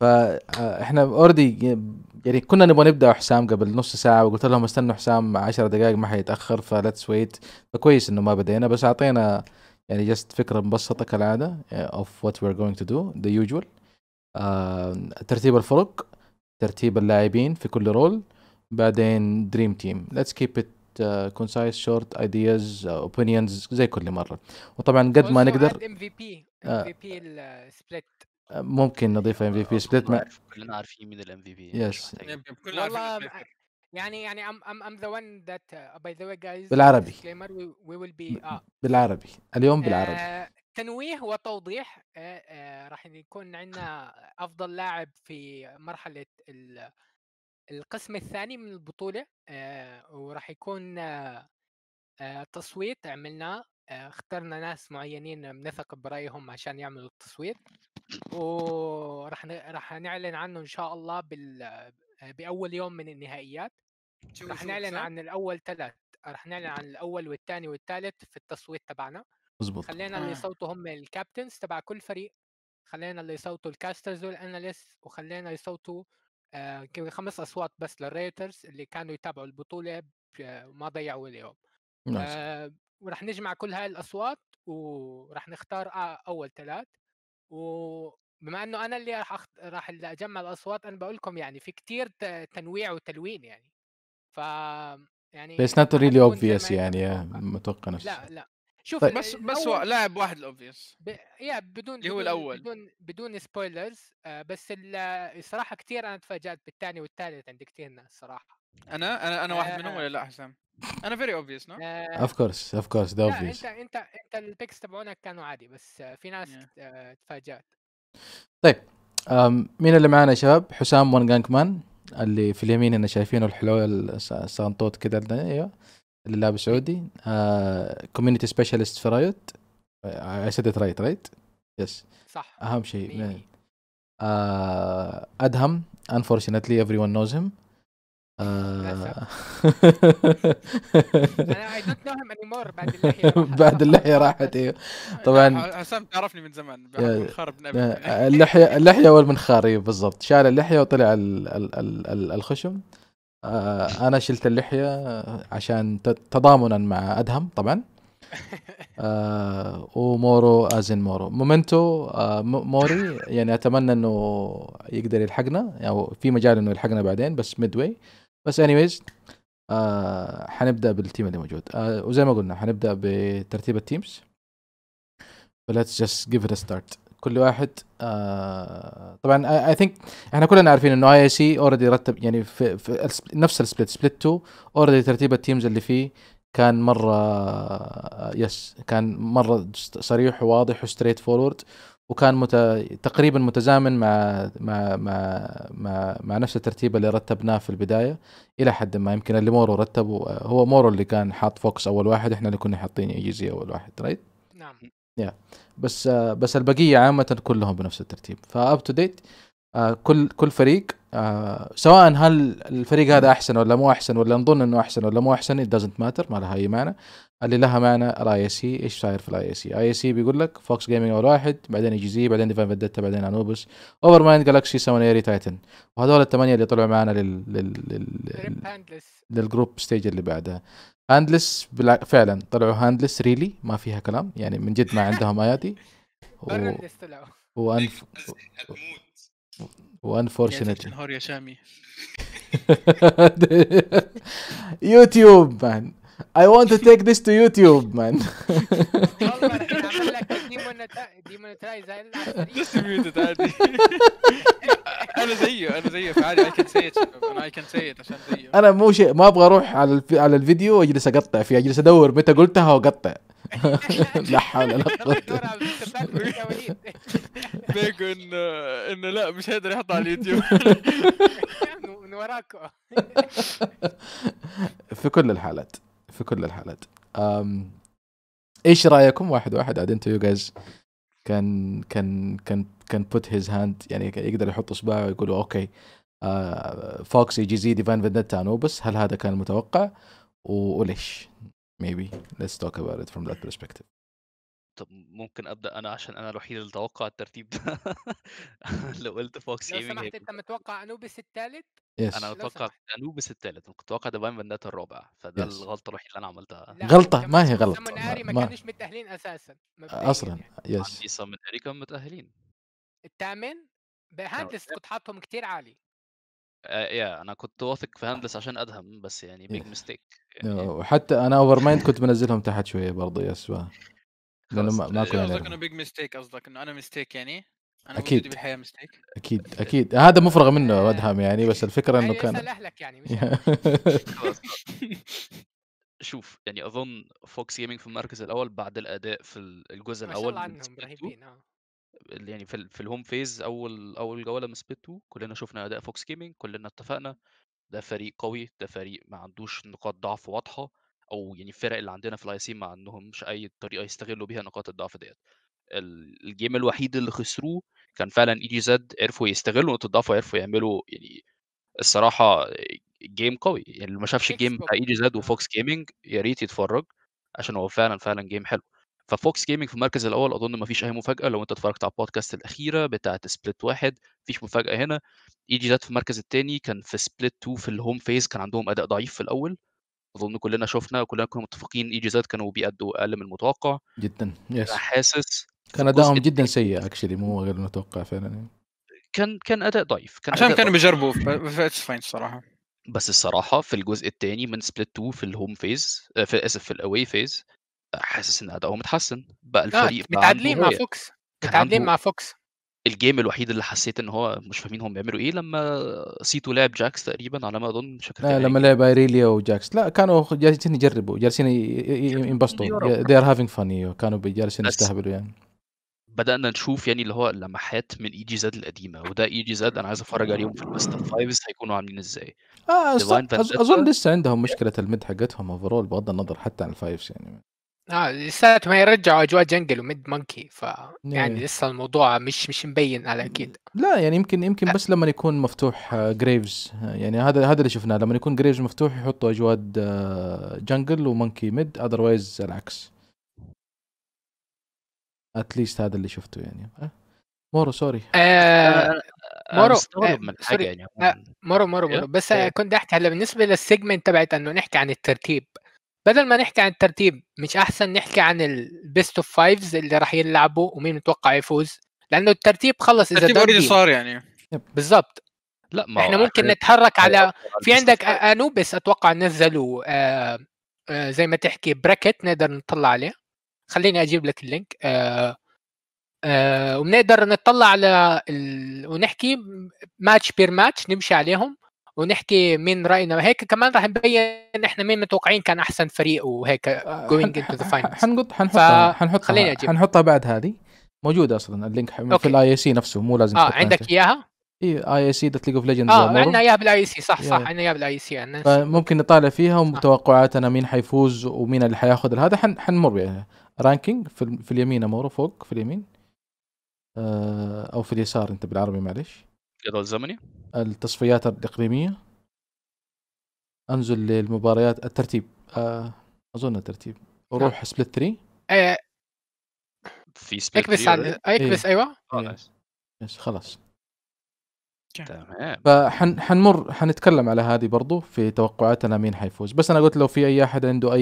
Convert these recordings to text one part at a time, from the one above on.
فاحنا آه، اوريدي يعني كنا نبغى نبدا حسام قبل نص ساعه وقلت لهم استنوا حسام 10 دقائق ما حيتاخر فلتس ويت فكويس انه ما بدينا بس اعطينا يعني جست فكره مبسطه كالعاده اوف وات وي ار جوينج تو دو ذا يوجوال ترتيب الفرق ترتيب اللاعبين في كل رول بعدين دريم تيم ليتس كيب ات كونسايز شورت ايدياز اوبينيونز زي كل مره وطبعا قد ما نقدر ام في بي ام في بي السبليت ممكن نضيف ام في بي سبليت ما كلنا عارفين مين الام في بي يس يعني يعني ام ام ام ذا ون ذات باي ذا واي جايز بالعربي وي ويل بي اه بالعربي اليوم بالعربي آه تنويه وتوضيح آه آه راح يكون عندنا افضل لاعب في مرحله القسم الثاني من البطوله آه وراح يكون آه, آه، تصويت عملناه آه، اخترنا ناس معينين بنثق برايهم عشان يعملوا التصوير وراح راح نعلن عنه ان شاء الله بال باول يوم من النهائيات راح نعلن عن الاول ثلاث راح نعلن عن الاول والثاني والثالث في التصويت تبعنا مزبوط خلينا اللي آه. يصوتوا هم الكابتنز تبع كل فريق خلينا اللي يصوتوا الكاسترز والاناليست وخلينا يصوتوا آه خمس اصوات بس للريترز اللي كانوا يتابعوا البطوله آه، ما ضيعوا اليوم آه وراح نجمع كل هاي الاصوات وراح نختار اول ثلاث وبما انه انا اللي راح أخت... راح اجمع الاصوات انا بقول لكم يعني في كتير تنويع وتلوين يعني ف يعني بس نوت ريلي اوبفيس يعني متوقع نفسه لا لا شوف طيب. بس بس هو لاعب واحد الاوبفيس ب... يا بدون اللي هو الاول بدون بدون سبويلرز آه، بس الصراحه كثير انا تفاجات بالثاني والثالث عند كثير ناس صراحه انا انا انا واحد منهم ولا لا حسام؟ انا فيري اوبفيس نو اوف كورس اوف كورس ذا اوبفيس انت انت انت البيكس تبعونك كانوا عادي بس في ناس آه، تفاجات طيب مين اللي معانا يا شباب؟ حسام وان جانك مان اللي في اليمين انا شايفينه الحلو السانطوت كده ايوه اللي لابس سعودي كوميونتي سبيشالست في رايوت ات رايت رايت يس صح اهم شيء ادهم انفورشنتلي ايفري ون نوز هيم آه. بعد اللحيه راحت ايوه طبعا عصام تعرفني من زمان المنخار اللحيه اللحيه والمنخار ايوه بالضبط شال اللحيه وطلع الخشم آه، انا شلت اللحيه عشان تضامنا مع ادهم طبعا آه ومورو ازن مورو مومنتو آه موري يعني اتمنى انه يقدر يلحقنا او يعني في مجال انه يلحقنا بعدين بس ميدوي آه بس anyways آه حنبدا بالتيم اللي موجود آه وزي ما قلنا حنبدا بترتيب التيمز فليتس جاست جيف ات ستارت كل واحد آه طبعا اي ثينك احنا كلنا عارفين انه اي سي اوريدي رتب يعني في, في نفس السبليت سبليت 2 اوريدي ترتيب التيمز اللي فيه كان مره يس آه، كان مره صريح وواضح وستريت فورورد وكان مت... تقريبا متزامن مع مع مع مع, مع نفس الترتيب اللي رتبناه في البدايه الى حد ما يمكن اللي مورو رتبه هو مورو اللي كان حاط فوكس اول واحد احنا اللي كنا حاطين ايجي اول واحد رايت؟ نعم يا yeah. بس بس البقيه عامه كلهم بنفس الترتيب فاب تو ديت كل كل فريق آه، سواء هل الفريق هذا نعم. احسن ولا مو احسن ولا نظن انه احسن ولا مو احسن ات دازنت ماتر ما لها اي معنى قال لي لها معنى الاي اس اي ايش صاير في الاي اس اي اي اس اي بيقول لك فوكس جيمنج اول واحد بعدين اي جي زي بعدين ديفاين فيدتا بعدين انوبس اوفر مايند جالكسي سامونيري تايتن وهذول الثمانيه اللي طلعوا معنا لل لل لل للجروب ستيج اللي بعدها هاندلس بلا... فعلا طلعوا هاندلس ريلي ما فيها كلام يعني من جد ما عندهم ايادي و... وانف وانفورشنت يا شامي يوتيوب مان I want to take this to YouTube man ديستريبيوتد عادي انا زيه انا زيه فعادي اي كان سي انا اي كان سي عشان زيه انا مو شيء ما ابغى اروح على على الفيديو واجلس اقطع فيه اجلس ادور متى قلتها واقطع لا حول ولا قوه بيكو انه انه لا مش قادر يحطها على اليوتيوب من وراكم في كل الحالات في كل الحالات أم ايش رايكم واحد واحد عاد انت يو جايز كان كان كان كان بوت هيز هاند يعني كان يقدر يحط اصبعه ويقول اوكي آه فوكس يجي يزيد ايفان فينيتا بس هل هذا كان متوقع وليش؟ maybe let's talk about it from that perspective طب ممكن ابدا انا عشان انا الوحيد اللي توقع الترتيب ده لو قلت فوكس لو سمحت انت متوقع انوبس الثالث يس انا متوقع انوبس الثالث كنت متوقع ديفاين بندات الرابع فده يس. الغلطه الوحيده اللي انا عملتها غلطه ما هي غلطه سامون اري ما, ما كانوش متاهلين اساسا اصلا يعني. يس عندي سامون اري كانوا متاهلين الثامن بهاندلس كنت حاطهم كتير عالي آه يا انا كنت واثق في هاندلس عشان ادهم بس يعني بيج ميستيك وحتى انا اوفر مايند كنت بنزلهم تحت شويه برضه يس لانه ما كنا يعني قصدك انه بيج ميستيك قصدك انه انا ميستيك يعني انا اكيد بالحياه ميستيك اكيد اكيد هذا مفرغ منه آه، ادهم يعني بس الفكره انه أيوة، كان اهلك يعني شوف يعني اظن فوكس جيمنج في المركز الاول بعد الاداء في الجزء الاول ما شاء الله عنهم آه. يعني في, في الهوم فيز اول اول جوله من سبيتو كلنا شفنا اداء فوكس جيمنج كلنا اتفقنا ده فريق قوي ده فريق ما عندوش نقاط ضعف واضحه او يعني الفرق اللي عندنا في الاي ما عندهمش اي طريقه يستغلوا بيها نقاط الضعف ديت الجيم الوحيد اللي خسروه كان فعلا اي جي زد عرفوا يستغلوا نقطه الضعف وعرفوا يعملوا يعني الصراحه جيم قوي يعني اللي ما شافش الجيم بتاع اي جي زد وفوكس جيمنج يا ريت يتفرج عشان هو فعلا فعلا جيم حلو ففوكس جيمنج في المركز الاول اظن ما فيش اي مفاجاه لو انت اتفرجت على البودكاست الاخيره بتاعه سبليت واحد مفيش مفاجاه هنا اي جي زد في المركز الثاني كان في سبليت 2 في الهوم فيز كان عندهم اداء ضعيف في الاول اظن كلنا شفنا وكلنا كنا متفقين اي جيزات كانوا بيأدوا اقل من المتوقع جدا يس حاسس كان ادائهم جدا سيء اكشلي مو غير المتوقع فعلا يعني. كان كان اداء ضعيف كان عشان كانوا بيجربوا في اتس الصراحه بس الصراحه في الجزء الثاني من سبليت 2 في الهوم آه، فيز في اسف في الاواي آه، فيز حاسس ان ادائهم اتحسن بقى آه، الفريق متعادلين مع فوكس متعادلين مع فوكس الجيم الوحيد اللي حسيت ان هو مش فاهمين هم بيعملوا ايه لما سيتو لعب جاكس تقريبا على ما اظن مش فاكر لما إيه. لعب ايريليا وجاكس لا كانوا جالسين يجربوا جالسين ينبسطوا they are having fun كانوا جالسين يستهبلوا يعني بدانا نشوف يعني اللي هو لمحات من اي جي زاد القديمه وده اي جي زاد انا عايز اتفرج عليهم في الباست اوف فايفز هيكونوا عاملين ازاي اه اظن لسه عندهم مشكله الميد حقتهم اوفرول بغض النظر حتى عن الفايفز يعني اه ما يرجعوا اجواء جنجل وميد مونكي ف إيه. يعني لسه الموضوع مش مش مبين على اكيد لا يعني يمكن يمكن بس لما يكون مفتوح جريفز آه، يعني هذا هذا اللي شفناه لما يكون جريفز مفتوح يحطوا اجواد آه، جنجل ومونكي ميد اذروايز العكس اتليست هذا اللي شفته يعني أه؟ مورو سوري يعني. مورو مورو مورو إيه؟ مورو بس إيه؟ كنت احكي هلا بالنسبه للسيجمنت تبعت انه نحكي عن الترتيب بدل ما نحكي عن الترتيب مش احسن نحكي عن البيست اوف فايفز اللي راح يلعبوا ومين متوقع يفوز لانه الترتيب خلص اذا الترتيب صار يعني بالضبط لا ما احنا ممكن يعني نتحرك على في عندك انوبس اتوقع نزلوا آه،, آه زي ما تحكي براكت نقدر نطلع عليه خليني اجيب لك اللينك آه آه وبنقدر نطلع على ال... ونحكي ماتش بير ماتش نمشي عليهم ونحكي مين راينا هيك كمان راح نبين احنا مين متوقعين كان احسن فريق وهيك جوينج انتو ذا فاينلز حنحط حنحطها حنحطها حنحطها بعد هذه موجوده اصلا اللينك في الاي سي نفسه مو لازم اه عندك اياها؟ اي اي سي دوت ليج اوف ليجندز اه عندنا اياها بالاي يعني سي صح صح عندنا اياها بالاي سي ممكن نطالع فيها ومتوقعاتنا مين حيفوز ومين اللي حياخذ هذا حن حنمر بها رانكينج في, في اليمين اموره فوق في اليمين آه، او في اليسار انت بالعربي معلش جدول زمني التصفيات الاقليميه انزل للمباريات الترتيب آه، اظن الترتيب اروح نعم. سبليت 3 إيه،, ايه في سبليت اكبس عند اكبس ايوه آه، إيه. خلاص تمام فحن حنمر حنتكلم على هذه برضو في توقعاتنا مين حيفوز بس انا قلت لو في اي احد عنده اي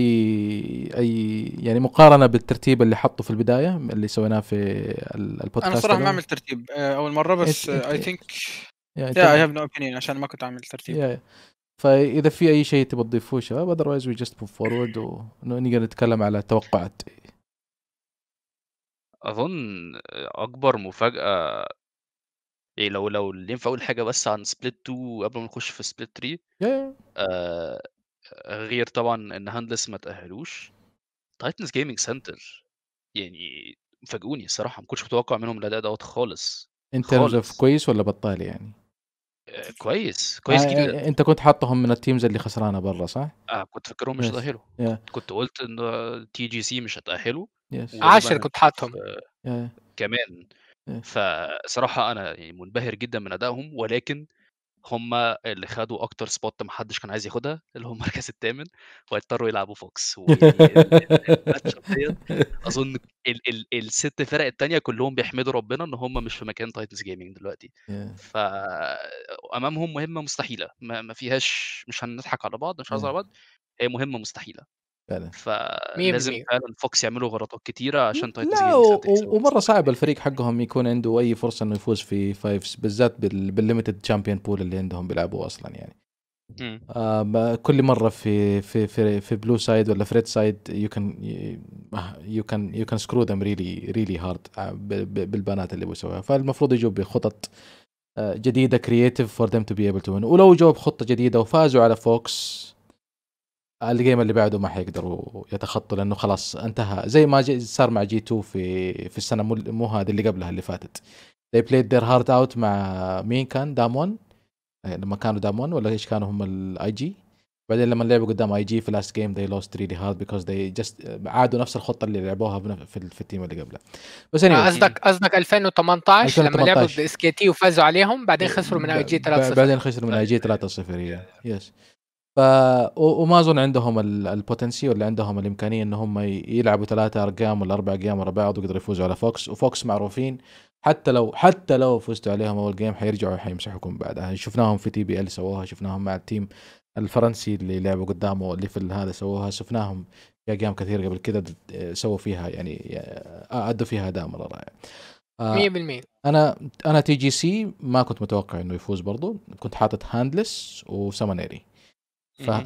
اي يعني مقارنه بالترتيب اللي حطه في البدايه اللي سويناه في البودكاست انا صراحه ما عملت ترتيب آه، اول مره بس اي ثينك يا اي هاف نو اوبينيون عشان ما كنت عامل ترتيب yeah. فاذا في اي شيء تبغى تضيفوه شباب اذروايز وي جاست موف فورورد ونقدر نتكلم على توقعات اظن اكبر مفاجاه يعني لو لو ينفع اقول حاجه بس عن سبليت 2 قبل ما نخش في سبليت 3 yeah. آه غير طبعا ان هاندلس ما تاهلوش تايتنز جيمنج سنتر يعني فاجئوني الصراحه ما كنتش متوقع منهم الاداء دوت خالص انت اوف كويس ولا بطال يعني؟ كويس آه، كويس آه جدا آه، انت كنت حاطهم من التيمز اللي خسرانه برا صح؟ اه كنت فاكرهم مش هتاهلوا yeah. كنت قلت ان تي جي سي مش هتاهلوا yes. عاشر كنت حاطهم yeah. كمان إيه. فصراحه انا يعني منبهر جدا من ادائهم ولكن هم اللي خدوا اكتر سبوت ما حدش كان عايز ياخدها اللي هو المركز الثامن فاضطروا يلعبوا فوكس اظن ال- ال- الست فرق الثانيه كلهم بيحمدوا ربنا ان هم مش في مكان تايتنز جيمنج دلوقتي إيه. فامامهم مهمه مستحيله ما, ما فيهاش مش هنضحك على بعض مش عايز على بعض هي مهمه مستحيله فعلا فلازم فعلا فوكس يعملوا غلطات كثيره عشان تايتنز لا إيه و... ومره صعب الفريق حقهم يكون عنده اي فرصه انه يفوز في فايفز بالذات بال... بالليمتد تشامبيون بول اللي عندهم بيلعبوا اصلا يعني آه كل مره في في في, في بلو سايد ولا فريد سايد يو كان يو كان يو كان سكرو ذم ريلي ريلي هارد بالبنات اللي بيسويها فالمفروض يجوا بخطط جديده كرييتيف فور ذم تو بي ايبل تو ولو جوا بخطه جديده وفازوا على فوكس الجيم اللي بعده ما حيقدروا يتخطوا لانه خلاص انتهى زي ما جي صار مع جي 2 في في السنه مو, مو هذه اللي قبلها اللي فاتت they played their heart out مع مين كان دامون آه، لما كانوا دامون ولا ايش كانوا هم الاي جي بعدين لما لعبوا قدام اي جي في لاست جيم they lost really hard because they just آه، عادوا نفس الخطه اللي لعبوها في, التيم اللي قبله بس anyway. قصدك قصدك 2018 لما لعبوا اس كي تي وفازوا عليهم بعدين خسروا من اي جي 3 0 بعدين خسروا من اي جي 3 0 يس وما اظن عندهم البوتنسي ولا عندهم الامكانيه ان هم يلعبوا ثلاثه ارقام ولا اربع ارقام ورا بعض ويقدروا يفوزوا على فوكس وفوكس معروفين حتى لو حتى لو فزتوا عليهم اول جيم حيرجعوا حيمسحوكم بعدها شفناهم في تي بي ال سووها شفناهم مع التيم الفرنسي اللي لعبوا قدامه اللي في هذا سووها شفناهم في ايام كثير قبل كذا سووا فيها يعني آه، ادوا فيها اداء مره رائع 100% آه، انا انا تي جي سي ما كنت متوقع انه يفوز برضو كنت حاطط هاندلس وسمانيري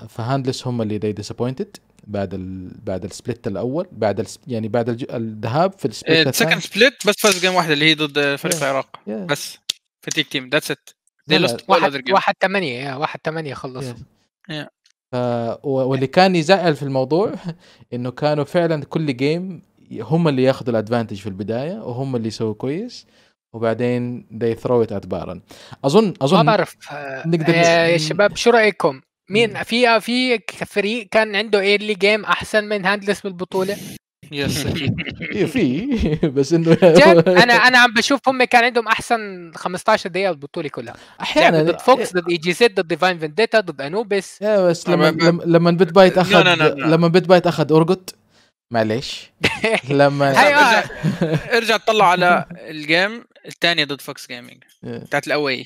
فهاندلس هم اللي دي ديسابوينتد بعد ال بعد السبلت الاول بعد ال يعني بعد الج... الذهاب في السبلت السكند سبلت بس فاز جيم واحده اللي هي ضد فريق العراق yeah. بس بس تيك تيم ذاتس ات دي لوست واحد, واحد يا واحد 8 خلصوا yeah. ف... واللي كان يزعل في الموضوع انه كانوا فعلا كل جيم هم اللي ياخذوا الادفانتج في البدايه وهم اللي يسووا كويس وبعدين they throw it at Baron. اظن اظن ما بعرف آه، نقدر آه يا شباب شو رايكم مين في في فريق كان عنده ايرلي جيم احسن من هاندلس بالبطوله يس في بس انه انا انا عم بشوف هم كان عندهم احسن 15 دقيقه بالبطوله كلها احيانا ضد فوكس إيه. ضد اي جي زد ضد ديفاين فينديتا ضد انوبيس بس لما لما بيت بايت اخذ لما بيت بايت اخذ ارقد معليش لما آه. ارجع ارجع اطلع على الجيم الثانيه ضد فوكس جيمنج إيه. بتاعت الاوي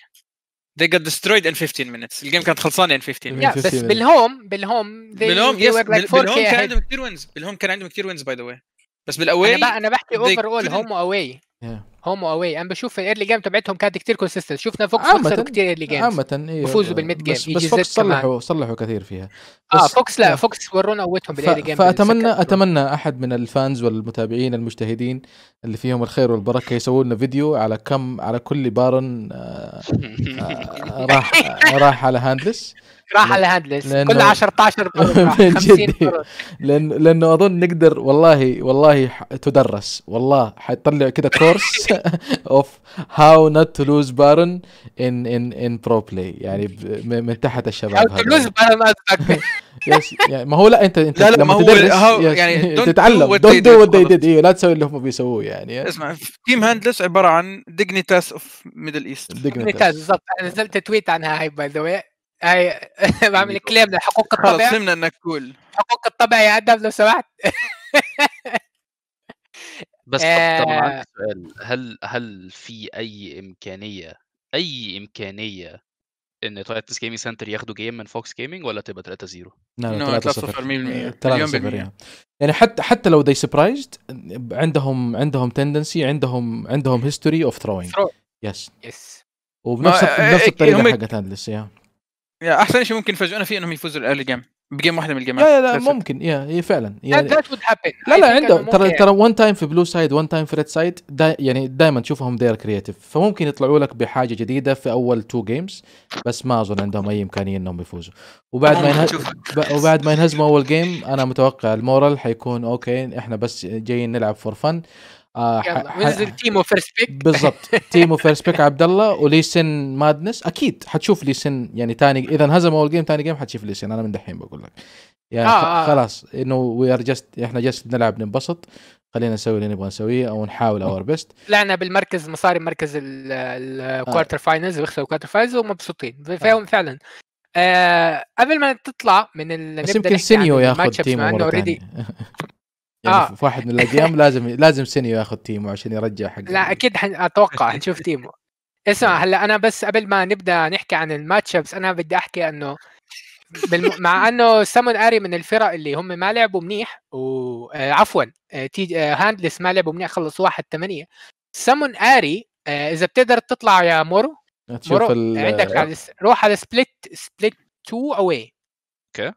they got destroyed in 15 minutes الجيم كانت خلصانه in 15 minutes yeah, بس بالهوم بالهوم they, بالهوم they yes, were like 4 بالهوم كان عندهم كثير وينز بالهوم كان عندهم كثير وينز باي ذا واي بس بالاواي انا بحكي اوفر اول هوم واواي هوم واواي انا بشوف الايرلي جيم تبعتهم كانت كتير كونسيستنت شفنا فوكس خسروا كتير ايرلي جيمز عامة ايوه بفوزوا بالميد جيم بس, بس فوكس e صلحوا صلحوا كثير فيها اه فوكس لا فوكس آه. ورونا قوتهم بالايرلي جيم فاتمنى اتمنى احد من الفانز والمتابعين المجتهدين اللي فيهم الخير والبركه يسووا لنا فيديو على كم على كل بارن آه آه راح راح على هاندلس راح على هاندلس لأنه... كل 10 12 50 لأن... لانه اظن نقدر والله والله تدرس والله حتطلع كذا كورس اوف هاو نوت تو لوز بارن ان ان ان برو بلاي يعني من تحت الشباب هاو تو لوز بارن يس يعني ما هو لا انت انت لا لا لما تدرس يعني تتعلم دونت دو وات ديد ايوه لا تسوي اللي هم بيسووه يعني اسمع تيم هاندلس عباره عن ديجنيتاس اوف ميدل ايست دجنيتاس بالضبط انا نزلت تويت عنها هاي باي ذا واي اي بعمل كليم لحقوق الطبع خلصنا انك كول حقوق الطبع يا ادم لو سمحت بس طب طبعا آه. سؤال هل هل في اي امكانيه اي امكانيه ان تويتس جيمنج سنتر ياخدوا جيم من فوكس جيمنج ولا تبقى 3 0 لا لا 3 0 3 0 يعني, يعني حتى حتى لو دي سبرايزد عندهم عندهم تندنسي عندهم عندهم هيستوري اوف ثروينج يس يس وبنفس بنفس إيه، الطريقه إيه، حقت اندلس يا احسن شيء ممكن يفاجئونا فيه انهم يفوزوا الايرلي جيم بجيم واحده من الجيمات لا لا لا ممكن يا هي فعلا يعني لا لا عنده ترى ترى وان تايم في بلو سايد وان تايم في ريد سايد دا يعني دائما تشوفهم دير كرييتيف فممكن يطلعوا لك بحاجه جديده في اول تو جيمز بس ما اظن عندهم اي امكانيه انهم يفوزوا وبعد ما ينهزموا وبعد ما ينهزموا اول جيم انا متوقع المورال حيكون اوكي احنا بس جايين نلعب فور فن آه يلا وينزل تيمو فيرست بيك بالضبط تيمو فيرست بيك عبد الله وليسن مادنس اكيد حتشوف ليسن يعني ثاني اذا انهزم اول جيم ثاني جيم حتشوف ليسن انا من دحين بقول لك يعني آه, آه،, آه. خلاص انه وي ار جاست احنا جاست نلعب ننبسط خلينا نسوي اللي نبغى نسويه او نحاول اور بيست طلعنا بالمركز مصاري مركز الكوارتر فاينلز آه. ويخسروا الكوارتر فاينلز ومبسوطين فيهم فعلا آه قبل ما تطلع من بس يمكن سينيو ياخذ تيمو مره يعني آه. في واحد من الايام لازم لازم سينيو ياخذ تيمو عشان يرجع حق لا اكيد حن... اتوقع حنشوف تيمو اسمع إيه. هلا انا بس قبل ما نبدا نحكي عن الماتش بس انا بدي احكي انه بالم... مع انه سامون اري من الفرق اللي هم ما لعبوا منيح وعفوا آه، آه، تي... آه، هاندلس ما لعبوا منيح خلصوا 1 8 سامون اري اذا بتقدر تطلع يا مورو تشوف مورو ال... عندك على... روح على سبليت سبليت 2 اواي اوكي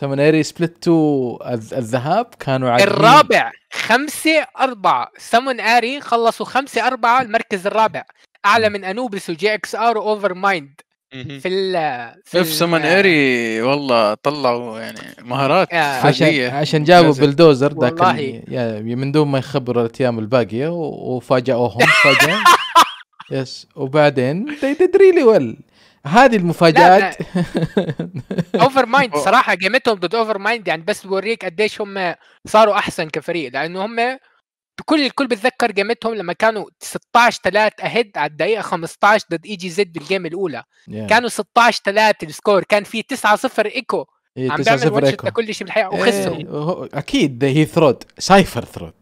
سامونيري سبليت 2 الذهاب كانوا عادلين. الرابع خمسة أربعة سامون آري خلصوا خمسة أربعة المركز الرابع أعلى من أنوبس وجي إكس آر وأوفر مايند في ال في سامون سمن اري والله طلعوا يعني مهارات عشان عشان جابوا بلدوزر ذاك يعني من دون ما يخبروا الايام الباقيه وفاجئوهم فجاه يس وبعدين they did really well هذه المفاجات اوفر مايند صراحه جيمتهم ضد اوفر مايند يعني بس بوريك قديش هم صاروا احسن كفريق لانه هم بكل الكل بتذكر جيمتهم لما كانوا 16 3 اهد على الدقيقه 15 ضد اي جي زد بالجيم الاولى yeah. كانوا 16 3 السكور كان في 9 0 ايكو إيه عم بيعمل واتش لكل شيء بالحقيقه إيه، وخسروا إيه اكيد هي ثرود سايفر ثرود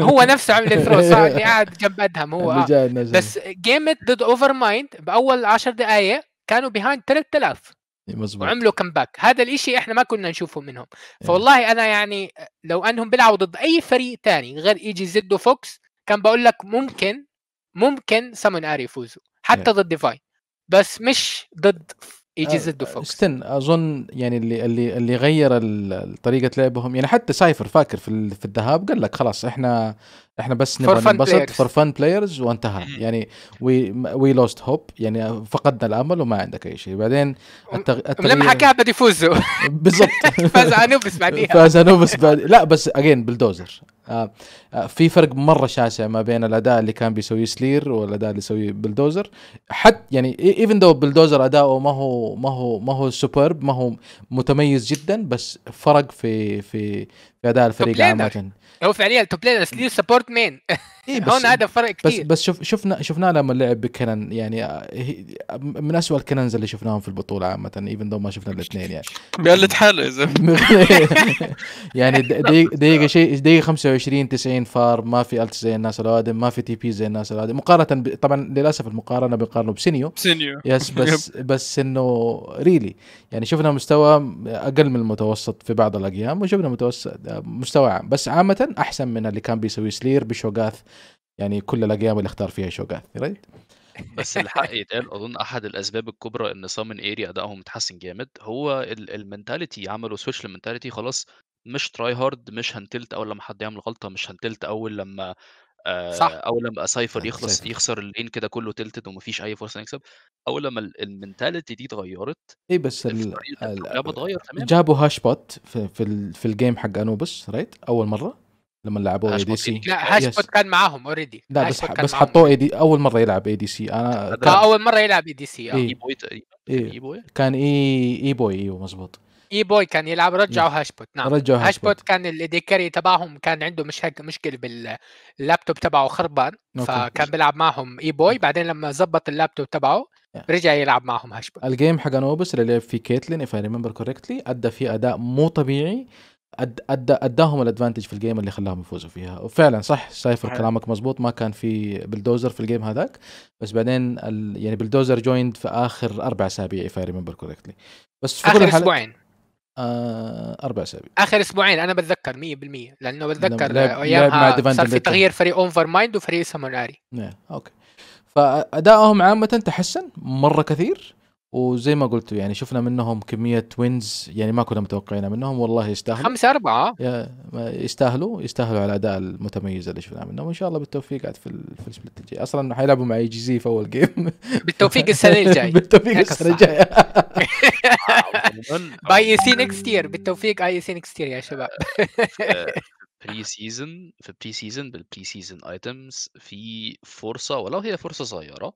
هو نفسه عمل ثرود صار قاعد جنب ادهم هو آه. بس جيمت ضد اوفر مايند باول 10 دقائق كانوا بيهايند 3000 مظبوط وعملوا كمباك هذا الاشي احنا ما كنا نشوفه منهم إيه. فوالله انا يعني لو انهم بيلعبوا ضد اي فريق تاني غير اي جي زد وفوكس كان بقول لك ممكن ممكن سامون اري يفوزوا حتى إيه. ضد ديفاين بس مش ضد إيه آه، زد فوكس استنى اظن يعني اللي اللي اللي غير طريقه لعبهم يعني حتى سايفر فاكر في في الذهاب قال لك خلاص احنا احنا بس نبغى ننبسط فور فن بلايرز وانتهى يعني وي وي لوست هوب يعني فقدنا الامل وما عندك اي شيء بعدين التغ... التغ... لما حكاها بده يفوزوا بالضبط فاز انوبس بعديها فاز انوبس بعد لا بس اجين بلدوزر آه، آه، في فرق مره شاسع ما بين الاداء اللي كان بيسويه سلير والاداء اللي يسويه بلدوزر حتى يعني ايفن e- دو بلدوزر اداؤه ما هو ما هو ما هو سوبرب ما هو متميز جدا بس فرق في في في اداء الفريق عامه هو فعليا توب لينر سلير سبورت مين إيه يعني بس هون هذا فرق كثير بس بس شف شفنا شفنا لما لعب بكنن يعني آه، من اسوء الكننز اللي شفناهم في البطوله عامه ايفن دو ما شفنا الاثنين يعني بيقلد حاله يا زلمه يعني دقيقه شيء دقيقه 25 90 فار ما في الت زي الناس الاوادم ما في تي بي زي الناس الاوادم مقارنه ب... طبعا للاسف المقارنه بيقارنوا بسينيو سينيو يس بس بس انه ريلي يعني شفنا مستوى اقل من المتوسط في بعض الايام وشفنا متوسط آه، مستوى عام بس عامه احسن من اللي كان بيسوي سلير بشوغاث يعني كل الاقيام اللي اختار فيها شوغاث رايت بس الحق يتقال اظن احد الاسباب الكبرى ان سامن ايري ادائهم اتحسن جامد هو المينتاليتي عملوا سويتش للمنتاليتي خلاص مش تراي هارد مش هنتلت اول لما حد يعمل غلطه مش هنتلت اول لما آه، صح. اول لما سايفر يخلص سايفر. يخسر اللين كده كله تلتد ومفيش اي فرصه يكسب اول لما المنتاليتي دي اتغيرت ايه بس اللعبه اتغير تماما جابوا هاش بوت في, في, في الجيم حق انوبس رايت اول مره لما لعبوه اي دي سي لا هاشبوت كان معاهم اوريدي لا بس بس حطوه اي دي اول مره يلعب اي دي سي انا آه، كان... اول مره يلعب اي دي سي اه اي بوي تقريبا اي بوي كان اي اي بوي ايوه مزبوط اي بوي كان يلعب رجعوا إيه. هاشبوت نعم رجعوا هاشبوت, هاشبوت كان الايدي كاري تبعهم كان عنده مش هيك مشكله باللابتوب تبعه خربان فكان بيلعب معهم اي بوي بعدين لما زبط اللابتوب تبعه رجع يلعب معهم هاشبوت الجيم حق انوبس اللي لعب فيه كيتلين اف اي ريمبر كوركتلي ادى فيه اداء مو طبيعي أد أد اداهم الادفانتج في الجيم اللي خلاهم يفوزوا فيها وفعلا صح سايفر كلامك مزبوط ما كان في بلدوزر في الجيم هذاك بس بعدين ال... يعني بلدوزر جويند في اخر اربع اسابيع اي اي ريمبر كوركتلي بس في اخر الحل... اسبوعين آه اربع اسابيع اخر اسبوعين انا بتذكر 100% لانه بتذكر لعب... ايامها صار في تغيير فريق اونفر مايند وفريق سمون نعم، اري اوكي فادائهم عامه تحسن مره كثير وزي ما قلت يعني شفنا منهم كميه وينز يعني ما كنا متوقعينها منهم والله يستاهلوا خمسة أربعة يستاهلوا يستاهلوا على الأداء المتميز اللي شفناه منهم وإن شاء الله بالتوفيق قاعد في في السبلت الجاي أصلا حيلعبوا مع اي جي زي في أول جيم بالتوفيق السنة الجاية بالتوفيق السنة الجاية باي سي نكست يير بالتوفيق اي سي نكست يير يا شباب بري آه، سيزون في بري سيزون بالبري سيزون ايتمز في فرصه ولو هي فرصه صغيره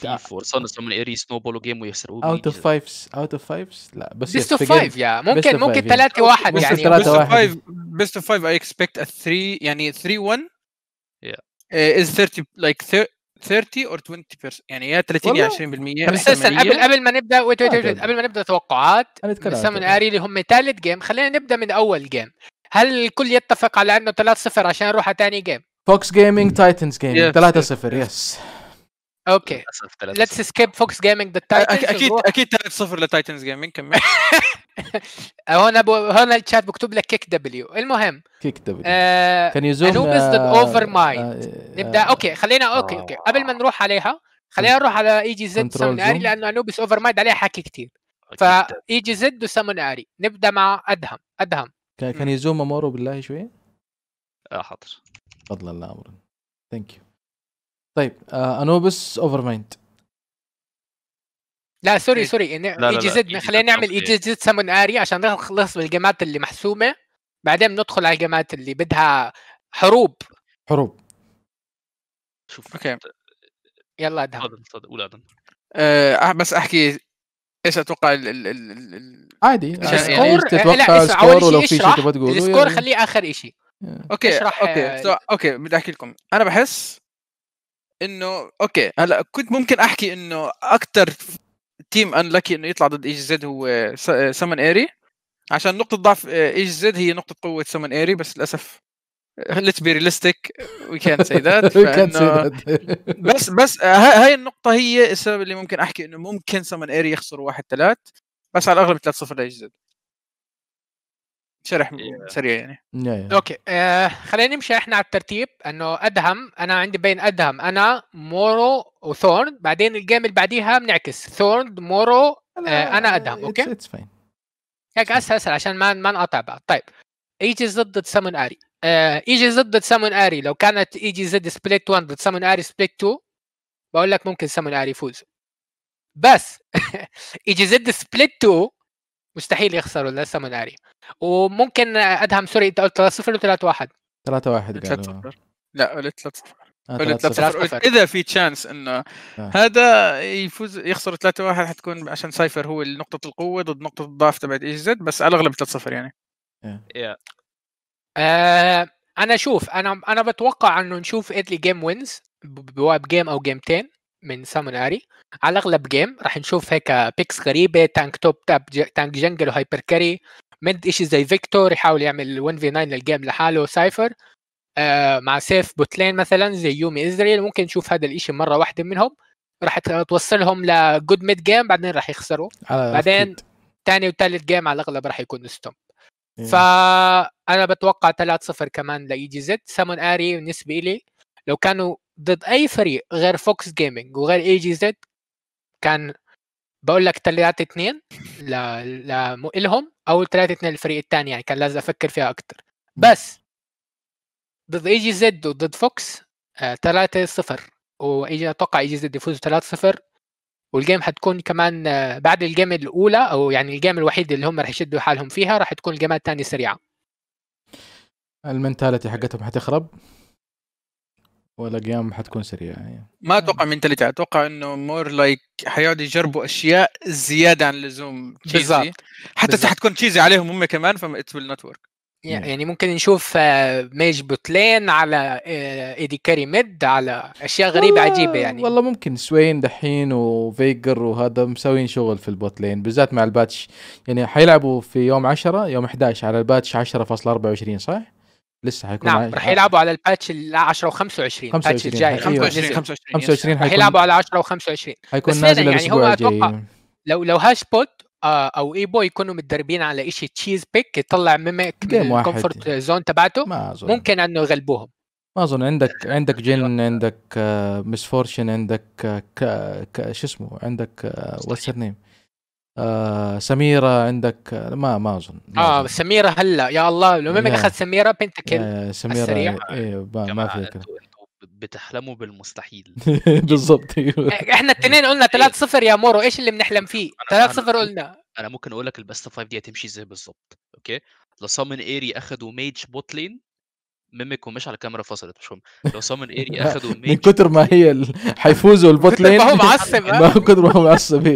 تي 4 صرنا من ايري سنوبولو جيم ويخسروه اوت اوف فايفز اوت اوف فايفز لا بس بيست اوف فايف يا ممكن ممكن 3 1 يعني بيست اوف فايف بيست اوف فايف اي اكسبكت 3 يعني 3 1 يا از 30 لايك 30 اور 20% يعني يا 30 يا 20% بس استنى قبل قبل ما نبدا ويت ويت ويت قبل ما نبدا توقعات سمن اري اللي هم ثالث جيم خلينا نبدا من اول جيم هل الكل يتفق على انه 3 0 عشان نروح على ثاني جيم فوكس جيمنج تايتنز جيمنج 3 0 يس اوكي ليتس سكيب فوكس جيمنج ذا تايتنز اكيد اكيد 3 0 لتايتنز جيمنج كمل أه، هون ب... هنا الشات مكتوب لك كيك دبليو المهم كيك دبليو آه... كان يزوم انوبس ضد اوفر مايند نبدا uh, اوكي خلينا اوكي آه. اوكي قبل ما نروح عليها خلينا نروح على اي جي زد سامون اري لانه انوبس اوفر مايند عليها حكي كثير فا اي جي زد وسامون اري نبدا مع ادهم ادهم كان يزوم امورو بالله شوي اه حاضر فضلا الله امرا ثانك يو طيب انوبس اوفر مايند لا سوري إيه؟ سوري اي جي زد خلينا نعمل اي جي زد سمون اري عشان نخلص من اللي محسومه بعدين ندخل على الجامات اللي بدها حروب حروب شوف اوكي يلا ادهم قول ادهم أه بس احكي ايش اتوقع ال ال ال ال عادي السكور يعني يعني؟ إيه، إيه. تتوقع السكور ولو في شيء تبغى تقوله السكور يعني. خليه اخر شيء اوكي اشرح اوكي آه، اوكي بدي احكي لكم انا بحس انه اوكي هلا كنت ممكن احكي انه اكثر تيم ان لكي انه يطلع ضد ايج زد هو سمن ايري عشان نقطة ضعف آه، ايج زد هي نقطة قوة سمن ايري بس للاسف ليتس بي ريلستيك وي كانت سي ذات بس بس آه، هاي النقطة هي السبب اللي ممكن احكي انه ممكن سمن ايري يخسر واحد ثلاث بس على الاغلب 3 0 لايج زد شرح سريع يعني اوكي آه، خلينا نمشي احنا على الترتيب انه ادهم انا عندي بين ادهم انا مورو وثورن بعدين الجيم اللي بعديها بنعكس ثورن مورو آه، انا ادهم اوكي اتس فاين هيك اسهل اسهل عشان ما ما نقطع بعض طيب ايجي ضد سامون اري آه، ايجي ضد سامون اري لو كانت ايجي زد سبليت 1 ضد سامون اري سبليت 2 بقول لك ممكن سامون اري يفوز بس ايجي زد سبليت 2 مستحيل يخسروا لسه مناري وممكن ادهم سوري انت قلت 3-0 ولا 3-1 3-1 قالوا لا قلت 3-0 قلت 3-0 اذا في تشانس انه آه. هذا يفوز يخسر 3-1 حتكون عشان سايفر هو نقطه القوه ضد نقطه الضعف تبعت اي زد بس على الاغلب 3-0 يعني آه. yeah. آه انا شوف انا انا بتوقع انه نشوف ادلي جيم وينز بجيم او جيمتين من ساموناري على الاغلب جيم راح نشوف هيك بيكس غريبه تانك توب تاب تانك جنجل وهايبر كاري ميد شيء زي فيكتور يحاول يعمل 1 في 9 للجيم لحاله سايفر آه مع سيف بوتلين مثلا زي يومي ازريل ممكن نشوف هذا الاشي مره واحده منهم راح توصلهم لجود ميد جيم بعدين راح يخسروا بعدين ثاني وثالث جيم على الاغلب راح يكون ستوب إيه. فانا بتوقع 3 0 كمان لاي جي زد سامون اري بالنسبه لي لو كانوا ضد اي فريق غير فوكس جيمنج وغير اي جي زد كان بقول لك 3 2 لهم او 3 2 للفريق الثاني يعني كان لازم افكر فيها اكثر بس ضد آه، اي جي زد وضد فوكس 3 0 وايجي اتوقع جي زد يفوز 3 0 والجيم حتكون كمان آه، بعد الجيم الاولى او يعني الجيم الوحيد اللي هم راح يشدوا حالهم فيها راح تكون الجيمات الثانيه سريعه المنتاليتي حقتهم حتخرب والايام حتكون سريعه يعني. ما اتوقع منتاليتي اتوقع انه مور لايك حيقعدوا يجربوا اشياء زياده عن اللزوم تشيزي حتى حتكون تشيزي عليهم هم كمان فما ات ويل نوت ورك يعني ممكن نشوف آه، ميج بوتلين على آه، ايدي كاري ميد على اشياء غريبه عجيبه يعني والله ممكن سوين دحين وفيجر وهذا مسوين شغل في البوتلين بالذات مع الباتش يعني حيلعبوا في يوم 10 يوم 11 على الباتش 10.24 صح؟ لسه حيكون نعم رح يلعبوا على الباتش ال 10 و25 الباتش الجاي 25 25 رح يلعبوا على 10 و25 حيكون نازل يعني هو اتوقع لو لو هاش بوت آه، او اي بوي يكونوا متدربين على شيء تشيز بيك يطلع ميمك الكومفورت زون تبعته ممكن انه يغلبوهم ما اظن عندك عندك جن عندك مسفورشن آه، عندك آه، شو اسمه عندك واتس نيم آه سميره عندك آه، ما ما اظن اه سميره هلا يا الله لو ما اخذ سميره بنتكل سميره ايه ما في بتحلموا بالمستحيل بالضبط أيوه. إيه، احنا الاثنين قلنا 3 إيه. 0 يا مورو ايش اللي بنحلم فيه 3 0 قلنا انا ممكن اقول لك البست 5 دي هتمشي ازاي بالظبط اوكي لصامن ايري اخذوا ميج بوت لين ميمك ومش على الكاميرا فصلت مش هم لو سامن ايري اخدوا ميج من كتر ما هي هيفوزوا البوت لين ما هو معصب ما آه. هو كتر ما هو معصب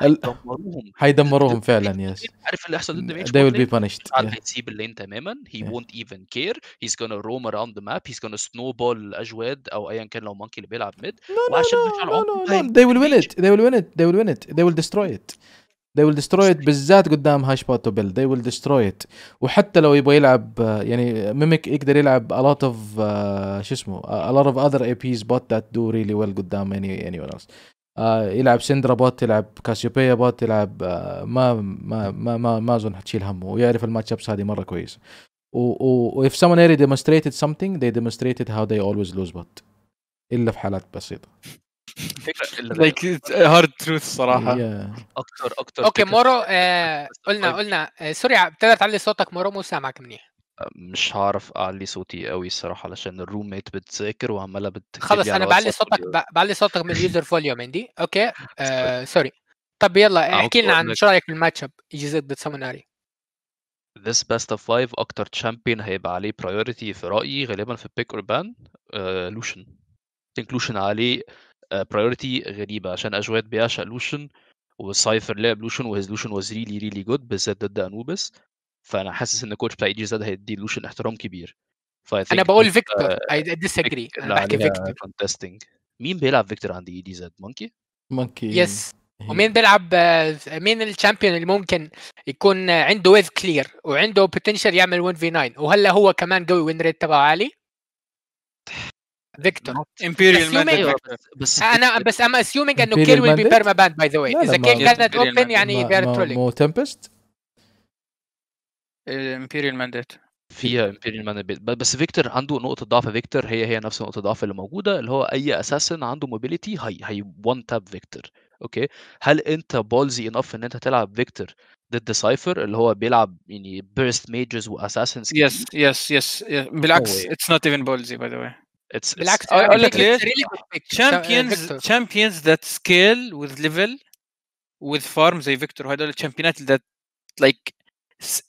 هيدمروهم هيدمروهم فعلا يس عارف اللي هيحصل ضد mm، ميج they will be punished هيسيب اللين تماما هي وونت ايفن كير هيز gonna روم اراوند the map he's gonna بول اجواد او ايا كان لو مونكي اللي بيلعب ميد وعشان مش على they will win it they will win it they will win it they will destroy it they will destroy it بالذات قدام هاش بات بيل they will destroy it وحتى لو يبغى يلعب يعني ميميك يقدر يلعب a lot of uh, شو اسمه a lot of other APs bot that do really well قدام any anyone else uh, يلعب سندرا بوت يلعب كاسيوبيا بوت يلعب uh, ما ما ما ما, ما اظن حتشيل همه ويعرف الماتش ابس هذه مره و, و, و if someone already demonstrated something they demonstrated how they always lose bot الا في حالات بسيطه لايك هارد تروث صراحه اكتر اكتر اوكي مورو آه، طيب. قلنا قلنا آه، سوري بتقدر تعلي صوتك مورو مو سامعك منيح آه، مش هعرف اعلي صوتي قوي الصراحه علشان الروم ميت بتذاكر وعماله بت خلص انا بعلي صوتك بعلي صوتك من اليوزر فوليوم عندي اوكي طيب. سوري طب يلا احكي لنا عن شو رايك بالماتش اب جيزيت ضد ساموناري this best of five اكتر تشامبيون هيبقى عليه برايورتي في رايي غالبا في بيك اور بان لوشن لوشن عليه برايورتي آه، غريبه عشان اجواد بيعشق لوشن وسايفر لعب لوشن وهيز لوشن واز ريلي ريلي جود بالذات ضد انوبس فانا حاسس ان كوتش بتاع اي جي زاد هيدي لوشن احترام كبير انا بقول فيكتور اي ديس اجري انا بحكي فيكتور فانتستنج مين بيلعب فيكتور عند اي دي زاد مونكي؟ مونكي يس ومين بيلعب آه، مين الشامبيون اللي ممكن يكون عنده ويف كلير وعنده بوتنشال يعمل 1 في 9 وهلا هو كمان قوي وين ريت تبعه عالي فيكتور امبيريال بس انا بس ام اسيومينج انه كيل ويل بي بيرما باند باي ذا واي اذا كيل كانت اوبن يعني ذي ار ترولينج مو تمبست امبيريال مانديت فيها امبيريال مان بس فيكتور عنده نقطه ضعف فيكتور هي هي نفس نقطه الضعف اللي موجوده اللي هو اي اساسن عنده موبيليتي هي هي وان تاب فيكتور اوكي هل انت بولزي انف ان انت تلعب فيكتور ضد سايفر اللي هو بيلعب يعني بيرست ميجز واساسنز يس يس يس بالعكس اتس نوت ايفن بولزي باي ذا واي اتس بالعكس اقول يعني لك ليش تشامبيونز تشامبيونز ذات سكيل وذ ليفل وذ فارم زي فيكتور هدول الشامبيونات ذات لايك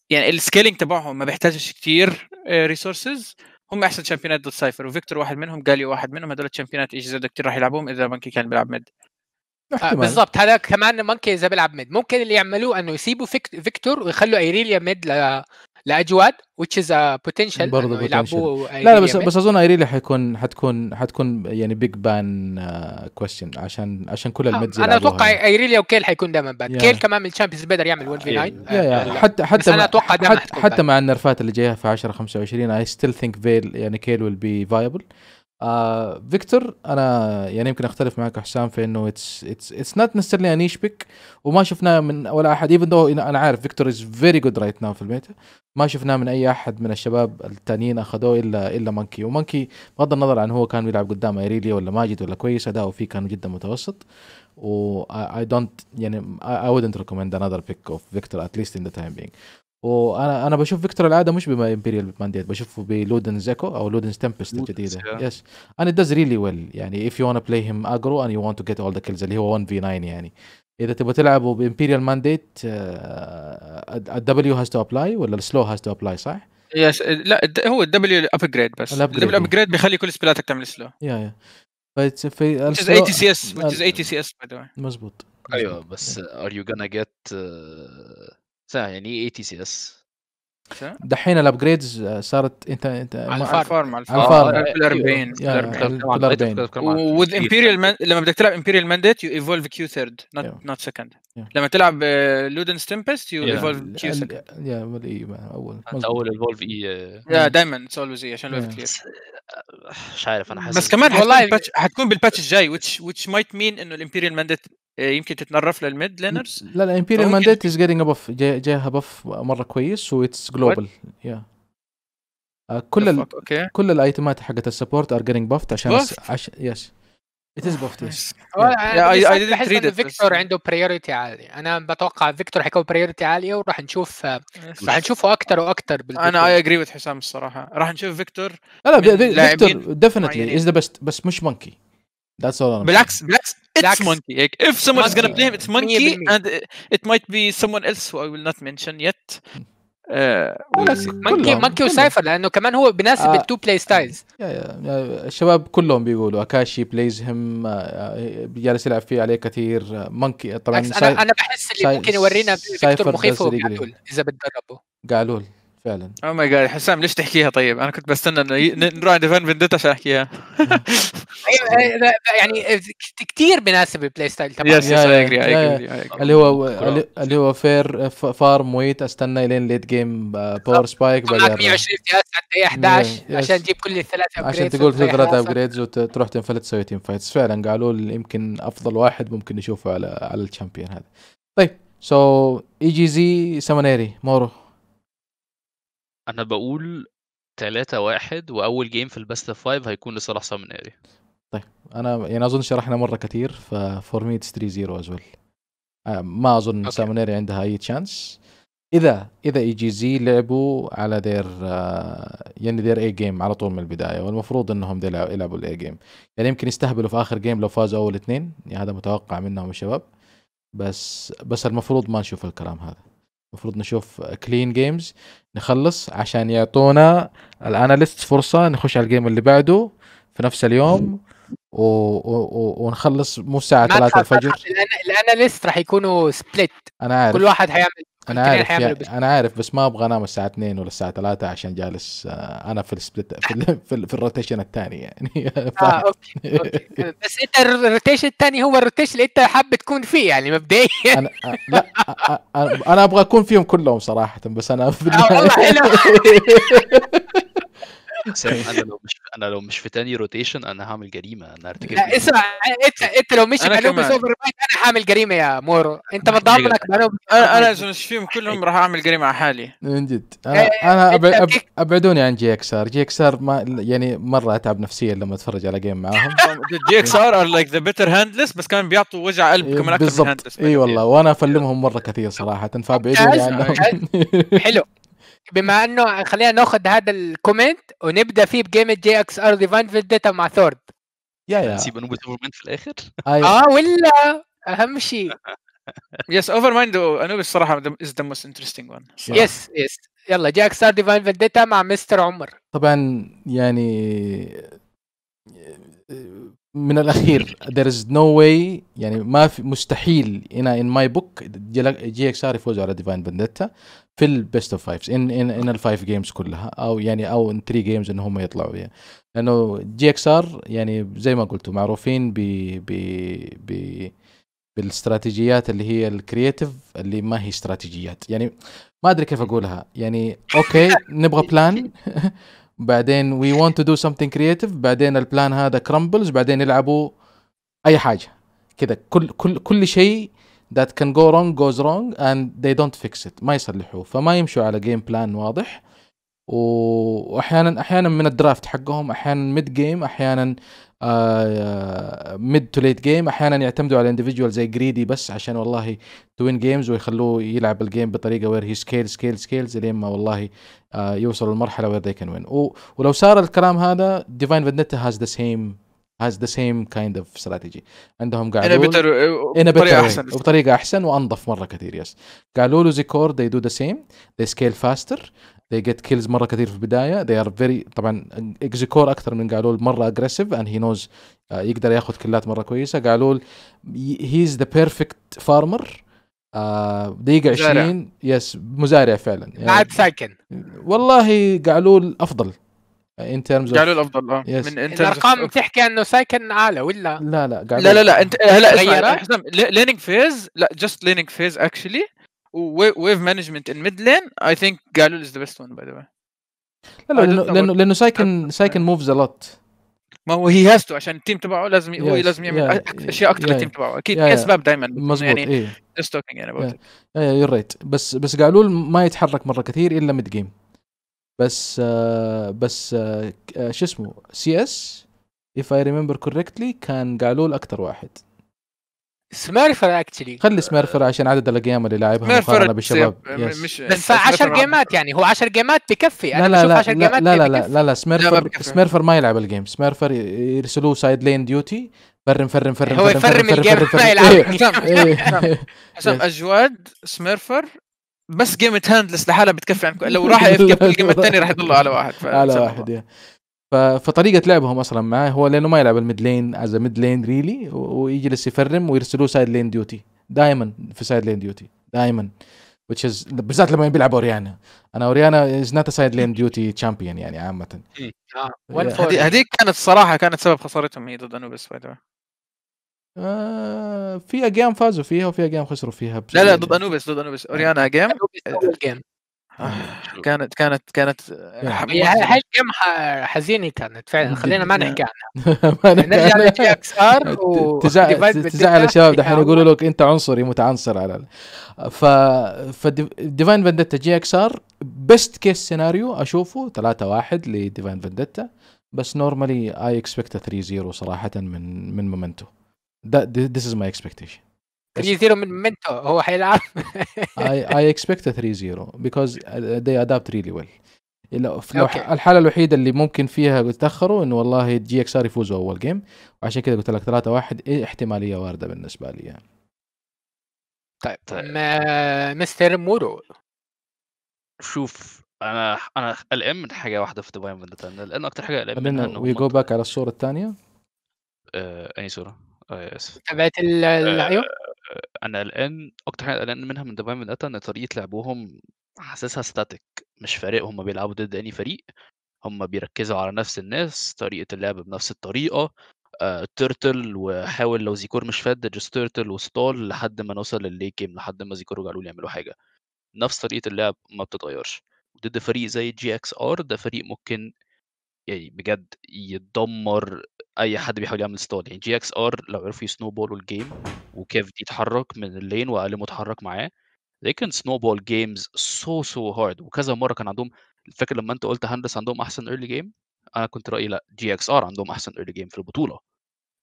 يعني السكيلينج تبعهم ما بيحتاجش كثير ريسورسز آه، هم احسن شامبيونات ضد سايفر وفيكتور واحد منهم جاليو واحد منهم هدول الشامبيونات ايش زاد كثير راح يلعبوهم اذا مانكي كان بيلعب ميد آه بالضبط هذا كمان مانكي اذا بيلعب ميد ممكن اللي يعملوه انه يسيبوا فيكتور ويخلوا ايريليا ميد ل... لاجواد which is a potential برضه يلعبوه لا لا بس بس اظن ايريلي حيكون حتكون حتكون يعني بيج بان كويستشن عشان عشان كل آه، المجز انا اتوقع ايريلي وكيل حيكون دائما بان yeah. كيل كمان من الشامبيونز بيقدر يعمل 1 في 9 حتى حتى انا اتوقع حتى, حتى مع النرفات اللي جايه في 10 25 اي ستيل ثينك فيل يعني كيل ويل بي فايبل آه فيكتور انا يعني يمكن اختلف معك حسام في انه اتس اتس اتس نوت نسترلي ان بيك وما شفناه من ولا احد ايفن دو انا عارف فيكتور از فيري جود رايت ناو في الميتا ما شفناه من اي احد من الشباب التانيين اخذوه الا الا مانكي ومانكي بغض النظر عن هو كان بيلعب قدام ايريليا ولا ماجد ولا كويس اداؤه فيه كان جدا متوسط و اي دونت يعني اي ودنت ريكومند انذر بيك اوف فيكتور ات ليست ان ذا تايم بينج وانا انا بشوف فيكتور العاده مش بما امبيريال مانديت بشوفه بلودن زيكو او لودن تمبست الجديده يس انا داز ريلي ويل يعني اف يو ونا بلاي هيم اجرو اند يو ونت تو جيت اول ذا كيلز اللي هو 1 في 9 يعني اذا تبغى تلعبه بامبيريال مانديت الدبليو هاز تو ابلاي ولا السلو هاز تو ابلاي صح؟ يس لا هو الدبليو ابجريد بس الدبليو ابجريد بيخلي كل سبيلاتك تعمل سلو يا يا بس في which is ATCS اس is ATCS by the way ايوه بس ار يو جونا جيت سنه يعني اي تي سي اس دحين الابجريدز آه، صارت انت انت على الفارم على الفارم 40 40 وذ امبيريال لما بدك تلعب امبيريال مانديت يو ايفولف كيو ثيرد نوت نوت سكند لما تلعب لودن ستمبست يو ايفولف كيو سكند يا اي اول آه، اول ايفولف اي يا دائما اتس اولويز اي عشان الويف آه، كلير مش عارف انا حاسس بس كمان والله حتكون بالباتش الجاي which which might mean انه الامبيريال مانديت آه، يمكن تتنرف للميد لينرز لا لا امبيريال مانديت از جيتنج ابف جايها بف مره كويس واتس جلوبال يا كل ال okay. كل الايتمات حقت السبورت ار جيتنج بفت عشان عشان يس ات از بفت يس بحس ان فيكتور عنده بريورتي عاليه انا بتوقع فيكتور حيكون بريورتي عاليه وراح نشوف آه، راح نشوفه اكثر واكثر انا اي اجري وذ حسام الصراحه راح نشوف فيكتور لا لا فيكتور ديفنتلي از ذا بيست بس مش مونكي That's all. I'm بالعكس بالعكس it's monkey like, if someone is gonna play him it's monkey and it might be someone else who I will not mention yet مانكي مانكي وسايفر لانه كمان هو بناسب آه. التو بلاي ستايلز الشباب كلهم بيقولوا اكاشي بلايز هم جالس يلعب فيه عليه كثير مانكي آه، طبعا انا انا بحس اللي ممكن يورينا فيكتور مخيف هو قالول اذا بتدربه قالول فعلا او ماي جاد حسام ليش تحكيها طيب انا كنت بستنى نروح عند فان فنديتا عشان احكيها أيوة، أيوة، يعني كثير بيناسب البلاي ستايل تبعك يس يس اللي هو اللي هو فير فارم ويت استنى لين ليت جيم باور سبايك بعدين 120 اس عند 11 عشان تجيب كل الثلاث ابجريدز عشان تقول في ثلاث ابجريدز وتروح تنفلت تسوي تيم فايتس فعلا قالوا يمكن افضل واحد ممكن نشوفه على على الشامبيون هذا طيب سو اي جي زي سمنيري مورو انا بقول 3 1 واول جيم في البست اوف 5 هيكون لصلاح سمناري طيب انا يعني اظن شرحنا مره كثير ففور مي 3 0 از ويل ما اظن أوكي. سامونيري عندها اي تشانس اذا اذا اي جي زي لعبوا على دير آه، يعني دير اي جيم على طول من البدايه والمفروض انهم يلعبوا الاي جيم يعني يمكن يستهبلوا في اخر جيم لو فازوا اول اثنين يعني هذا متوقع منهم الشباب بس بس المفروض ما نشوف الكلام هذا المفروض نشوف كلين جيمز نخلص عشان يعطونا الاناليست فرصه نخش على الجيم اللي بعده في نفس اليوم و... و... ونخلص مو الساعه 3 الفجر الاناليست راح يكونوا سبليت انا عارف كل واحد حيعمل انا عارف انا عارف بس ما ابغى انام الساعه 2 ولا الساعه 3 عشان جالس آه، انا في السبلت في, في, في الروتيشن الثاني يعني اه اوكي اوكي بس انت الروتيشن الثاني هو الروتيشن اللي انت حاب تكون فيه يعني مبدئيا انا آه، لا آه، انا ابغى اكون فيهم كلهم صراحه بس انا في والله حسام انا لو مش انا لو مش في تاني روتيشن انا هعمل جريمه انا ارتكب اسمع انت انت لو مش بقلوب سوبر بايت انا هعمل جريمه يا مورو انت بتضامنك انا انا انا مش فيهم كلهم راح اعمل جريمه على حالي من جد انا إيه، انا إيه، ابعدوني عن جي اكس ار جي اكس ار ما يعني مره اتعب نفسيا لما اتفرج على جيم معاهم جي اكس ار ار لايك ذا بيتر هاندلس بس كان بيعطوا وجع قلب إيه، كمان اكثر من هاندلس اي والله وانا افلمهم مره كثير صراحه فابعدوني عنهم حلو بما انه خلينا ناخذ هذا الكومنت ونبدا فيه بجيم جي اكس ار ديفاين فيديتا مع ثورد يا يا نسيب اوفر مايند في الاخر أيوة. اه ولا اهم شيء يس اوفر مايند انوبي الصراحه از ذا موست انترستنج وان يس يس يلا جاك ستار ديفاين فيديتا مع مستر عمر طبعا يعني من الاخير there is no way يعني ما في مستحيل هنا in my book جي اكس ار يفوز على ديفاين فينديتا في البيست اوف فايفز ان ان ان الفايف جيمز كلها او يعني او ان 3 جيمز ان هم يطلعوا يعني لانه جي اكس ار يعني زي ما قلتوا معروفين ب ب ب بالاستراتيجيات اللي هي الكرييتيف اللي ما هي استراتيجيات يعني ما ادري كيف اقولها يعني اوكي نبغى بلان بعدين وي ونت تو دو سمثينج كرييتيف بعدين البلان هذا كرمبلز بعدين يلعبوا اي حاجه كذا كل كل كل شيء that can go wrong goes wrong and they don't fix it ما يصلحوه فما يمشوا على جيم بلان واضح واحيانا احيانا من الدرافت حقهم احيانا ميد جيم احيانا ميد تو ليت جيم احيانا يعتمدوا على اندفجوال زي جريدي بس عشان والله توين جيمز ويخلوه يلعب الجيم بطريقه وير هي سكيل سكيل سكيلز لين ما والله uh, آه، يوصل لمرحله وير ذي كان وين ولو صار الكلام هذا ديفاين فيدنتا هاز ذا سيم هاز ذا سيم كايند اوف استراتيجي عندهم قالوا انبتر بطريقه احسن بطريقه احسن وانظف مره كثير يس قالوا له زي كور they do the same they scale faster they get kills مره كثير في البدايه they are very طبعا اكزيكور اكثر من قالوا مره اجريسيف and he knows uh, يقدر ياخذ كلات مره كويسه قالوا he is the perfect farmer آه، دقيقة 20 يس مزارع فعلا يعني عاد ساكن والله قالول افضل ان ترمز قالوا الافضل اه yes. من الارقام بتحكي انه سايكن اعلى ولا لا لا لا لا لا انت هلا آه، اسمع ليننج فيز لا جاست ليننج فيز اكشلي ويف مانجمنت ان ميد لين اي ثينك قالوا از ذا بيست ون باي ذا واي لا لا لانه لانه سايكن سايكن موفز ا لوت ما هو هي هاز تو عشان التيم تبعه لازم yes. هو لازم يعمل yeah. اشياء اكثر yeah. للتيم تبعه اكيد yeah. في اسباب دائما مزبوط يعني جاست إيه. توكينج يعني ايه بس بس قالوا ما يتحرك مره كثير الا ميد جيم بس آه بس آه شو اسمه سي اس اف اي ريمبر كوركتلي كان قالول اكثر واحد سميرفر اكشلي خلي سميرفر عشان عدد الايام اللي لعبها مقارنه بالشباب مش بس 10 جيمات يعني هو 10 جيمات تكفي يعني لا لا يعني لا لا لا, لا لا لا سميرفر سميرفر ما يلعب الجيم سميرفر يرسلوه سايد لين ديوتي فرم فرم فرم هو يفرم الجيم ما يلعب إيه، إيه، إيه. حسام اجواد سميرفر بس جيم هاندلس لحالها بتكفي عنكم لو راح الجيم الثاني راح يضل على واحد على واحد يا. فطريقه لعبهم اصلا معاه هو لانه ما يلعب الميد لين از ميد لين ريلي ويجلس يفرم ويرسلوه سايد لين ديوتي دائما في سايد لين ديوتي دائما which is بالذات لما بيلعب اوريانا انا اوريانا از نوت سايد لين ديوتي تشامبيون يعني عامه إيه. آه. هذيك كانت الصراحه كانت سبب خسارتهم هي ضد انوبيس باي آه، في اجيام فازوا فيها وفي اجيام خسروا فيها لا لا يعني ضد انوبيس ضد انوبيس آه. اوريانا اجيم آه، كانت كانت كانت هاي الجيم حزينه كانت فعلا خلينا ما نحكي عنها نرجع لجي اكس ار تزعل الشباب دحين يقولوا لك انت عنصري متعنصر على ف ديفاين فندتا جي اكس ار بيست كيس سيناريو اشوفه 3 1 لديفاين فندتا بس نورمالي اي اكسبكت 3 0 صراحه من من مومنتو ده this is my expectation 3 0 من منتو هو حيلعب I I expect a 3 0 because uh, they adapt really well لو الحاله الوحيده اللي ممكن فيها تاخروا انه والله جي اكس ار يفوزوا اول جيم وعشان كذا قلت لك 3 1 إيه احتماليه وارده بالنسبه لي يعني. طيب طيب مستر مورو آه، شوف انا انا قلقان من حاجه واحده في ديفاين فاندتان لان اكتر حاجه قلقان منها انه وي جو باك على الصوره الثانيه آه، اي صوره آه، اسف تبعت آه، ايوه انا قلقان اكتر حاجه قلقان منها من دبي من ان طريقه لعبهم حاسسها ستاتيك مش فارق هم بيلعبوا ضد اي فريق هم بيركزوا على نفس الناس طريقه اللعب بنفس الطريقه آه، تيرتل وحاول لو زيكور مش فاد جست تيرتل وستال لحد ما نوصل للليت جيم لحد ما زيكور له يعملوا حاجه نفس طريقه اللعب ما بتتغيرش ضد فريق زي جي اكس ار ده فريق ممكن يعني بجد يدمر اي حد بيحاول يعمل ستال يعني جي اكس ار لو عرفوا يسنو بول الجيم وكيف دي من اللين واقل متحرك معاه they can snowball games so so hard وكذا مره كان عندهم فاكر لما انت قلت هندس عندهم احسن ايرلي جيم انا كنت رايي لا جي اكس ار عندهم احسن ايرلي جيم في البطوله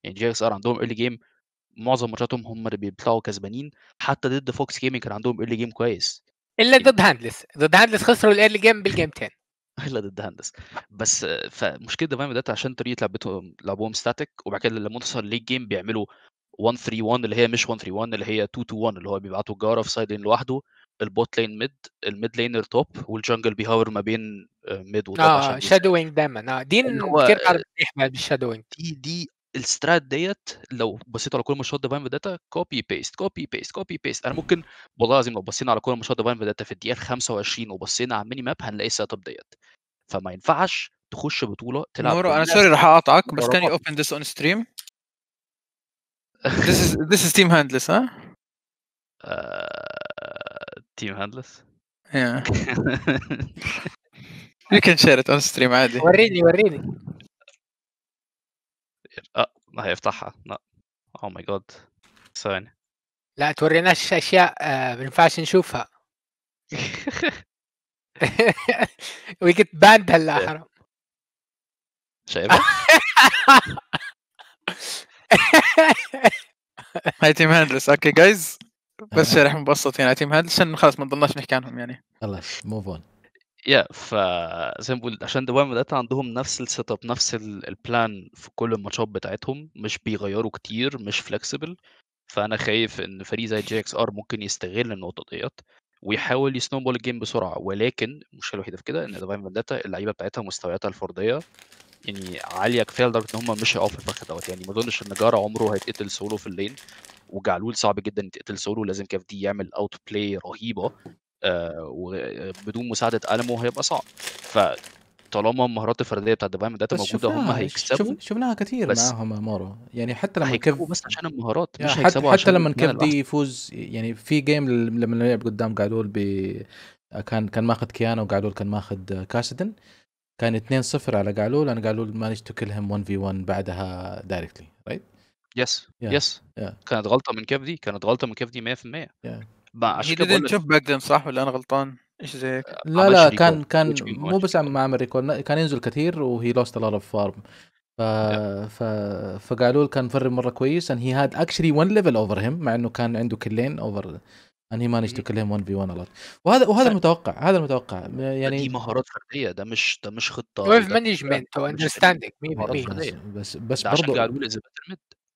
يعني جي اكس ار عندهم ايرلي جيم معظم ماتشاتهم هم اللي بيطلعوا كسبانين حتى ضد فوكس جيمنج كان عندهم ايرلي جيم كويس الا يعني ضد هاندلس ضد هاندلس خسروا الايرلي جيم بالجيمتين الا ضد هندس بس فمشكله ديفاين داتا عشان طريقه لعبتهم لعبهم ستاتيك وبعد كده لما توصل ليك جيم بيعملوا 1 3 1 اللي هي مش 1 3 1 اللي هي 2 2 1 اللي هو بيبعتوا جاره في سايد لين لوحده البوت لين ميد الميد لينر توب والجنجل بيهاور ما بين ميد وتوب اه, آه، شادوينج آه، دايما اه دي كتير بتحمل بالشادوينج دي دي السترات ديت لو بصيت على كل مشروع ديفاين داتا كوبي بيست كوبي بيست كوبي بيست انا ممكن والله العظيم لو بصينا على كل مشروع ديفاين داتا في الدقيقه 25 وبصينا على الميني ماب هنلاقي السيت اب ديت فما ينفعش تخش بطوله تلعب نورو انا سوري راح اقاطعك بس كان يو اوبن ذس اون ستريم This is this is team handless ها؟ تيم آه، هاندلس؟ yeah you can share it on stream عادي وريني وريني اه ما هيفتحها لا او ماي جاد ثواني لا توريناش اشياء آه، ما ينفعش نشوفها وي جيت باند هلا حرام شايفها؟ هاي تيم هاندلس اوكي جايز بس آه. شرح مبسط يعني تيم هاندلس عشان خلاص ما نضلناش نحكي عنهم يعني خلاص موف اون يا فزي ما بقول عشان دوام بدأت عندهم نفس السيت اب نفس البلان في كل الماتشات بتاعتهم مش بيغيروا كتير مش فلكسبل فانا خايف ان فريق زي جي اكس ار ممكن يستغل النقطه ديت ويحاول يسنوبول الجيم بسرعه ولكن المشكله الوحيده في كده ان دوام بدات اللعيبه بتاعتها مستوياتها الفرديه يعني عاليه كفايه لدرجه ان هم مش هيقفوا الفخ دوت يعني ما اظنش ان جار عمره هيتقتل سولو في اللين وجعلول صعب جدا يتقتل سولو لازم كاف دي يعمل اوت بلاي رهيبه آه، وبدون مساعده المو هيبقى صعب فطالما المهارات الفرديه بتاعت ديفاين داتا موجوده هم هيكسبوا شفناها كتير بس معاهم مارو يعني حتى لما كيف بس عشان المهارات مش يعني حتى, حتى لما كيف دي يفوز يعني في جيم لما لعب قدام قاعدول ب كان كان ماخذ كيانا وقاعدول كان ماخذ كاسدن كان 2-0 على قالول انا قالول مانج تو كلهم 1 في 1 بعدها دايركتلي رايت يس يس كانت غلطه من كيف دي كانت غلطه من كيف دي 100% yeah. ما عشان كذا تشوف باك ذن صح ولا انا غلطان؟ ايش زيك؟ آه، لا لا كان كان مو بس عم عمل ريكورد كان ينزل كثير وهي لوست ا لوت اوف فارم ف... ف... فقالوا كان مفرم مره كويس ان هي هاد اكشلي 1 ليفل اوفر هيم مع انه كان عنده كلين اوفر ان هي مانج تو كلين 1 في 1 الوت وهذا وهذا طيب. المتوقع هذا المتوقع يعني دي مهارات فرديه ده مش ده مش خطه ويف مانجمنت واندرستاندينج بس بس برضه قالوا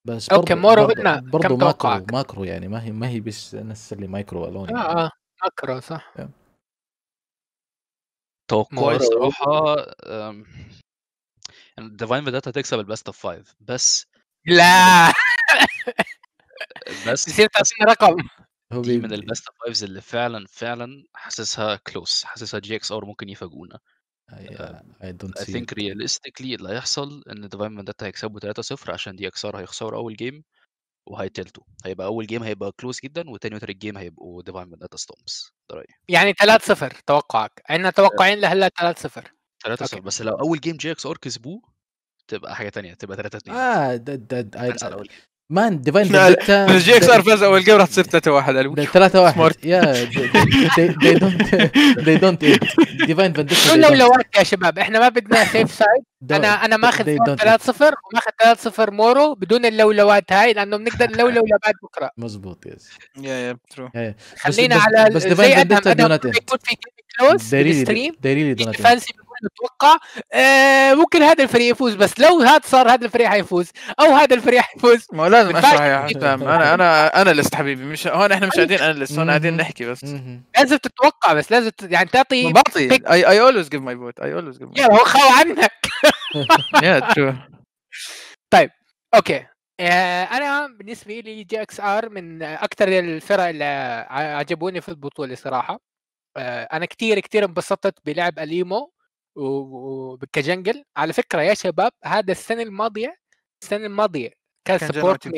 بس اوكي مورو قلنا برضه كم ماكرو ماكرو يعني ما هي ما هي بس نفس اللي مايكرو الون يعني. اه اه ماكرو صح توقعي صراحة ديفاين يعني فيدتا تكسب الباست اوف فايف بس لا بس يصير رقم دي من الباست اوف فايفز اللي فعلا فعلا حاسسها كلوس حاسسها جي اكس ار ممكن يفاجئونا I آه، uh, I don't I see think it. realistically اللي هيحصل ان ديفاين فانداتا هيكسبوا 3-0 عشان دي ار هيخسروا اول جيم وهيتلتوا هيبقى اول جيم هيبقى كلوز جدا وتاني وتالت جيم هيبقوا ديفاين فانداتا ستومبس ده رايي يعني 3-0 توقعك عندنا توقعين لهلا 3-0 3-0 بس لو اول جيم جي اكس ار كسبوه تبقى حاجه تانية تبقى 3 2 اه ده ده مان ديفاين فينديتا جي اكس ار فاز اول جيم راح تصير 3 1 3 1 يا دي دونت دي دونت ديفاين فينديتا كلهم لواك يا شباب احنا ما بدنا سيف سايد انا انا ماخذ 3 0 وماخذ 3 0 مورو بدون اللولوات هاي لانه بنقدر نلولو لبعد بكره مزبوط يس يا يا ترو خلينا على بس ديفاين فينديتا دونت يكون في كلوز ستريم فانسي نتوقع آه ممكن هذا الفريق يفوز بس لو هذا صار هذا الفريق حيفوز او هذا الفريق حيفوز ما لازم اشرح يا حسام انا انا انا لست حبيبي مش هون احنا مش طيب. قاعدين انا لست هون قاعدين نحكي بس لازم تتوقع بس لازم يعني تعطي بعطي اي اي اولويز جيف ماي فوت اي اولويز جيف يلا هو خاو عنك يا ترو طيب اوكي آه، انا بالنسبه لي جي اكس ار من اكثر الفرق اللي عجبوني في البطوله صراحه آه، انا كثير كثير انبسطت بلعب اليمو وكجنجل على فكره يا شباب هذا السنه الماضيه السنه الماضيه كان, سبورت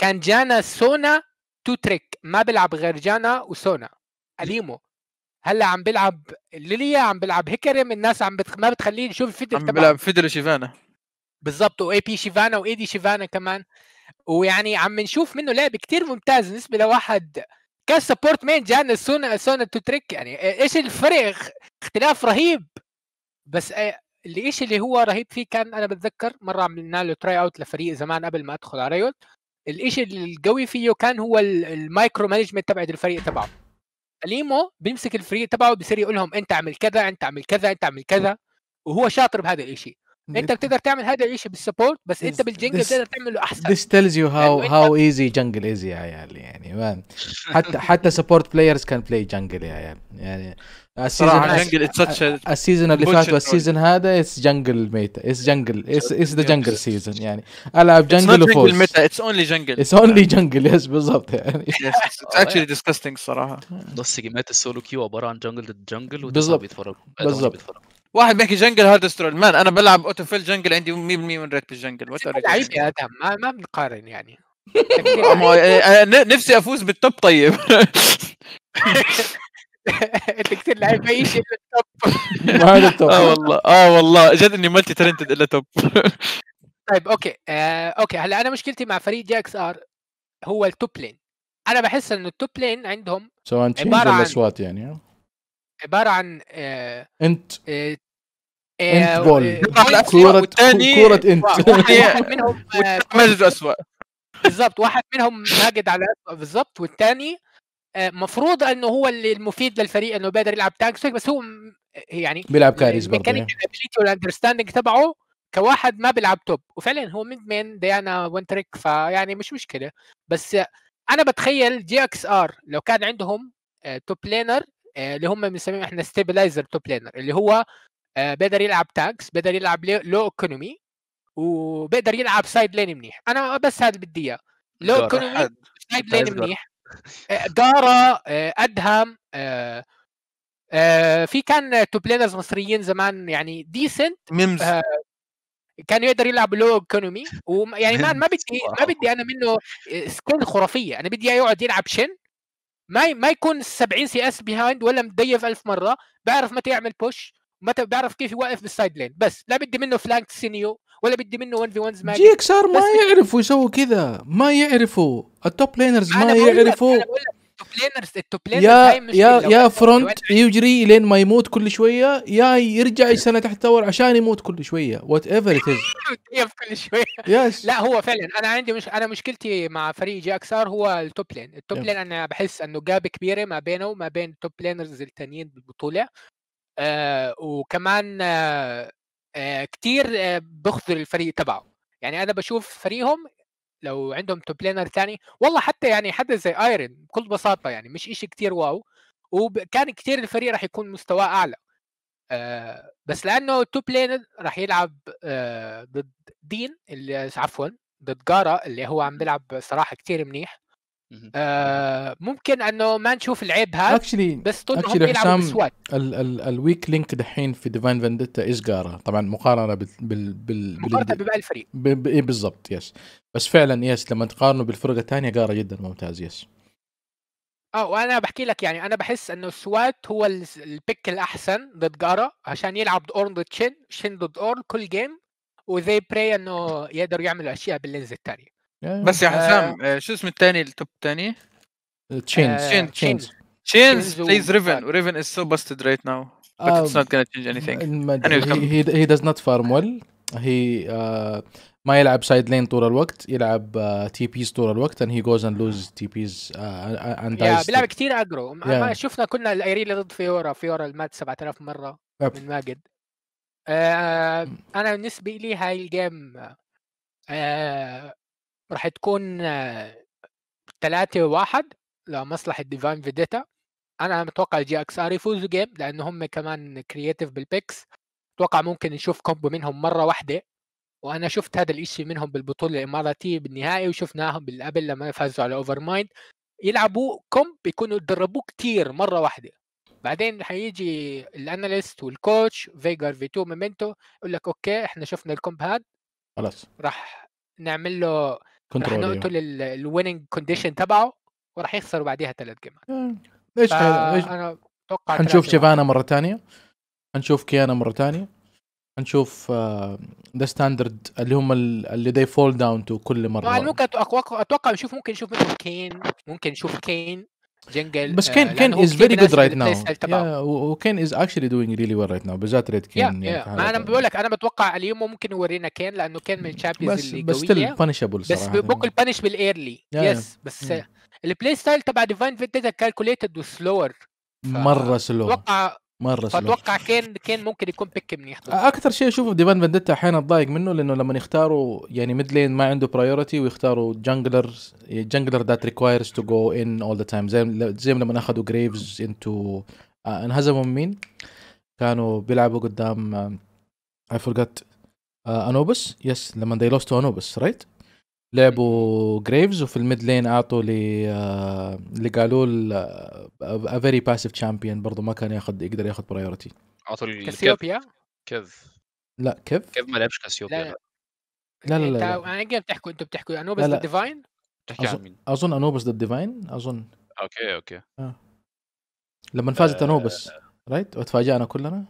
كان جانا سونا تو تريك ما بيلعب غير جانا وسونا اليمو هلا عم بيلعب ليليا عم بيلعب هيكرم الناس عم بتخ... ما بتخليه يشوف الفيدل عم بيلعب فيدل شيفانا بالضبط واي بي شيفانا واي دي شيفانا كمان ويعني عم نشوف منه لعب كتير ممتاز بالنسبه لواحد كان سبورت مين جانا سونا سونا تو تريك يعني ايش الفرق اختلاف رهيب بس آه، الإشي اللي هو رهيب فيه كان انا بتذكر مره عملنا له تراي اوت لفريق زمان قبل ما ادخل على ريوت الإشي القوي فيه كان هو المايكرو مانجمنت تبعت الفريق تبعه اليمو بيمسك الفريق تبعه بيصير يقول لهم انت اعمل كذا انت اعمل كذا انت اعمل كذا وهو شاطر بهذا الإشي انت بتقدر تعمل هذا الشيء بالسبورت بس انت بالجنجل بتقدر تعمله احسن this tells you how يعني how easy jungle is يا عيال يعني مان حتى حتى سبورت بلايرز كان بلاي جنجل يا عيال يعني السيزون جنجل السيزون اللي فات والسيزون هذا اتس جنجل ميتا اتس جنجل اتس ذا جنجل سيزون يعني العب جنجل وفوز ميتا اتس اونلي جنجل اتس اونلي جنجل يس بالضبط يعني اتس اكشلي ديسكاستنج الصراحه نص جيمات السولو كيو عباره عن جنجل ضد جنجل بالضبط آه، بالضبط واحد بيحكي جنجل هارد سترول مان انا بلعب اوتو فيل جنجل عندي 100% من ريت بالجنجل لعيب يا ادم ما ما بنقارن يعني آه، آه، نفسي افوز بالتوب طيب انت كثير لعيب اي شيء الا التوب ما هذا التوب اه والله اه والله جد اني مالتي تالنتد الا توب طيب اوكي آه، اوكي هلا انا مشكلتي مع فريق جي اكس ار هو التوب لين انا بحس انه التوب لين عندهم سواء تشينج ولا سوات يعني عباره عن آه انت آه انت بول آه، آه، كورة كورة انت واحد منهم آه، اسوء بالظبط واحد منهم ماجد على اسوء بالظبط والثاني مفروض انه هو اللي المفيد للفريق انه بيقدر يلعب تانكس بس هو يعني بيلعب كاريز برضه الابيليتي يعني. تبعه كواحد ما بيلعب توب وفعلا هو ميد مين ديانا وينتريك فيعني مش مشكله بس انا بتخيل جي اكس ار لو كان عندهم توب لينر آه، اللي هم بنسميهم احنا ستيبلايزر توب لينر اللي هو آه، بيقدر يلعب تاكس بيقدر يلعب لو ايكونومي وبيقدر يلعب سايد لين منيح انا بس هذا بدي اياه لو ايكونومي سايد لين منيح دارا آه، ادهم في كان توب لينرز مصريين زمان يعني ديسنت ميمز كان يقدر يلعب لو ايكونومي ويعني ما ما بدي ما بدي انا منه سكيل خرافيه انا بدي اياه يقعد يلعب شن ما ما يكون 70 سي اس بيهايند ولا مديف ألف مره بعرف متى يعمل بوش متى بعرف كيف يوقف بالسايد لين بس لا بدي منه فلانك سينيو ولا بدي منه 1 في 1 سماك جي اكس ما يعرفوا يسووا كذا ما يعرفوا التوب لينرز ما يعرفوا التوب لينرز التوب لينرز يا يا يا فرونت يجري لين ما يموت كل شويه يا يرجع سنه تحت تور عشان يموت كل شويه وات ايفر ات از كل شويه يس لا هو فعلا انا عندي مش انا مشكلتي مع فريق جي اكسار هو التوب لين التوب لين انا بحس انه جاب كبيره ما بينه وما بين التوب لينرز التانيين بالبطوله آه وكمان آه آه كثير آه بخذل الفريق تبعه يعني انا بشوف فريقهم لو عندهم توب لينر ثاني والله حتى يعني حدا زي ايرن بكل بساطه يعني مش إشي كتير واو وكان كتير الفريق راح يكون مستواه اعلى آه بس لانه توب لينر راح يلعب آه ضد دين اللي عفوا ضد جارا اللي هو عم بيلعب صراحه كتير منيح آه ممكن انه ما نشوف العيب هذا actually, بس طول ما هم يلعبوا بسوات الويك لينك دحين في ديفاين فندتا ايش قاره طبعا مقارنه بال بال بال مقارنه بباقي الفريق ايه بالضبط يس بس فعلا يس لما تقارنه بالفرقة الثانيه قاره جدا ممتاز يس اه وانا بحكي لك يعني انا بحس انه سوات هو البيك الاحسن ضد جارا عشان يلعب اورن ضد شن شن ضد اورن كل جيم وذي براي انه يقدروا يعملوا اشياء باللينز الثانيه بس يا حسام آه. شو اسم الثاني التوب الثاني؟ تشينز تشينز تشينز تشينز بلايز ريفن وريفن از سو باستد رايت ناو but آه، it's not gonna change anything he, he, he does not farm well he uh, ما يلعب سايد لين طول الوقت يلعب تي آه، بيز طول الوقت and he goes and loses تي بيز and yeah, بيلعب كثير اجرو yeah. شفنا كنا اللي ضد فيورا فيورا مات 7000 مره yep. من ماجد uh, انا بالنسبه لي هاي الجيم uh, راح تكون 3 1 لمصلحه ديفاين فيديتا انا متوقع جي اكس ار يفوزوا جيم لان هم كمان كرييتيف بالبيكس اتوقع ممكن نشوف كومبو منهم مره واحده وانا شفت هذا الاشي منهم بالبطوله الاماراتيه بالنهائي وشفناهم بالقبل لما فازوا على اوفر مايند يلعبوا كومب بيكونوا دربوه كتير مره واحده بعدين حيجي الاناليست والكوتش فيجر في تو مومنتو يقول لك اوكي احنا شفنا الكومب هاد خلاص راح نعمل له كنترول راح نقتل الويننج كونديشن تبعه وراح يخسروا بعديها ثلاث جيمات ايش ايش انا اتوقع حنشوف شيفانا مره ثانيه حنشوف كيانا مره ثانيه حنشوف ذا آه، ستاندرد اللي هم اللي دي فول داون تو كل مره ممكن اتوقع نشوف ممكن نشوف منهم كين ممكن نشوف كين جنجل بس كين آه، كين از فيري جود رايت ناو وكين از اكشلي دوينج ريلي ويل رايت ناو بالذات ريد يعني كين ما انا بقول لك انا بتوقع اليوم ممكن يورينا كين لانه كين من الشامبيونز اللي بس ستيل بانشبل بس بوكل بانش بالايرلي يس بس mm. البلاي ستايل تبع ديفاين فيتيتا كالكوليتد وسلور مره سلو اتوقع مره فاتوقع كان كان ممكن يكون بيك منيح اكثر شيء اشوفه ديفان فندتا احيانا اتضايق منه لانه لما يختاروا يعني ميد لين ما عنده برايورتي ويختاروا جانجلر جانجلر ذات ريكوايرز تو جو ان اول ذا تايم زي زي لما اخذوا جريفز انتو آه انهزموا من مين؟ كانوا بيلعبوا قدام اي فورجت انوبس يس لما دي لوست انوبس رايت؟ right? لعبوا جريفز وفي الميد لين اعطوا لي آه، اللي قالوا ا فيري باسيف تشامبيون برضه ما كان ياخذ يقدر ياخذ برايورتي اعطوا كاثيوبيا كيف لا كيف كيف ما لعبش كاثيوبيا لا لا لا, إيه، انا قاعد بتحكوا انتوا بتحكوا انوبس ذا ديفاين بتحكي عن مين؟ اظن انوبس ذا ديفاين اظن اوكي اوكي آه. لما فازت آه. انوبس رايت وتفاجئنا كلنا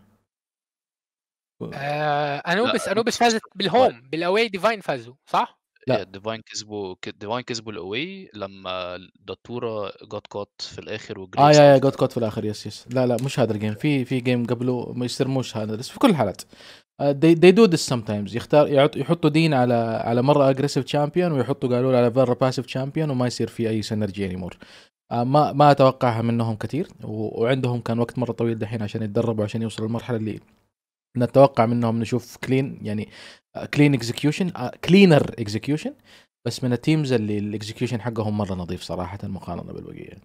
انوبس انوبس فازت بالهوم بالاواي ديفاين فازوا صح؟ لا ديفاين كسبوا ديفاين كسبوا الاوي لما داتورا جوت كوت في الاخر وجريس اه يا يا جات كات في الاخر يس يس لا لا مش هذا الجيم في في جيم قبله ما مش هذا بس في كل الحالات دي دو ذس سم تايمز يختار يحطوا دين على على مره اجريسيف تشامبيون ويحطوا قالوا على مره باسيف تشامبيون وما يصير في اي سنرجي مور آه، ما ما اتوقعها منهم كثير وعندهم كان وقت مره طويل دحين عشان يتدربوا عشان يوصلوا للمرحله اللي نتوقع منهم نشوف كلين يعني كلين اكزكيوشن كلينر اكزكيوشن بس من التيمز اللي الاكزكيوشن حقهم مره نظيف صراحه مقارنه بالبقيه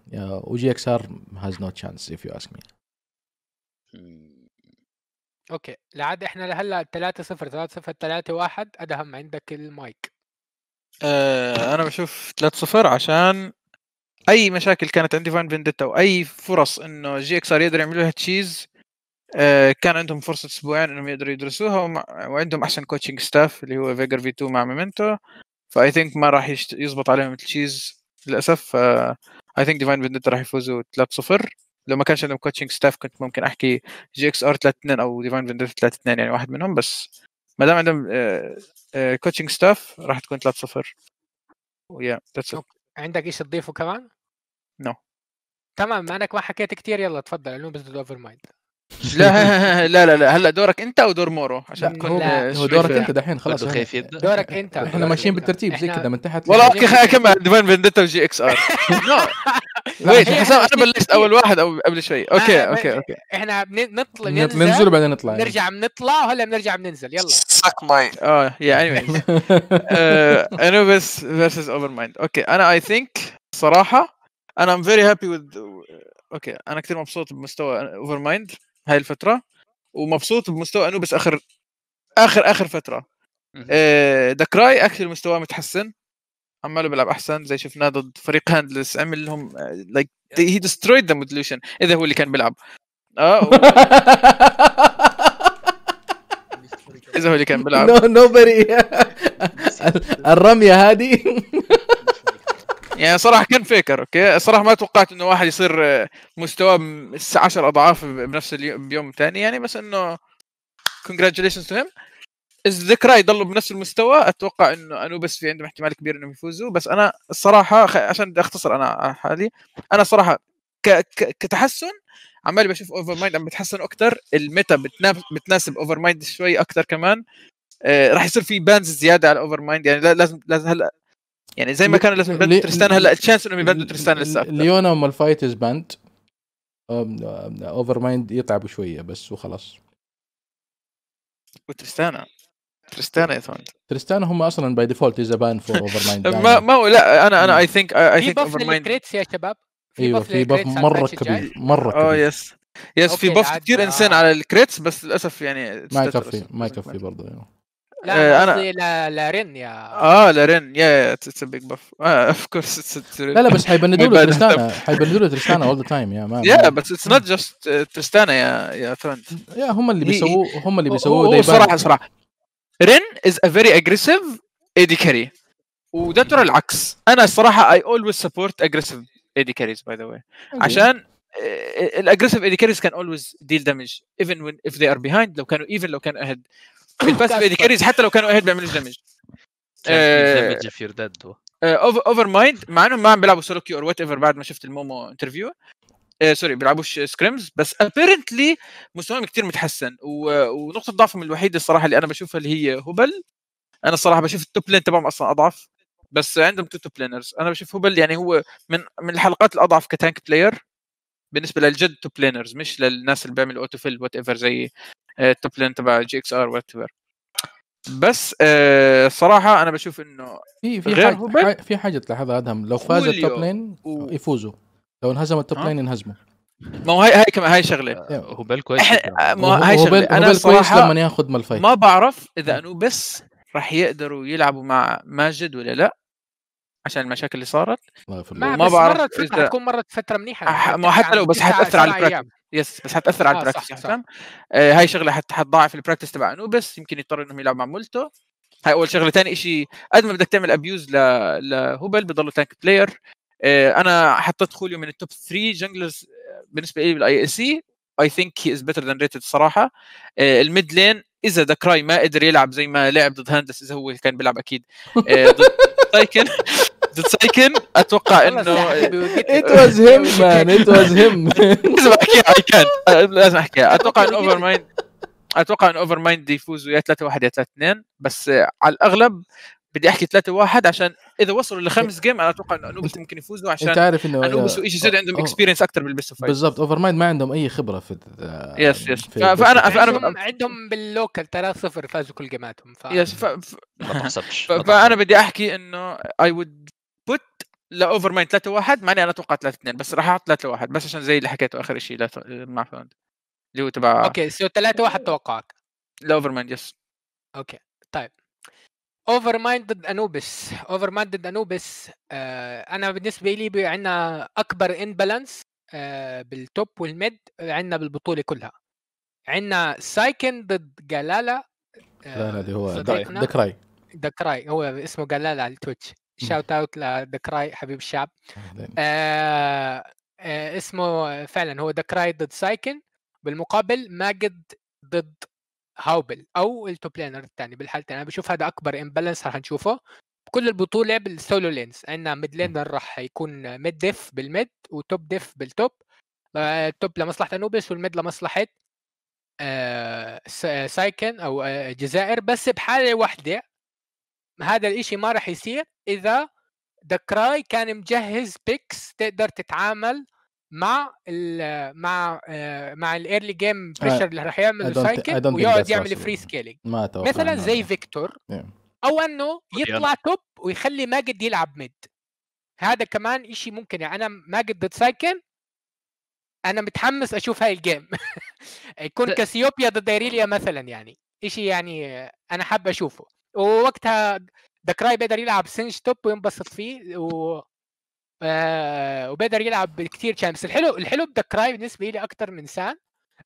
وجي اكس ار هاز نو تشانس اف يو اسك مي اوكي لعد احنا لهلا 3 0 3 0 3 1 ادهم عندك المايك أه انا بشوف 3 0 عشان اي مشاكل كانت عندي فان فينديتا واي فرص انه جي اكس ار يقدر يعملوا لها تشيز آه، كان عندهم فرصه اسبوعين انهم يقدروا يدرسوها ومع... وعندهم احسن كوتشنج ستاف اللي هو فيجر في 2 مع ميمنتو فاي ثينك ما راح يشت... يزبط عليهم التشيز للاسف اي ثينك ديفاين فيندتا راح يفوزوا 3-0 لو ما كانش عندهم كوتشنج ستاف كنت ممكن احكي جي اكس ار 3 2 او ديفاين فيندتا 3 2 يعني واحد منهم بس ما دام عندهم كوتشنج آه، ستاف آه، راح تكون 3 0 ويا ذاتس عندك ايش تضيفه كمان؟ نو no. تمام ما انك ما حكيت كثير يلا تفضل علوم اوفر مايند لا لا لا لا هلا دورك انت او دور مورو عشان نكون هو دورك انت دحين خلاص خايف دورك انت احنا ماشيين بالترتيب زي كذا من تحت والله اوكي خلينا اكمل ديفاين فينديتا وجي اكس ار ويت حسام انا بلشت اول واحد او قبل شوي اوكي اوكي اوكي احنا بنطلع ننزل ننزل وبعدين نطلع يعني. نرجع بنطلع وهلا بنرجع بننزل يلا ساك ماي اه يا انيويز انوبس فيرسز اوفر مايند اوكي انا اي ثينك صراحه انا ام فيري هابي وذ اوكي انا كثير مبسوط بمستوى اوفر مايند هاي الفتره ومبسوط بمستوى بس اخر اخر اخر فتره ذا كراي اكشلي مستواه متحسن عماله بيلعب احسن زي شفناه ضد فريق هاندلس عمل لهم لايك هي دسترويد ذا مودليوشن اذا هو اللي كان بيلعب اه و... اذا هو اللي كان بيلعب نو نو الرميه هذه يعني صراحه كان فيكر اوكي صراحه ما توقعت انه واحد يصير آه، مستواه 10 اضعاف بنفس اليوم بيوم ثاني يعني بس انه كونجراتيليشنز تو هيم الذكرى يضلوا بنفس المستوى اتوقع انه انوبس في عندهم احتمال كبير انهم يفوزوا بس انا الصراحه عشان بدي اختصر انا حالي انا صراحه ك... ك... كتحسن عمال بشوف اوفر مايند عم بتحسن اكثر الميتا بتناسب اوفر مايند شوي اكثر كمان آه راح يصير في بانز زياده على اوفر مايند يعني لازم لازم هلا يعني زي ما كانوا لازم يبدلوا تريستان هلا تشانس انهم يبدلوا تريستان لسه ليونا هم الفايترز باند اوفر مايند يتعبوا شويه بس وخلاص وتريستانا تريستانا يا ثوند تريستانا هم اصلا باي ديفولت از بان فور اوفر مايند ما ما هو لا انا انا اي ثينك اي ثينك اوفر مايند يا شباب ايوه في باف مره كبير مره آه، كبير اه يس يس في باف كثير انسان على الكريتس بس للاسف يعني ما يكفي ما يكفي برضه ايوه لا آه، انا لا لارين يا اه لارين يا اتس بيج باف اوف كورس اتس لا لا بس حيبندوا له تريستانا حيبندوا له تريستانا اول ذا تايم يا ما يا بس اتس نوت جاست تريستانا يا يا ترند يا هم اللي بيسووه هم اللي بيسووه صراحه صراحه رين از ا فيري اجريسيف ايدي كاري وده ترى العكس انا الصراحه اي اولويز سبورت اجريسيف ايدي كاريز باي ذا واي عشان الاجريسيف ايدي كاريز كان اولويز ديل دامج ايفن وين اف ذي ار بيهايند لو كانوا ايفن لو كانوا اهيد الباس اوف ايدي كاريز حتى لو كانوا اهل بيعملوا دامج دامج في رداد اوفر مايند مع انهم ما عم بيلعبوا سولو كيو اور وات ايفر بعد ما شفت المومو انترفيو آه سوري بيلعبوش سكريمز بس ابيرنتلي مستواهم كثير متحسن ونقطه ضعفهم الوحيده الصراحه اللي انا بشوفها اللي هي هبل انا الصراحه بشوف التوب لين تبعهم اصلا اضعف بس عندهم تو توب لينرز انا بشوف هبل يعني هو من من الحلقات الاضعف كتانك بلاير بالنسبه للجد توب لينرز مش للناس اللي بيعملوا اوتو فيل وات ايفر زي التوب آه، لين تبع جي اكس ار وات ايفر بس الصراحه صراحه انا بشوف انه في في حاجه في حاجه تلاحظها ادهم لو فاز التوب لين و... يفوزوا لو انهزم التوب لين ينهزموا ما هو هاي هاي كمان هاي شغله آه، هو بال كويس آه، ما هاي شغله انا صراحه لما ياخذ ما بعرف اذا انه بس راح يقدروا يلعبوا مع ماجد ولا لا عشان المشاكل اللي صارت ما, ما بعرف مرت فتره تكون مرت فتره منيحه أح... يعني، ما حتى لو بس حتاثر على البراكتس يس بس حتاثر آه على البراكتس يعني آه هاي شغله حت... حتضاعف البراكتس تبع انوبس يمكن يضطر انهم يلعب مع مولتو هاي اول شغله ثاني شيء قد ما بدك تعمل ابيوز ل... لهوبل بضلوا تانك بلاير آه انا حطيت خوليو من التوب 3 جنجلرز بالنسبه لي بالاي اس سي اي ثينك هي از بيتر ذان ريتد الصراحه الميد لين اذا كراي ما قدر يلعب زي ما لعب ضد هاندس اذا هو كان بيلعب اكيد آه، ضد تايكن ذا سايكن اتوقع انه ات واز هيم مان ات واز هيم لازم احكي اي كان لازم احكي اتوقع انه اوفر مايند اتوقع ان اوفر مايند يفوزوا يا 3 1 يا 3 2 بس على الاغلب بدي احكي 3 1 عشان اذا وصلوا لخمس جيم انا اتوقع انه انوبس ممكن يفوزوا عشان انت عارف انه انوبس وايش زاد عندهم اكسبيرينس اكثر بالبيست اوف بالضبط اوفر مايند ما عندهم اي خبره في يس يس فانا فانا عندهم باللوكل 3 0 فازوا كل جيماتهم ف يس ف... تحسبش فانا بدي احكي انه اي وود لا اوفر ماين 3 1 معني انا اتوقع 3 2 بس راح احط 3 1 بس عشان زي اللي حكيته اخر شيء مع فوند اللي هو تبع اوكي سو 3 1 توقعك لا اوفر مايند يس اوكي طيب اوفر مايند ضد انوبس اوفر مايند ضد انوبس انا بالنسبه لي عندنا اكبر ان بالانس بالتوب والميد عندنا بالبطوله كلها عندنا سايكن ضد جلالا لا لا آه، هو دكراي دكراي هو اسمه جلالا على التويتش شاوت اوت لذا كراي حبيب الشعب آه آه اسمه فعلا هو ذا كراي ضد سايكن بالمقابل ماجد ضد هاوبل او التوب لينر الثاني بالحالتين انا بشوف هذا اكبر امبالانس رح نشوفه كل البطوله بالسولو لينز عندنا ميد لينر راح يكون ميد ديف بالميد وتوب ديف بالتوب التوب لمصلحه انوبس والميد لمصلحه سايكن آه، او الجزائر آه، بس بحاله واحده هذا الاشي ما راح يصير اذا دكراي كان مجهز بيكس تقدر تتعامل مع الـ مع آه، مع الايرلي جيم بريشر اللي راح يعمله سايكل ويقعد يعمل فري سكيلينج مثلا زي فيكتور yeah. او انه يطلع توب ويخلي ماجد يلعب ميد هذا كمان إشي ممكن يعني انا ماجد ضد سايكل انا متحمس اشوف هاي الجيم يكون كاسيوبيا ضد ايريليا مثلا يعني إشي يعني انا حاب اشوفه ووقتها دكراي بيقدر يلعب سنش توب وينبسط فيه و آه وبيقدر يلعب بكثير تشامبس الحلو الحلو بدكراي بالنسبه لي اكثر من سان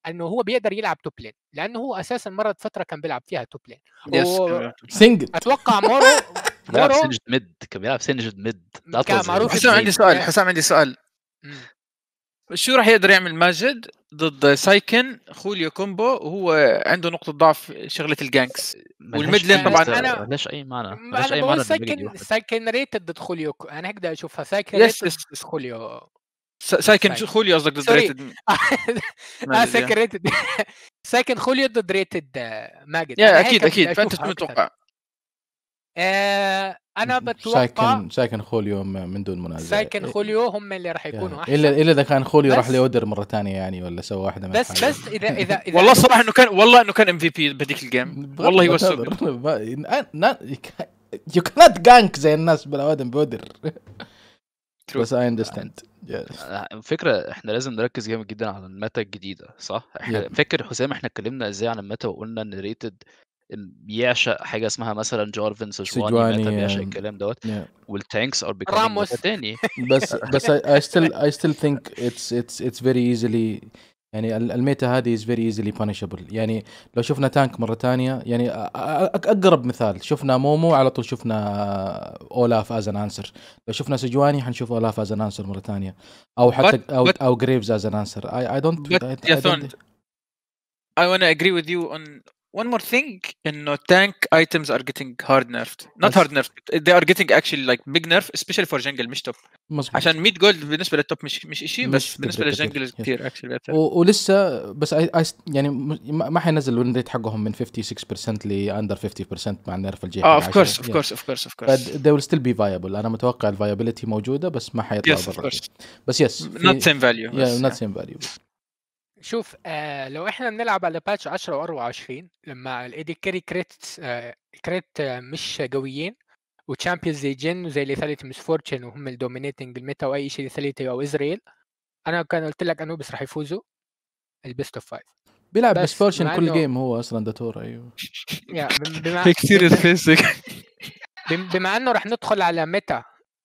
انه هو بيقدر يلعب توب لين لانه هو اساسا مرت فتره كان بيلعب فيها توب لين و... سنجل اتوقع مورو مورو سنجد ميد كان بيلعب سنجد ميد معروف حسام عندي سؤال حسام عندي سؤال شو راح يقدر يعمل ماجد ضد سايكن خوليو كومبو وهو عنده نقطه ضعف شغله الجانكس والميدلين طبعا انا ليش اي معنى ليش اي معنى سايكن سايكن ريتد ضد خوليو انا هكذا اشوفها سايكن ريتد ضد خوليو سايكن خوليو قصدك ضد ريتد اه سايكن ريتد سايكن خوليو ضد ريتد آه، ماجد يا اكيد اكيد فانت شو متوقع آه، انا بتوقع ساكن ساكن خوليو من دون منازع ساكن إيه. خوليو هم اللي راح يكونوا يعني. احسن الا الا اذا كان خوليو راح لاودر مره ثانيه يعني ولا سوى واحده من بس بس اذا اذا, إذا والله صراحه انه كان والله انه كان ام في بي بهذيك الجيم والله يوسع يو كانت جانك زي الناس بلا ادم بودر بس اي اندستاند الفكره احنا لازم نركز جامد جدا على الميتا الجديده صح؟ احنا yeah. فاكر حسام احنا اتكلمنا ازاي عن الميتا وقلنا ان ريتد بيعشق حاجه اسمها مثلا جارفن سجواني بيعشق آه، الكلام دوت والتانكس ار راموس تاني بس بس اي ستيل اي ستيل ثينك اتس اتس اتس فيري ايزلي يعني الميتا هذه از فيري ايزلي بانشبل يعني لو شفنا تانك مره ثانيه يعني اقرب مثال شفنا مومو على طول شفنا اولاف از ان انسر لو شفنا سجواني حنشوف اولاف از ان انسر مره ثانيه او حتى او او جريفز از ان انسر اي دونت اي دونت I want to agree with you on one more thing انه tank items are getting hard nerfed not hard nerfed they are getting actually like big nerf especially for jungle مش توب مزبوط. عشان 100 جولد بالنسبه للتوب مش مش شيء بس بالنسبه للجنجل كثير اكشلي ولسه بس I, I يعني ما حينزل الوين ريت حقهم من 56% لاندر 50% مع نيرف الجي اه اوف كورس اوف كورس اوف كورس اوف كورس they will still be فايبل انا متوقع الفايبلتي موجوده بس ما حيطلع yes, برا بس يس yes, not same value سيم not same value شوف آه لو احنا بنلعب على باتش 10 و24 لما الايدي كاري كريت آه كريت آه مش قويين وتشامبيونز زي جن وزي ليثاليتي ثالث فورتشن وهم الدومينيتنج الميتا واي شيء ليثاليتي او ازريل انا كان قلت لك انوبس راح يفوزوا البيست اوف فايف بيلعب بس فورتشن كل جيم هو اصلا داتور ايوه بما كثير بما انه راح ندخل على ميتا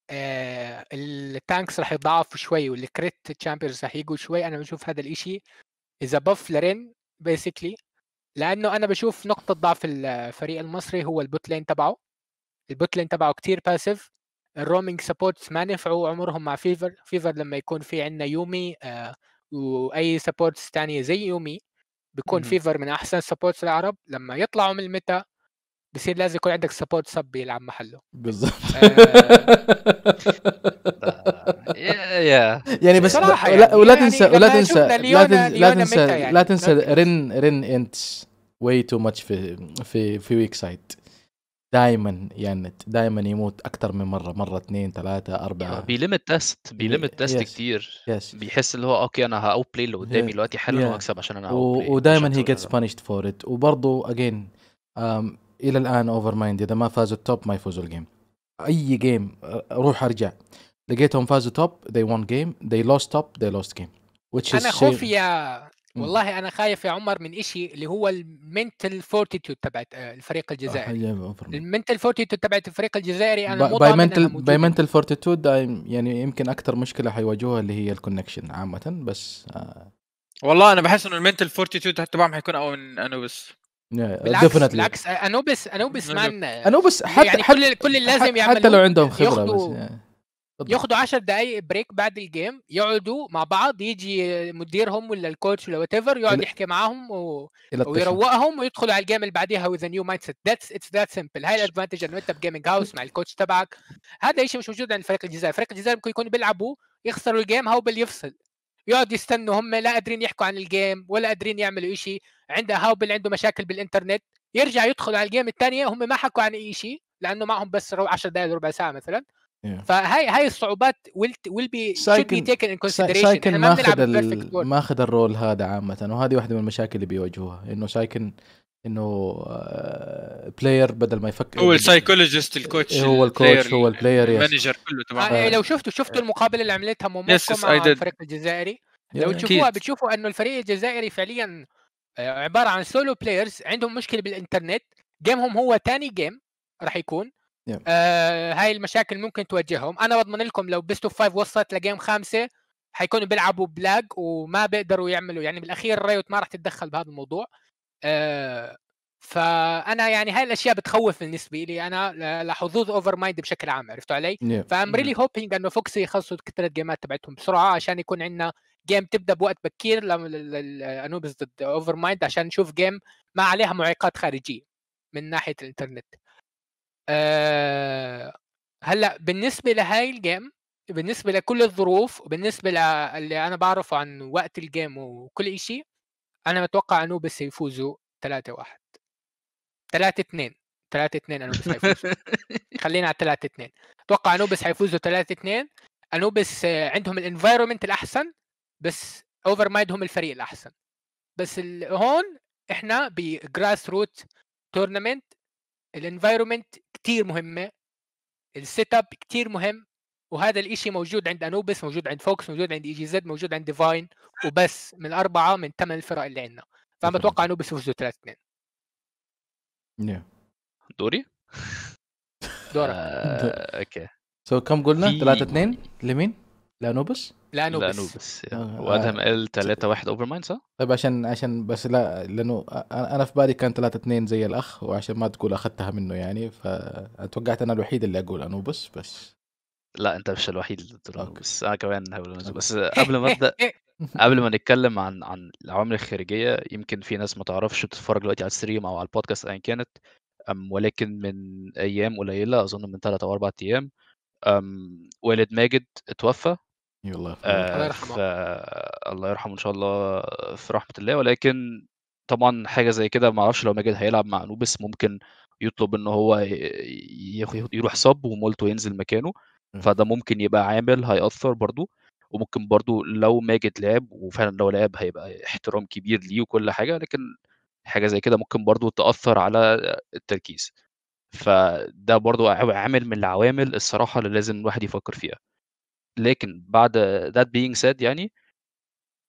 آه التانكس راح يضعفوا شوي والكريت تشامبيونز راح يجوا شوي انا بشوف هذا الاشي اذا باف لارين بيسكلي لانه انا بشوف نقطه ضعف الفريق المصري هو البوت لين تبعه البوت لين تبعه كثير باسيف الرومينج سبورتس ما نفعوا عمرهم مع فيفر فيفر لما يكون في عندنا يومي آه واي سبورتس ثانيه زي يومي بيكون م- فيفر من احسن سبورتس العرب لما يطلعوا من الميتا بصير لازم يكون عندك سبورت سب يلعب محله بالظبط آه. آه، يعني بس لا يعني، ولا يعني تنسى ولا تنسى لا تنسى لا تنسى يعني، رن رن انتس واي تو ماتش في في في ويك سايد دائما يعني دائما يموت اكثر من مره مره اثنين ثلاثه اربعه بيلمت تست بيلمت تست كثير بيحس اللي هو اوكي انا هاو بلاي اللي قدامي دلوقتي حلو اكسب عشان انا ودائما هي جيتس بانشد فور ات وبرضه اجين الى الان اوفر مايند اذا ما فازوا التوب ما يفوزوا الجيم اي جيم روح ارجع لقيتهم فازوا توب they won game they lost top they lost game which is انا خوفي يا والله انا خايف يا عمر من شيء اللي هو المنتل فورتيتود تبعت آه، الفريق آه، الجزائري المنتل فورتيتود تبعت الفريق الجزائري انا مو باي منتل باي منتل فورتيتود يعني يمكن اكثر مشكله حيواجهوها اللي هي الكونكشن عامه بس آه والله انا بحس انه المنتل فورتيتود تبعهم حيكون اقوى من انوبس بالعكس بالعكس انوبس انوبس مان انوبس حتى يعني حتى كل كل اللي لازم يعملوا حتى لو عندهم خبره بس يعني. ياخدوا 10 دقائق بريك بعد الجيم يقعدوا مع بعض يجي مديرهم ولا الكوتش ولا وات ايفر يقعد يحكي معاهم و... ويروقهم ويدخلوا على الجيم اللي بعديها وذ نيو مايند سيت ذاتس اتس ذات سمبل هاي الادفانتج انه انت بجيمنج هاوس مع الكوتش تبعك هذا شيء مش موجود عند فريق الجزائر فريق الجزائر ممكن يكونوا بيلعبوا يخسروا الجيم هاو بل يفصل يقعد يستنوا هم لا قادرين يحكوا عن الجيم ولا قادرين يعملوا شيء عندها هاوبل عنده مشاكل بالانترنت يرجع يدخل على الجيم الثانيه هم ما حكوا عن اي شيء لانه معهم بس 10 دقائق ربع ساعه مثلا yeah. فهاي هاي الصعوبات will be should be taken in consideration سايكن ماخذ ماخذ الرول هذا عامه وهذه واحده من المشاكل اللي بيواجهوها انه سايكن انه بلاير آه، بدل ما يفكر هو السايكولوجيست الكوتش هو الكوتش هو البلاير المانجر كله تمام آه إيه، لو شفتوا شفتوا المقابله اللي عملتها مو مع الفريق الجزائري لو تشوفوها بتشوفوا انه الفريق الجزائري فعليا آه، عباره عن سولو بلايرز عندهم مشكله بالانترنت جيمهم هو ثاني جيم راح يكون آه هاي المشاكل ممكن تواجههم انا بضمن لكم لو بيست اوف 5 وصلت لجيم خامسه حيكونوا بيلعبوا بلاج وما بيقدروا يعملوا يعني بالاخير رايوت ما راح تتدخل بهذا الموضوع آه، فانا يعني هاي الاشياء بتخوف بالنسبه لي انا لحظوظ اوفر مايند بشكل عام عرفتوا علي؟ yeah. فام ريلي هوبينج انه فوكسي يخلصوا الثلاث جيمات تبعتهم بسرعه عشان يكون عندنا جيم تبدا بوقت بكير لانوبس ضد اوفر مايند عشان نشوف جيم ما عليها معيقات خارجيه من ناحيه الانترنت. أه هلا بالنسبه لهاي الجيم بالنسبه لكل الظروف وبالنسبه للي انا بعرفه عن وقت الجيم وكل شيء انا متوقع انوبس يفوزوا 3 1 3 2 3 2 انوبس يفوزوا خلينا على 3 2 اتوقع انوبس حيفوزوا 3 2 انوبس عندهم الانفايرمنت الاحسن بس اوفر مايدهم الفريق الاحسن بس هون احنا بجراس روت تورنمنت الانفايرمنت كتير مهمه السيت اب كتير مهم وهذا الإشي موجود عند انوبس موجود عند فوكس موجود عند اي جي زد موجود عند ديفاين وبس من اربعه من ثمان الفرق اللي عندنا فانا بتوقع انوبس يفوزوا 3 2 دوري؟ دورك آه، اوكي سو كم قلنا 3 2 لمين؟ لانوبس؟ لانوبس لانوبس وادهم قال 3 1 اوفر ماين صح؟ طيب عشان عشان بس لا لانه انا في بالي كان 3 2 زي الاخ وعشان ما تقول اخذتها منه يعني فاتوقعت انا الوحيد اللي اقول انوبس بس لا انت مش الوحيد اللي بتقوله بس انا كمان هقول بس قبل ما ابدا قبل ما نتكلم عن عن العوامل الخارجيه يمكن في ناس ما تعرفش بتتفرج دلوقتي على الستريم او على البودكاست ايا كانت أم ولكن من ايام قليله اظن من ثلاث او اربع ايام أم والد ماجد اتوفى يلا آه الله يرحمه الله يرحمه ان شاء الله في رحمه الله ولكن طبعا حاجه زي كده ما اعرفش لو ماجد هيلعب مع انوبس ممكن يطلب ان هو يروح صب ومولتو ينزل مكانه فده ممكن يبقى عامل هيأثر برضو وممكن برضو لو ماجد لعب وفعلا لو لعب هيبقى احترام كبير ليه وكل حاجة لكن حاجة زي كده ممكن برضو تأثر على التركيز فده برضو عامل من العوامل الصراحة اللي لازم الواحد يفكر فيها لكن بعد that being said يعني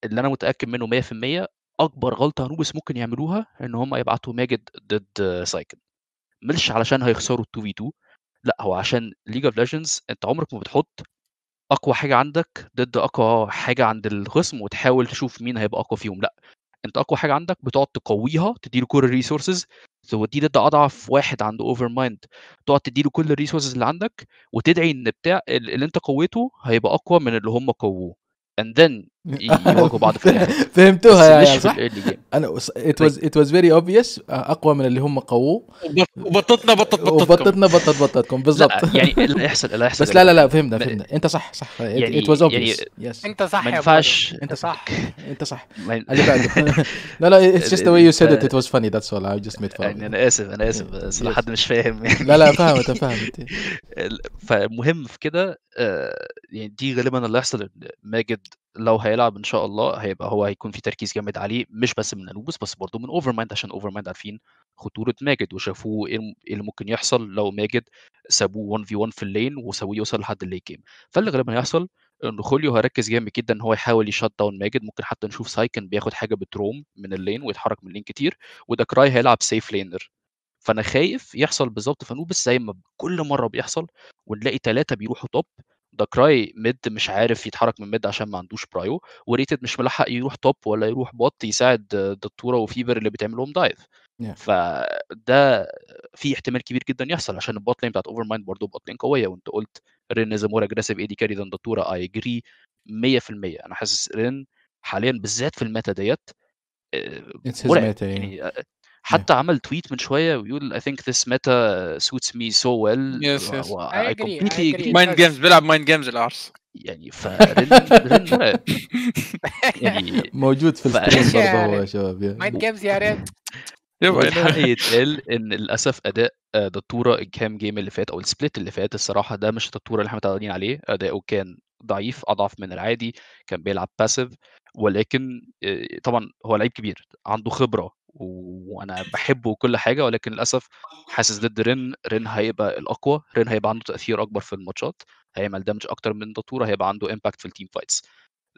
اللي انا متاكد منه 100% اكبر غلطه انوبس ممكن يعملوها ان هم يبعتوا ماجد ضد سايكن مش علشان هيخسروا 2 في 2 لأ، هو عشان ليج اوف ليجندز أنت عمرك ما بتحط أقوى حاجة عندك ضد أقوى حاجة عند الخصم وتحاول تشوف مين هيبقى أقوى فيهم، لأ، أنت أقوى حاجة عندك بتقعد تقويها، تدي له كل الresources، دي ضد أضعف واحد عنده مايند تقعد تدي له كل الريسورسز اللي عندك وتدعي إن بتاع اللي أنت قويته هيبقى أقوى من اللي هم قووه and then يواجهوا بعض في الكهف فهمتوها يا يعني صح؟ انا ات واز ات واز فيري اوبفيس اقوى من اللي هم قووه وبطتنا بطت بطتكم وبطتنا بطت بطتكم بالظبط يعني اللي يحصل اللي يحصل بس لا لا لا فهمنا فهمنا انت صح صح يعني ات واز اوبفيس انت صح ما ينفعش انت صح انت صح اللي بعده لا لا اتس جاست ذا واي يو سيد ات واز فاني ذاتس اول اي جاست ميد فاني انا اسف انا اسف لحد مش فاهم لا لا لا فاهمت فاهمت فالمهم في كده آه، يعني دي غالبا اللي هيحصل ماجد لو هيلعب ان شاء الله هيبقى هو هيكون في تركيز جامد عليه مش بس من انوبس بس برضه من اوفر مايند عشان اوفر مايند عارفين خطوره ماجد وشافوه إيه, ايه اللي ممكن يحصل لو ماجد سابوه 1 في 1 في اللين وسابوه يوصل لحد اللي جيم فاللي غالبا هيحصل ان خوليو هيركز جامد جدا ان هو يحاول يشط داون ماجد ممكن حتى نشوف سايكن بياخد حاجه بتروم من اللين ويتحرك من اللين كتير وده كراي هيلعب سيف لينر فانا خايف يحصل بالظبط في انوبس زي ما كل مره بيحصل ونلاقي ثلاثه بيروحوا توب داكراي ميد مش عارف يتحرك من ميد عشان ما عندوش برايو وريتد مش ملحق يروح توب ولا يروح بوت يساعد دكتوره وفيبر اللي بتعمل لهم دايف yeah. فده في احتمال كبير جدا يحصل عشان البوت لين بتاعت اوفر مايند برضه بوت لين قويه وانت قلت رين مور اجريسيف ايدي كاري ذان دكتوره اي اجري 100% انا حاسس رين حاليا بالذات في الميتا ديت آه، يعني آه، حتى عمل تويت من شويه ويقول اي ثينك ذس ميتا سوتس مي سو ويل يس يس مايند جيمز بيلعب مايند جيمز العرس يعني ف يعني موجود في السكرين برضه هو يا يعني شباب مايند يعني. جيمز يا ريت يبقى يتقال ان للاسف اداء آه، دكتوره الكام جيم اللي فات او السبليت اللي فات الصراحه ده مش دكتوره اللي احنا متعودين عليه اداؤه كان ضعيف اضعف من العادي كان بيلعب باسيف ولكن آه، طبعا هو لعيب كبير عنده خبره وانا بحبه وكل حاجه ولكن للاسف حاسس ضد رين رين هيبقى الاقوى رين هيبقى عنده تاثير اكبر في الماتشات هيعمل دامج اكتر من داتورا هيبقى عنده امباكت في التيم فايتس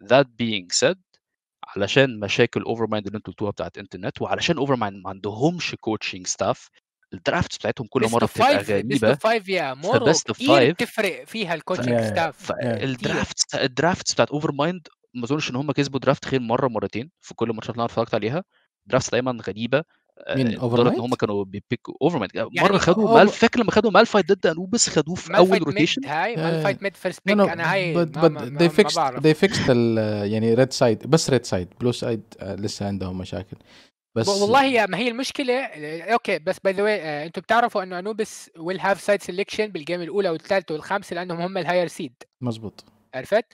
ذات بينج سيد علشان مشاكل اوفر مايند اللي انتوا قلتوها بتاعت انترنت وعلشان اوفر مايند ما عندهمش كوتشنج ستاف الدرافت بتاعتهم كل مره بتبقى غريبه بيست ذا يا مورو فايف بتفرق فيها الكوتشنج ستاف الدرافت الدرافت بتاعت اوفر مايند ما اظنش ان هم كسبوا درافت خير مره مرتين في كل الماتشات اللي انا اتفرجت عليها درافتس دايما غريبه آه، مين اوفر ان هم كانوا بيبيكوا اوفر مايند يعني مره خدوا مال فاكر لما خدوا فايت ضد انوبس خدوه في اول روتيشن هاي فايت ميد فيرست بيك انا هاي بت بت دي fixed دي fixed يعني ريد سايد بس ريد سايد بلو سايد لسه عندهم مشاكل بس والله ما هي المشكله آه، اوكي بس باي ذا واي انتم بتعرفوا انه انوبس ويل هاف سايد سيلكشن بالجيم الاولى والثالثه والخامسه لانهم هم الهاير سيد مزبوط عرفت؟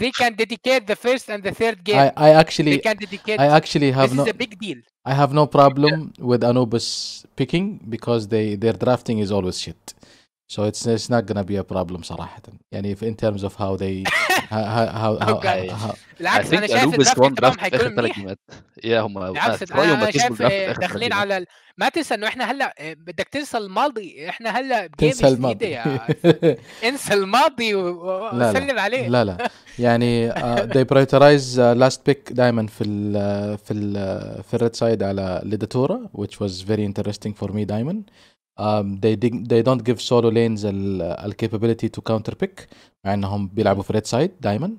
they can dedicate the first and the third game I, actually I actually have this no, is a big deal I have no problem with Anubis picking because they their drafting is always shit So it's it's not gonna be a problem صراحة يعني في in terms of how they how how how oh, بالعكس انا شايف الدرافت تبعهم حيكون منيح يا هم انا شايف داخلين على ما تنسى انه احنا هلا بدك تنسى الماضي احنا هلا بجيم جديدة يا انسى الماضي وسلم عليه لا لا يعني آه، they prioritize آه، last pick دائما في ال آه، في ال في الريد سايد على ليداتورا which was very interesting for me دائما um, they, they don't give solo lanes ال capability to counter pick مع انهم بيلعبوا في ريد سايد دائما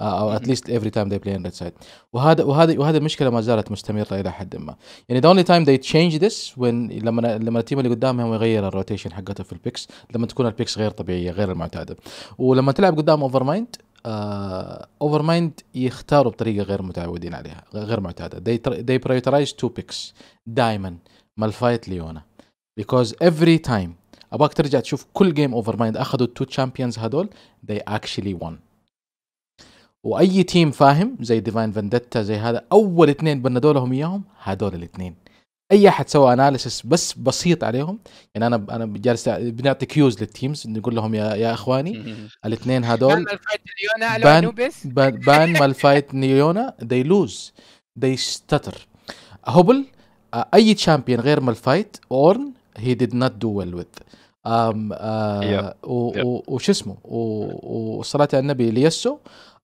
او ليست افري تايم they play in red side وهذا وهذا وهذه المشكله ما زالت مستمره الى حد ما يعني the only time they change this when لما لما التيم اللي قدامهم يغير الروتيشن حقته في البيكس لما تكون البيكس غير طبيعيه غير المعتاده ولما تلعب قدام اوفر مايند اوفر مايند يختاروا بطريقه غير متعودين عليها غير معتاده they, they prioritize two picks دائما الفايت ليونه because every time اباك ترجع تشوف كل جيم اوفر مايند اخذوا التو تشامبيونز هذول they actually won واي تيم فاهم زي ديفاين فندتا زي هذا اول اثنين بندوا لهم اياهم هذول الاثنين اي احد سوى اناليسس بس بسيط عليهم يعني انا انا جالس بنعطي كيوز للتيمز نقول لهم يا يا اخواني الاثنين هذول بان بان, بان مالفايت نيونا they لوز they stutter هوبل اي تشامبيون غير مالفايت اورن هي ديد نوت دو ويل وذ ام وش اسمه والصلاة على النبي ليسو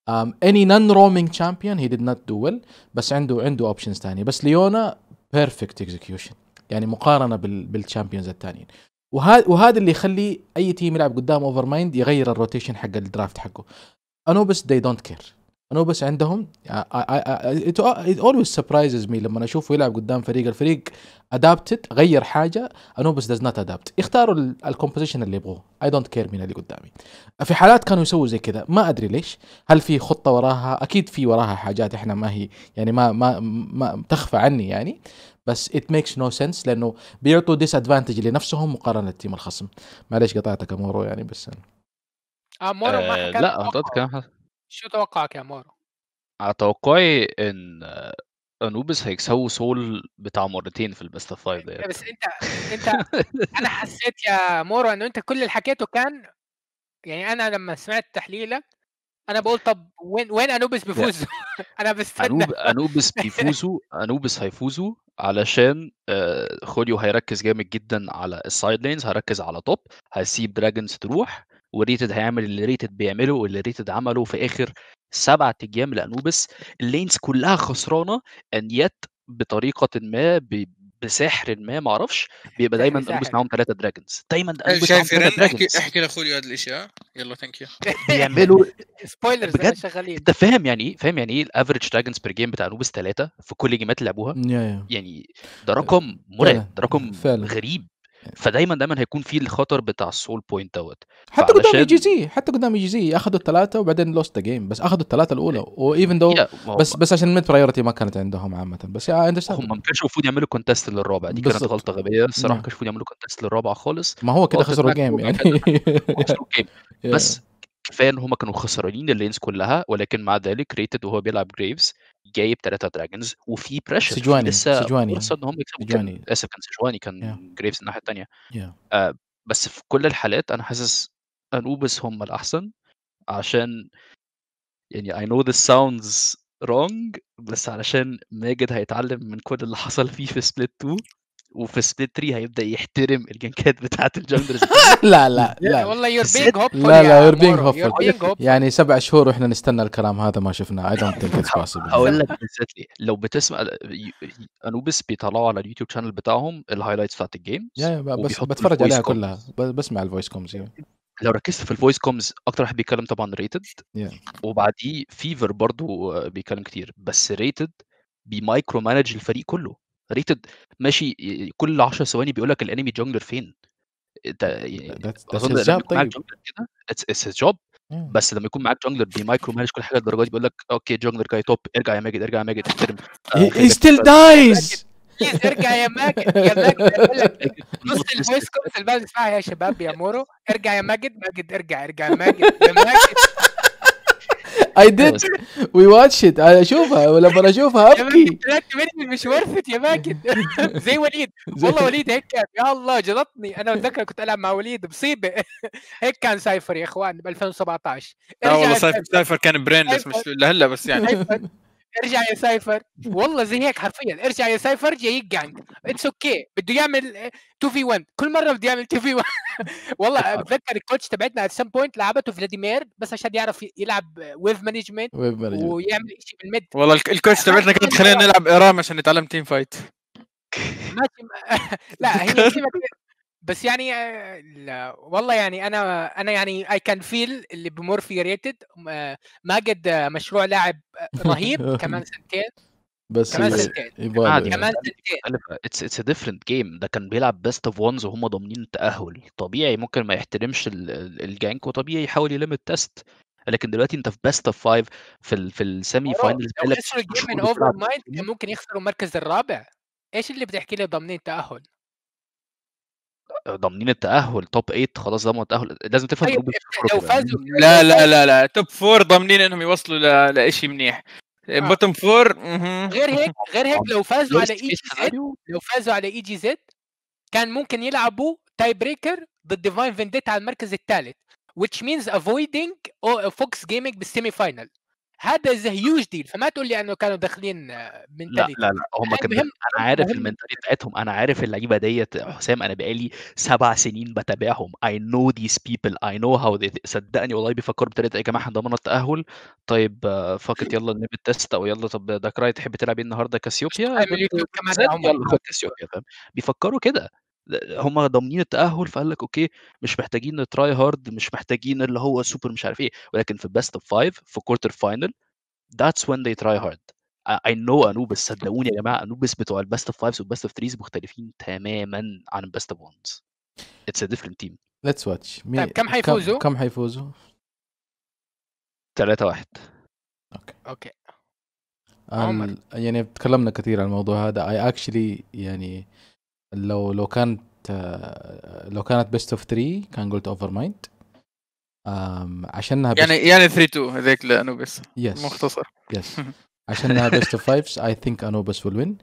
ام اني نان رومينج تشامبيون هي ديد نوت دو ويل بس عنده عنده اوبشنز ثانيه بس ليونا بيرفكت اكزكيوشن يعني مقارنه بال بالشامبيونز الثانيين وهذا وهذا اللي يخلي اي تيم يلعب قدام اوفر مايند يغير الروتيشن حق الدرافت حقه انوبس دي دونت كير انا بس عندهم ات اولويز سربرايزز مي لما اشوفه يلعب قدام فريق الفريق ادابتد غير حاجه انا بس داز نوت ادابت يختاروا الكومبوزيشن اللي يبغوه اي دونت كير مين اللي قدامي في حالات كانوا يسووا زي كذا ما ادري ليش هل في خطه وراها اكيد في وراها حاجات احنا ما هي يعني ما ما, ما ما تخفى عني يعني بس ات ميكس نو سنس لانه بيعطوا ديس ادفانتج لنفسهم مقارنه تيم الخصم معلش قطعتك مورو يعني بس أنا. آه مورو ما حكى آه، لا اعطيتك شو توقعك يا مارو؟ على توقعي ان انوبس هيكسبوا سول بتاع مرتين في البيست اوف فايف بس انت انت انا حسيت يا مورو انه انت كل اللي حكيته كان يعني انا لما سمعت تحليلك انا بقول طب وين وين انوبس بيفوز انا بستنى أنوب... انوبس بيفوزوا انوبس هيفوزوا علشان آه، خوليو هيركز جامد جدا على السايد لينز هيركز على توب هيسيب دراجونز تروح وريتد هيعمل اللي ريتد بيعمله واللي ريتد عمله في اخر سبعة ايام لانوبس اللينز كلها خسرانه ان يت بطريقه ما ب... بسحر ما ما اعرفش بيبقى دايما انوبس معاهم ثلاثه دراجونز دايما أيوة، انوبس معاهم ثلاثه دراجونز احكي لاخوي هذا الشيء يلا ثانك يو بيعملوا سبويلرز بجد شغالين انت فاهم يعني ايه فاهم يعني ايه الافرج دراجونز بير جيم بتاع انوبس ثلاثه في كل الجيمات اللي لعبوها يعني ده رقم مرعب ده رقم غريب فدايما دايما هيكون في الخطر بتاع السول بوينت دوت حتى قدام اي جي زي حتى قدام اي جي زي اخذوا الثلاثه وبعدين لوست ذا جيم بس اخذوا الثلاثه الاولى وايفن دو بس بس عشان الميد برايورتي ما كانت عندهم عامه بس هم ما كانش المفروض يعملوا كونتست للرابع دي كانت غلطه غبيه الصراحه ما نعم. كانش المفروض يعملوا كونتست للرابع خالص ما هو كده خسروا الجيم يعني خسروا الجيم بس كفايه ان هم كانوا خسرانين اللينز كلها ولكن مع ذلك ريتد وهو بيلعب جريفز جايب ثلاثه دراجونز وفي بريشر سجواني لسه سجواني لسه ان هم يكسبوا سجواني اسف كان سجواني كان yeah. جريفز الناحيه الثانيه yeah. آه بس في كل الحالات انا حاسس انوبس هم الاحسن عشان يعني I know this sounds wrong بس علشان ماجد هيتعلم من كل اللي حصل فيه في سبليت 2 وفي سبليت 3 هيبدا يحترم الجنكات بتاعه الجندرز لا لا لا والله يور بينج هوب لا لا يور بينج هوب يعني سبع شهور واحنا نستنى الكلام هذا ما شفناه اي دونت ثينك اتس بوسيبل اقول لك لو بتسمع انوبس بيطلعوا على اليوتيوب شانل بتاعهم الهايلايتس بتاعت الجيم بس بتفرج عليها كلها بسمع الفويس كومز لو ركزت في الفويس كومز اكتر واحد بيتكلم طبعا ريتد yeah. وبعديه فيفر برضو بيتكلم كتير بس ريتد بيمايكرو مانج الفريق كله ريتد ماشي كل 10 ثواني بيقول لك الانمي جونجلر فين انت يعني اظن ده يكون معاك طيب. كده اتس جوب بس لما يكون معاك جونجلر بيمايكرو مانج كل حاجه للدرجه دي بيقول لك اوكي جونجلر جاي توب ارجع يا ماجد ارجع يا ماجد احترم هي ستيل دايز ارجع يا ماجد يا ماجد نص الفويس كورس اللي بسمعها يا شباب يا مورو ارجع يا ماجد ماجد ارجع ارجع يا ماجد يا ماجد اي ديد وي واتش ات انا اشوفها ولما اشوفها ابكي طلعت مني مش ورثت يا ماجد زي وليد والله وليد هيك كان يا الله جلطني انا اتذكر كنت العب مع وليد مصيبه هيك كان سايفر يا اخوان ب 2017 اه والله سايفر سايفر كان برينلس مش لهلا بس يعني ارجع يا سايفر والله زي هيك حرفيا ارجع يا سايفر جايك جانج اتس اوكي بده يعمل 2 في 1 كل مره بده يعمل 2 آه. في 1 والله بتذكر الكوتش تبعتنا ات سم بوينت لعبته فلاديمير بس عشان يعرف يلعب ويف مانجمنت ويعمل شيء بالميد والله الكوتش تبعتنا كانت خلينا نلعب ارام عشان نتعلم تيم فايت ماشي لا هي بس يعني لا والله يعني انا انا يعني اي كان فيل اللي بمر في ريتد ماجد مشروع لاعب رهيب كمان سنتين بس كمان سنتين عادي كمان يعني. سنتين اتس ديفرنت جيم ده كان بيلعب بيست اوف وانز وهم ضامنين التاهل طبيعي ممكن ما يحترمش الجانك وطبيعي يحاول يلم التست لكن دلوقتي انت في بيست اوف فايف في الـ في السيمي فاينل لو خسروا الجيم من اوفر مايند ممكن يخسروا المركز الرابع ايش اللي بتحكي لي ضامنين التاهل ضامنين التاهل توب 8 خلاص ضمنوا التاهل لازم تفهم طيب لو فازوا لا لا لا لا توب 4 ضامنين انهم يوصلوا لشيء منيح بوتم آه. فور غير هيك غير هيك لو فازوا على اي جي زد لو فازوا على اي جي زد كان ممكن يلعبوا تاي بريكر ضد ديفاين فينديتا على المركز الثالث which means avoiding فوكس جيمنج بالسيمي فاينل هذا از هيوج ديل فما تقول لي انه كانوا داخلين من آه، لا لا لا هم كانوا انا عارف المنتاليتي بتاعتهم انا عارف اللعيبه ديت حسام انا بقالي سبع سنين بتابعهم اي نو ذيس بيبل اي نو هاو صدقني والله بيفكروا بطريقه إيه يا جماعه احنا ضمنا التاهل طيب آه، فاكت يلا نجيب التست او يلا طب ده كراي تحب تلعب ايه النهارده كاسيوبيا يلا خد كاسيوبيا فاهم بيفكروا كده هم ضامنين التاهل فقال لك اوكي مش محتاجين تراي هارد مش محتاجين اللي هو سوبر مش عارف ايه ولكن في بيست اوف فايف في كوارتر فاينل ذاتس وين they تراي هارد اي نو انوبس صدقوني يا جماعه انوبس بتوع البيست اوف فايفز والبيست اوف ثريز مختلفين تماما عن البيست اوف وانز اتس ا ديفرنت تيم ليتس واتش طيب كم حيفوزوا؟ كم حيفوزوا؟ 3 1 اوكي اوكي يعني تكلمنا كثير عن الموضوع هذا اي اكشلي يعني لو لو كانت لو كانت بيست اوف 3 كان قلت اوفر مايند عشانها يعني يعني 3 2 هذيك لانوبس يس مختصر يس عشانها بيست اوف 5 اي ثينك انوبس ويل وين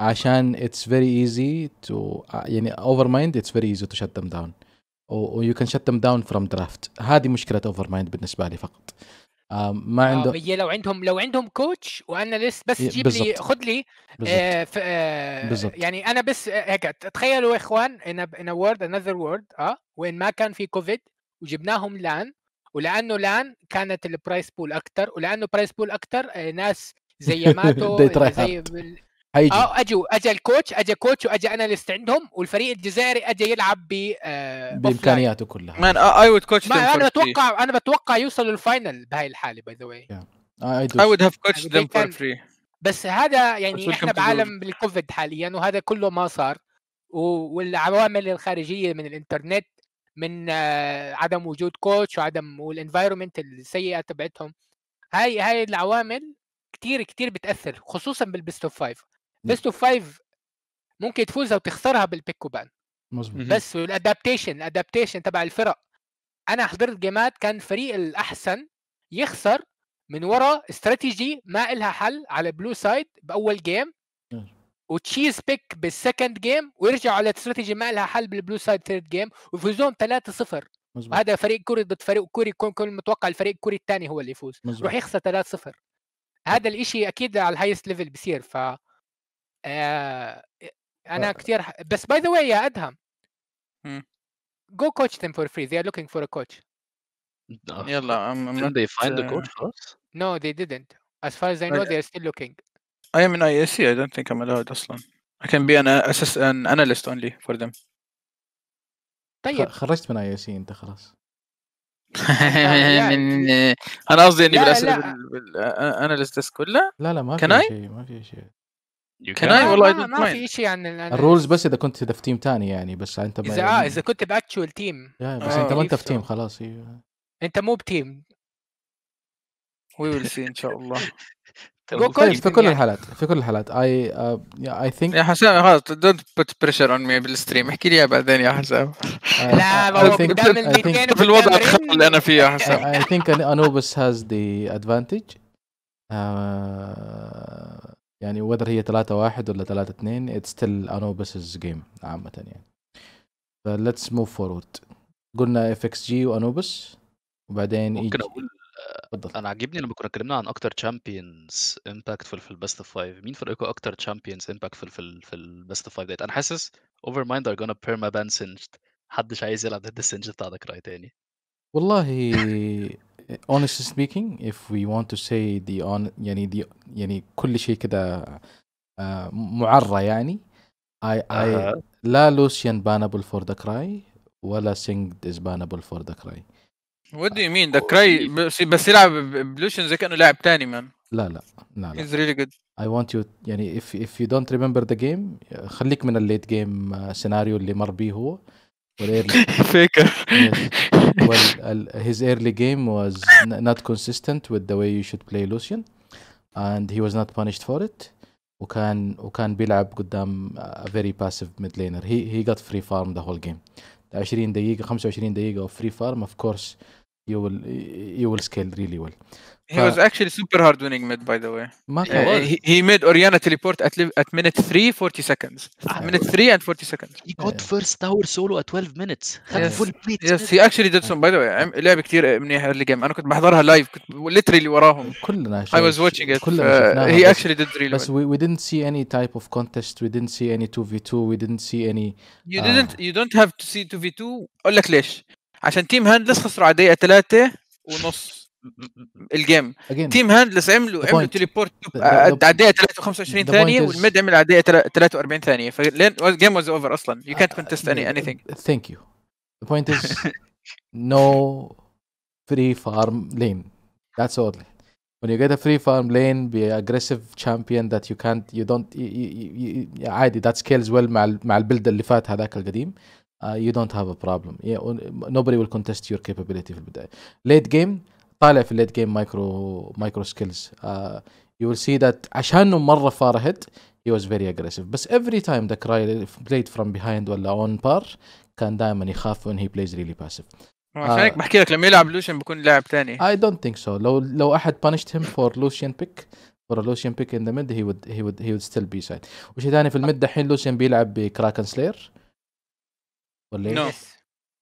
عشان اتس فيري ايزي تو يعني اوفر مايند اتس فيري ايزي تو شت ذم داون ويو كان شت ذم داون فروم درافت هذه مشكله اوفر مايند بالنسبه لي فقط آه، ما آه، عنده هي لو عندهم لو عندهم كوتش وانا لس بس جيب لي خذ لي آه آه يعني انا بس آه، هيك تخيلوا يا اخوان ان ان وورد انذر وورد اه وين ما كان في كوفيد وجبناهم لان ولانه لان كانت البرايس بول اكثر ولانه برايس بول اكثر ناس زي ماتو زي هيجي اه اجوا اجى الكوتش اجى كوتش واجى اناليست عندهم والفريق الجزائري اجى يلعب ب آه، بامكانياته كلها مان اي وود كوتش انا بتوقع انا بتوقع يوصلوا الفاينل بهاي الحاله باي ذا واي اي وود هاف كوتش ذم فور فري بس هذا يعني احنا بعالم بالكوفيد حاليا وهذا كله ما صار والعوامل الخارجيه من الانترنت من آه، عدم وجود كوتش وعدم والانفايرمنت السيئه تبعتهم هاي هاي العوامل كتير كتير بتاثر خصوصا بالبيست اوف فايف بيست اوف فايف ممكن تفوزها وتخسرها بالبيك وبان مظبوط بس والادابتيشن الادابتيشن تبع الفرق انا حضرت جيمات كان فريق الاحسن يخسر من ورا استراتيجي ما إلها حل على بلو سايد باول جيم وتشيز بيك بالسكند جيم ويرجعوا على استراتيجي ما لها حل بالبلو سايد ثيرد جيم ويفوزون 3-0 هذا فريق كوري ضد فريق كوري كون كون متوقع الفريق الكوري الثاني هو اللي يفوز مزبوط. روح يخسر 3-0 هذا الاشي اكيد على الهايست ليفل بصير ف آه انا كثير ح... بس باي ذا واي يا ادهم جو كوتش them for free they are looking for a coach يلا I'm, I'm not... they find a coach خلاص no they didn't as far as I know they are still looking I am in IAC I don't think I'm allowed اصلا I can be an, assist, an analyst only for them طيب خرجت من اي سي انت خلاص من انا قصدي اني بالاسئله انا ديسك ولا لا لا ما في شيء ما في شيء كان اي والله ما, ما في شيء عن يعني الرولز بس اذا كنت اذا في تيم ثاني يعني بس انت اذا اه اذا كنت باكتشوال تيم بس آه، انت ما انت في تيم خلاص إيه. انت مو بتيم وي ويل سي ان شاء الله طيب، في كل الحالات في كل الحالات اي اي ثينك يا حسام خلاص دونت بوت بريشر اون مي بالستريم احكي لي بعدين يا حسام لا ما قدام في الوضع اللي انا فيه يا حسام اي ثينك انوبس هاز ذا ادفانتج يعني وذر هي 3 1 ولا 3 2 اتس ستيل انوبسز جيم عامة يعني فليتس موف فورورد قلنا اف اكس جي وانوبس وبعدين ممكن e اقول تفضل انا عاجبني لما كنا اتكلمنا عن اكتر تشامبيونز امباكت في البيست اوف 5 مين فريقكم اكتر تشامبيونز امباكت في في البيست اوف 5 ديت انا حاسس اوفر مايند ار جونا بيرما بان سنجد محدش عايز يلعب ضد السنج بتاع دكراي تاني والله Uh, honestly speaking if we want to say the on يعني the يعني كل شيء كذا uh, معرى يعني I I uh -huh. لا لوسيان بانابل فور ذا كراي ولا سينج از بانابل فور ذا كراي What do you mean? The Cry بس يلعب بلوشن زي كانه لاعب تاني مان لا لا لا لا از really good. I want you يعني if if you don't remember the game خليك من الليت جيم سيناريو اللي مر بيه هو early. Faker. Yes. Well, uh, his early game was not consistent with the way you should play Lucian, and he was not punished for it. وكان وكان بيلعب قدام فيري باسيف ميد لينر هي هي جت فري فارم ذا هول جيم 20 دقيقه 25 دقيقه اوف فري فارم اوف كورس يو ويل يو ويل سكيل ريلي ويل he was actually super hard winning mid, by the way. yeah, he, he made Oriana teleport at, at minute 3, 40 seconds. Ah, minute 3 and 40 seconds. He got first tower solo at 12 minutes. yes. full Yes, he actually did some, by the way. لعب كتير منيح early game. I كنت بحضرها لايف كنت literally وراهم. I was watching it. uh, he actually did really well. we, we didn't see any type of contest. We didn't see any 2v2. We didn't see any You uh, didn't you don't have to see 2v2 أقول لك ليش. عشان تيم هاندلس خسروا على دقيقة 3 ونص الجيم تيم هاندلس عملوا عملوا تليبورت عديها 25 ثانيه والميد عمل عديها 43 ثانيه فلين الجيم واز اوفر اصلا يو كانت كونتست اني اني ثينك ثانك يو The point is no free farm lane. That's all. When you get a free farm lane, be an aggressive champion that you can't you don't you, you, you, عادي that scales well مع مع البلد اللي فات هذاك القديم. Uh, you don't have a problem. Yeah, nobody will contest your capability في البداية. Late game طالع في الليت جيم مايكرو مايكرو سكيلز يو ويل سي ذات عشانه مره فارهد هي واز فيري اجريسيف بس افري تايم ذا كراي بلايد فروم بيهايند ولا اون بار كان دائما يخاف ان هي بلايز ريلي باسيف عشان هيك بحكي لك لما يلعب لوشن بيكون لاعب ثاني اي دونت ثينك سو لو لو احد بانشت هيم فور لوشن بيك فور لوشن بيك ان ذا ميد هي وود هي وود هي وود ستيل بي سايد وشيء ثاني في الميد دحين لوشن بيلعب بكراكن سلاير ولا ايش؟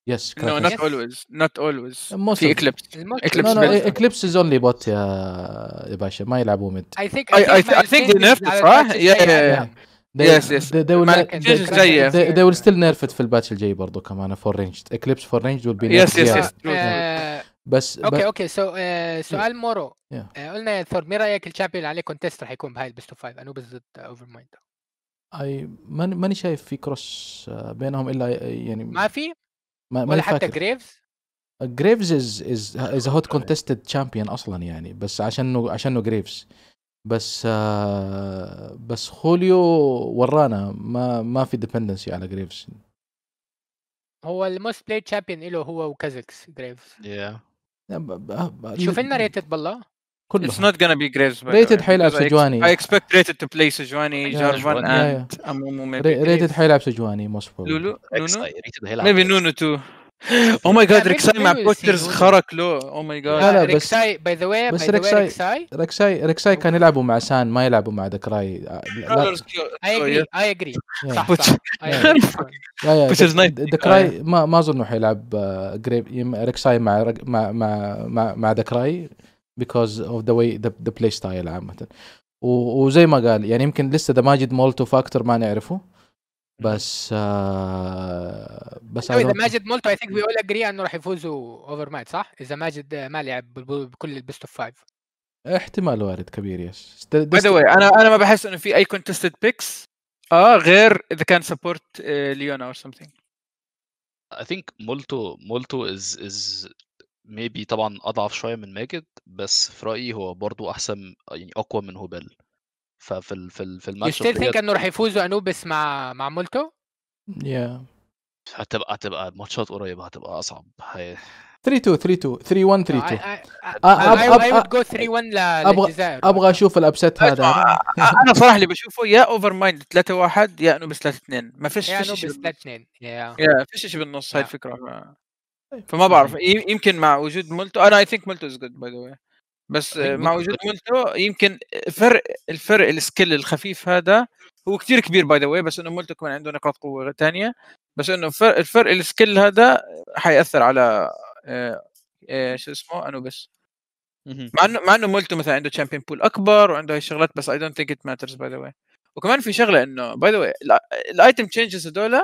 يس نو نوت اولويز نوت اولويز في اكليبس اكليبس اكليبس از اونلي بوت يا يا باشا ما يلعبوا ميد اي ثينك اي ثينك دي نيرفت صح؟ يس يس they will still nerf it في الباتش الجاي برضه كمان فور رينج اكليبس فور رينج will be يس يس يس بس اوكي اوكي سو سؤال مورو uh, قلنا يا ثور مين رايك الشامبيون اللي عليه كونتيست راح يكون بهاي البيست اوف فايف انو بالضبط اوفر مايند اي ماني شايف في كروس آه، بينهم الا آه، يعني ما في ما ولا حتى جريفز جريفز از از از هوت كونتستد تشامبيون اصلا يعني بس عشان عشان جريفز بس آه بس خوليو ورانا ما ما في ديبندنسي على جريفز هو الموست بلاي تشامبيون له هو وكازكس جريفز yeah. شوف لنا ريتد بالله كله اتس نوت gonna بي جريفز ريتد حيلعب سجواني اي اكسبكت ريتد تو بلاي سجواني جارفان اند امومو ريتد حيلعب سجواني موست لولو نونو ميبي نونو تو او ماي جاد ريكساي مع بوسترز خرك له او ماي جاد لا لا uh, بس ريكساي باي ذا واي بس ريكساي ريكساي ريكساي كان يلعبوا مع سان ما يلعبوا مع ذكراي اي اجري اي اجري صح صح ذكراي ما ما اظنه حيلعب جريب آه، ريكساي مع مع مع مع ذكراي because of the way the, بلاي play style عامه وزي ما قال يعني يمكن لسه ماجد مولتو فاكتور ما نعرفه بس آه بس اذا ماجد مولتو اي ثينك وي اول اجري انه راح يفوزوا اوفر مايت صح؟ اذا ماجد ما لعب بكل البيست اوف فايف احتمال وارد كبير يس باي ذا انا انا ما بحس انه في اي كونتستد بيكس اه غير اذا كان سبورت ليونا اور سمثينج اي ثينك مولتو مولتو از از ميبي طبعا اضعف شويه من ماجد بس في رايي هو برضو احسن يعني اقوى من هوبال ففي الـ في الـ في الماتش يو ثينك انه راح يفوزوا انوبس مع مع مولتو؟ يا yeah. هتبقى هتبقى ماتشات قريبه هتبقى اصعب هي... 3 2 3 2 3 1 3 2 اي وود جو 3 1 للجزائر ابغى اشوف الابسات أيوة. هذا انا صراحه اللي بشوفه يا اوفر مايند 3 1 يا انوبس 3 2 ما فيش شيء يا انوبس 3 2 يا فيش شيء بالنص هاي الفكره طيب. فما بعرف يمكن مع وجود مولتو انا اي ثينك مولتو از جود باي ذا بس مع وجود مولتو يمكن فرق الفرق السكيل الخفيف هذا هو كثير كبير باي ذا بس انه مولتو كمان عنده نقاط قوه ثانيه بس انه فرق الفرق السكيل هذا حياثر على آه، آه، شو اسمه بس مع انه مع انه مولتو مثلا عنده تشامبيون بول اكبر وعنده هاي الشغلات بس اي دونت ثينك ات ماترز باي ذا واي وكمان في شغله انه باي ذا واي الايتم تشينجز هذول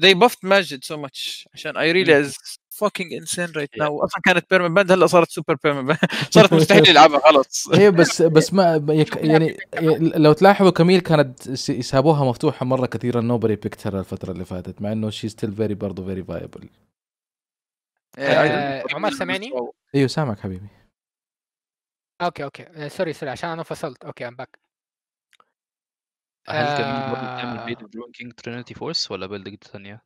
they buffed ماجد so much عشان I realize fucking insane right now اصلا كانت بيرمن باند هلا صارت سوبر بيرمن باند صارت مستحيل يلعبها خلص ايوه بس بس ما يعني لو تلاحظوا كميل كانت سابوها مفتوحه مره كثيره نوبري بيكت هير الفتره اللي فاتت مع انه شي ستيل فيري برضه فيري فايبل عمر سامعني؟ ايوه سامعك حبيبي اوكي اوكي سوري آه، سوري عشان انا فصلت اوكي ام باك هل كان برضه بتعمل بيد دروين كينج ترينيتي فورس ولا بيلد جديده ثانيه؟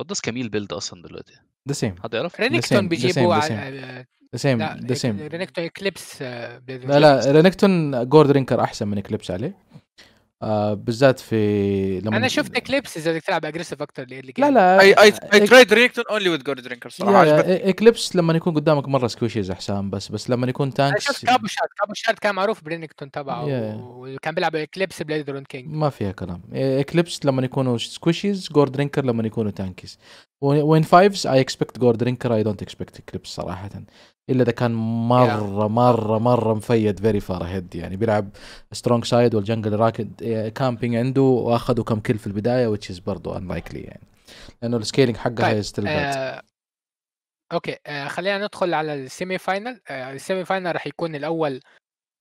وضص كميل بيلد اصلا دلوقتي ذا سيم حد يعرف رينكتون بيجيبه على ذا سيم ذا سيم رينكتون اكليبس لا آه، لا رينكتون جورد رينكر احسن من اكليبس عليه آه بالذات في لما انا شفت اكليبس اذا بدك تلعب اجريسيف اكثر اللي لا لا اي اي تريد ريكتون اونلي وذ جود درينكر صراحه اكليبس إيه، لما يكون قدامك مره يا احسن بس بس لما يكون تانكس شفت كابو شارد كابو شارد كان معروف برينكتون تبعه yeah. وكان بيلعب اكليبس بلاي رون كينج ما فيها كلام اكليبس لما يكونوا سكوشيز جورد درينكر لما يكونوا تانكس وين فايفز اي اكسبكت جورد درينكر اي دونت اكسبكت اكليبس صراحه الا اذا كان مره مره مره, مفيد فيري فار هيد يعني بيلعب سترونج سايد والجنجل راكد كامبينج آه، عنده واخذوا كم كل في البدايه وتش از برضه انلايكلي يعني لانه السكيلينج حقه طيب. ستيل آه اوكي آه خلينا ندخل على السيمي فاينل آه السيمي فاينل راح يكون الاول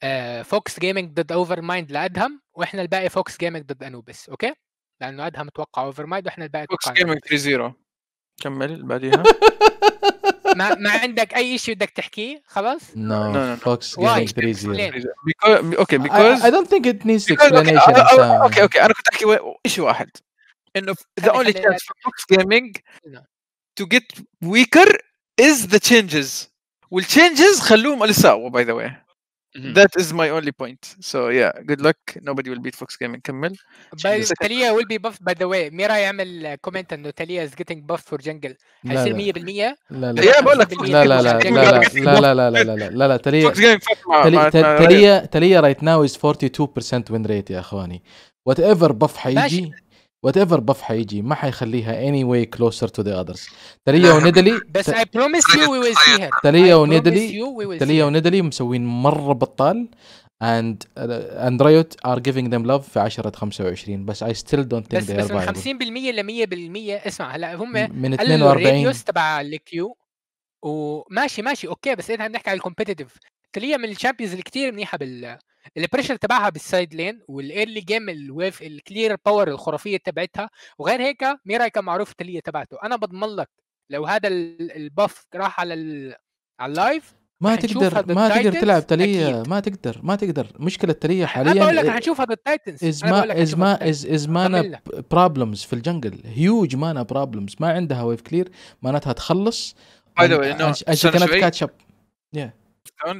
آه فوكس جيمنج ضد اوفر مايند لادهم واحنا الباقي فوكس جيمنج ضد انوبس اوكي لانه ادهم توقع اوفر مايند واحنا الباقي فوكس جيمنج 3 0 كمل بعديها ما, ما عندك اي شيء بدك تحكيه خلاص؟ نو فوكس اوكي بيكوز اي دونت ثينك ات نيدز اكسبلانيشن اوكي اوكي انا كنت احكي شيء واحد انه ذا اونلي تشانس فور فوكس جيمنج تو جيت ويكر از ذا تشينجز والتشينجز خلوهم اليساوا باي ذا واي That is my only point. So yeah, good luck. Nobody will beat Fox Gaming. كمل. تاليا will be buffed by the way. ميرا يعمل كومنت انه تاليا is getting buffed for jungle. هيصير 100% لا لا لا لا لا لا لا لا لا لا لا لا لا لا تاليا فوكس جيمنج تاليا تاليا right now is 42% win rate يا اخواني. Whatever buff حيجي وات ايفر بف حيجي ما حيخليها اني واي كلوزر تو ذا اذرز تاليا وندلي بس اي بروميس يو وي ويل سي هير تاليا وندلي تاليا وندلي مسوين مره بطال اند اند رايوت ار جيفينج ذيم لاف في 10 25 بس اي ستيل دونت ثينك ذي ار بس من 50% ل 100% اسمع هلا هم من 42 الريديوس تبع الكيو وماشي ماشي اوكي بس احنا بنحكي على الكومبيتيتف تاليا من الشامبيونز اللي كثير منيحه بال البريشر تبعها بالسايد لين والايرلي جيم الويف الكلير باور الخرافيه تبعتها وغير هيك ميراي كان معروف التليه تبعته انا بضمن لك لو هذا الباف راح على على اللايف ما تقدر ما تقدر تلعب تليه ما تقدر ما تقدر مشكله التليه حاليا انا بقول لك حنشوف هذا التايتنز از ما از مانا بروبلمز في الجنجل هيوج مانا بروبلمز ما عندها ويف كلير معناتها تخلص باي ذا واي عشان كانت كاتشب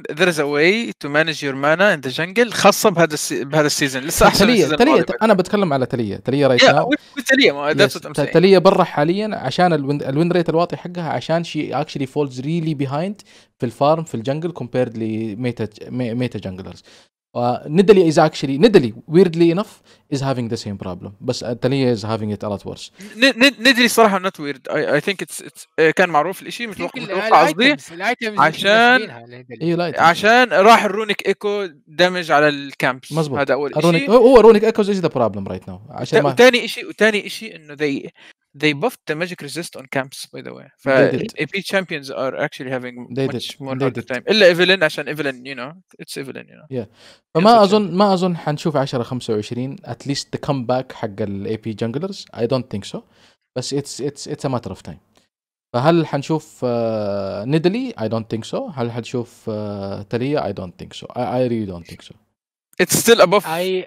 there is a way to manage your mana in the jungle خاصه بهذا السي... بهذا السيزون لسه احسن تلية تلية ت... انا بتكلم على تلية تلية رايت yeah, تلية تلية برا حاليا عشان الويند الويند ريت الواطي حقها عشان شي اكشلي فولز ريلي بيهايند في الفارم في الجنجل كومبيرد لميتا ميتا جنجلرز ندلي از اكشلي ندلي ويردلي انف از هافينج ذا سيم بروبلم بس Talia از هافينج ات a ورس ندلي Nidalee صراحة not weird. I, I think آه، كان معروف الشيء متوقع متوقع قصدي عشان إيه، عشان راح الرونيك ايكو دامج على الكامبس مزبوط هذا اول شيء هو رونيك ايكوز از ذا بروبلم رايت ناو عشان ثاني شيء وثاني شيء انه they they buffed the magic resist on camps by the way ف AP champions are actually having they much did. more they hard did. time الا ايفلين عشان ايفلين you know it's ايفلين you know yeah. فما اظن ما اظن حنشوف 10 25 at least the comeback حق ال AP junglers I don't think so بس it's it's it's a matter of time فهل حنشوف نيدلي اي دونت ثينك سو هل حنشوف تاليا اي دونت ثينك سو اي ريلي دونت ثينك سو it's still above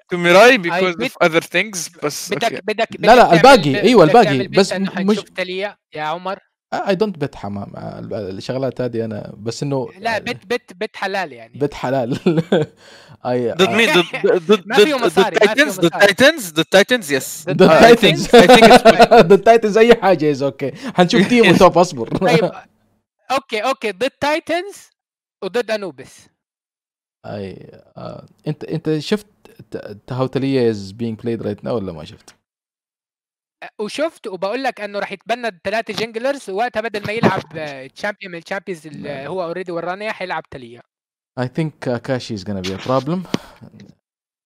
كوميراي because of other things بس بدك بدك, لا لا الباقي ايوه الباقي بس مش تلية يا عمر اي دونت بت حمام آه، الشغلات هذه انا بس انه لا بت بت بت حلال يعني بت حلال اي ضد مين ضد ضد تايتنز ضد تايتنز ضد تايتنز يس ضد تايتنز ضد تايتنز اي حاجه از اوكي حنشوف تيم توب اصبر طيب اوكي اوكي ضد تايتنز وضد انوبس اي آه. انت انت شفت هاو تليا از بينج بلايد رايت ناو ولا ما شفت؟ أه، وشفت وبقول لك انه راح يتبنى الثلاثه جنجلرز وقتها بدل ما يلعب تشامبيون من الشامبيونز اللي هو اوريدي ورانا حيلعب تليا اي ثينك كاشي از gonna بي ا بروبلم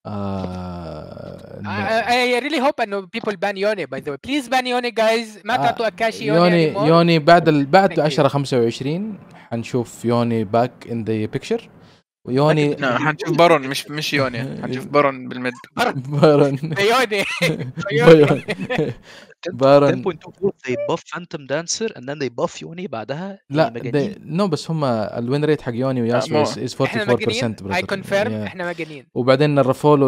Uh, اي ريلي هوب انه بيبل بان يوني باي ذا واي بليز بان يوني جايز ما آه، تعطوا اكاشي يوني يوني يوني بعد ال... بعد 10 25 حنشوف يوني باك ان ذا بيكتشر ويوني حنشوف بارون مش مش يوني حنشوف بارون بالمد بارون يوني بارون بارون 10.24 they buff phantom dancer and then they buff يوني بعدها لا نو بس هم الوين ريت حق يوني وياسو از 44% احنا مجانين اي كونفيرم احنا مجانين وبعدين نرفوا له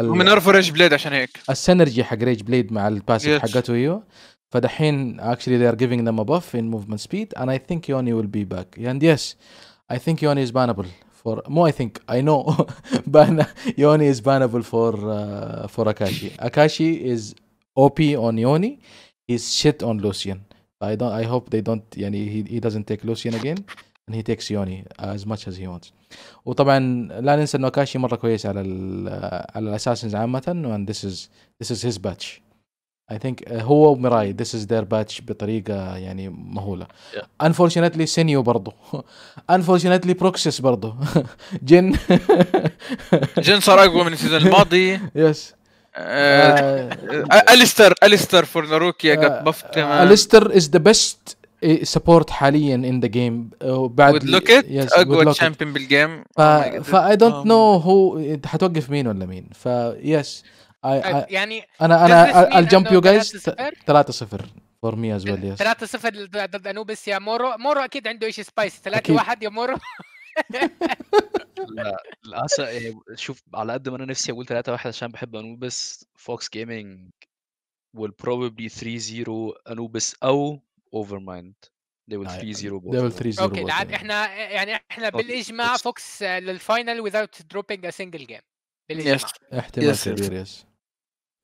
هم نرفوا ريج بليد عشان هيك السنرجي حق ريج بليد مع الباسيف حقته ايوه فدحين actually they are giving them a buff in movement speed and I think يوني will be back and yes I think يوني is bannable for Mo, I think I know Yoni is bannable for uh, for Akashi. Akashi is OP on Yoni. He's shit on Lucian. I don't. I hope they don't. يعني he, he doesn't take Lucian again. and he takes Yoni uh, as much as he wants وطبعا لا ننسى انه كاشي مره كويس على ال على الاساسنز عامه and this is this is his batch اي ثينك uh, هو وميراي ذيس از ذير باتش بطريقه يعني مهوله انفورشنتلي yeah. سينيو برضه انفورشنتلي بروكسس برضه جن جن صار اقوى من السيزون الماضي يس اليستر اليستر فور ناروكيا قد بفت اليستر از ذا بيست سبورت حاليا ان ذا جيم بعد لوك ات اقوى تشامبيون بالجيم فاي دونت نو هو حتوقف مين ولا مين فيس طيب، يعني انا انا الجامب يو جايز 3 0 فور مي از ويل 3 0 ضد انوبس يا مورو مورو اكيد عنده شيء سبايس 3 1 يا مورو لا للاسف إيه، شوف على قد ما انا نفسي اقول 3 1 عشان بحب انوبس فوكس جيمنج will probably 3 0 انوبس او اوفر مايند they will 3 0 they will 3 0 اوكي العاد احنا يعني احنا بالاجماع فوكس للفاينل without dropping a single game بالاجماع احتمال كبير يس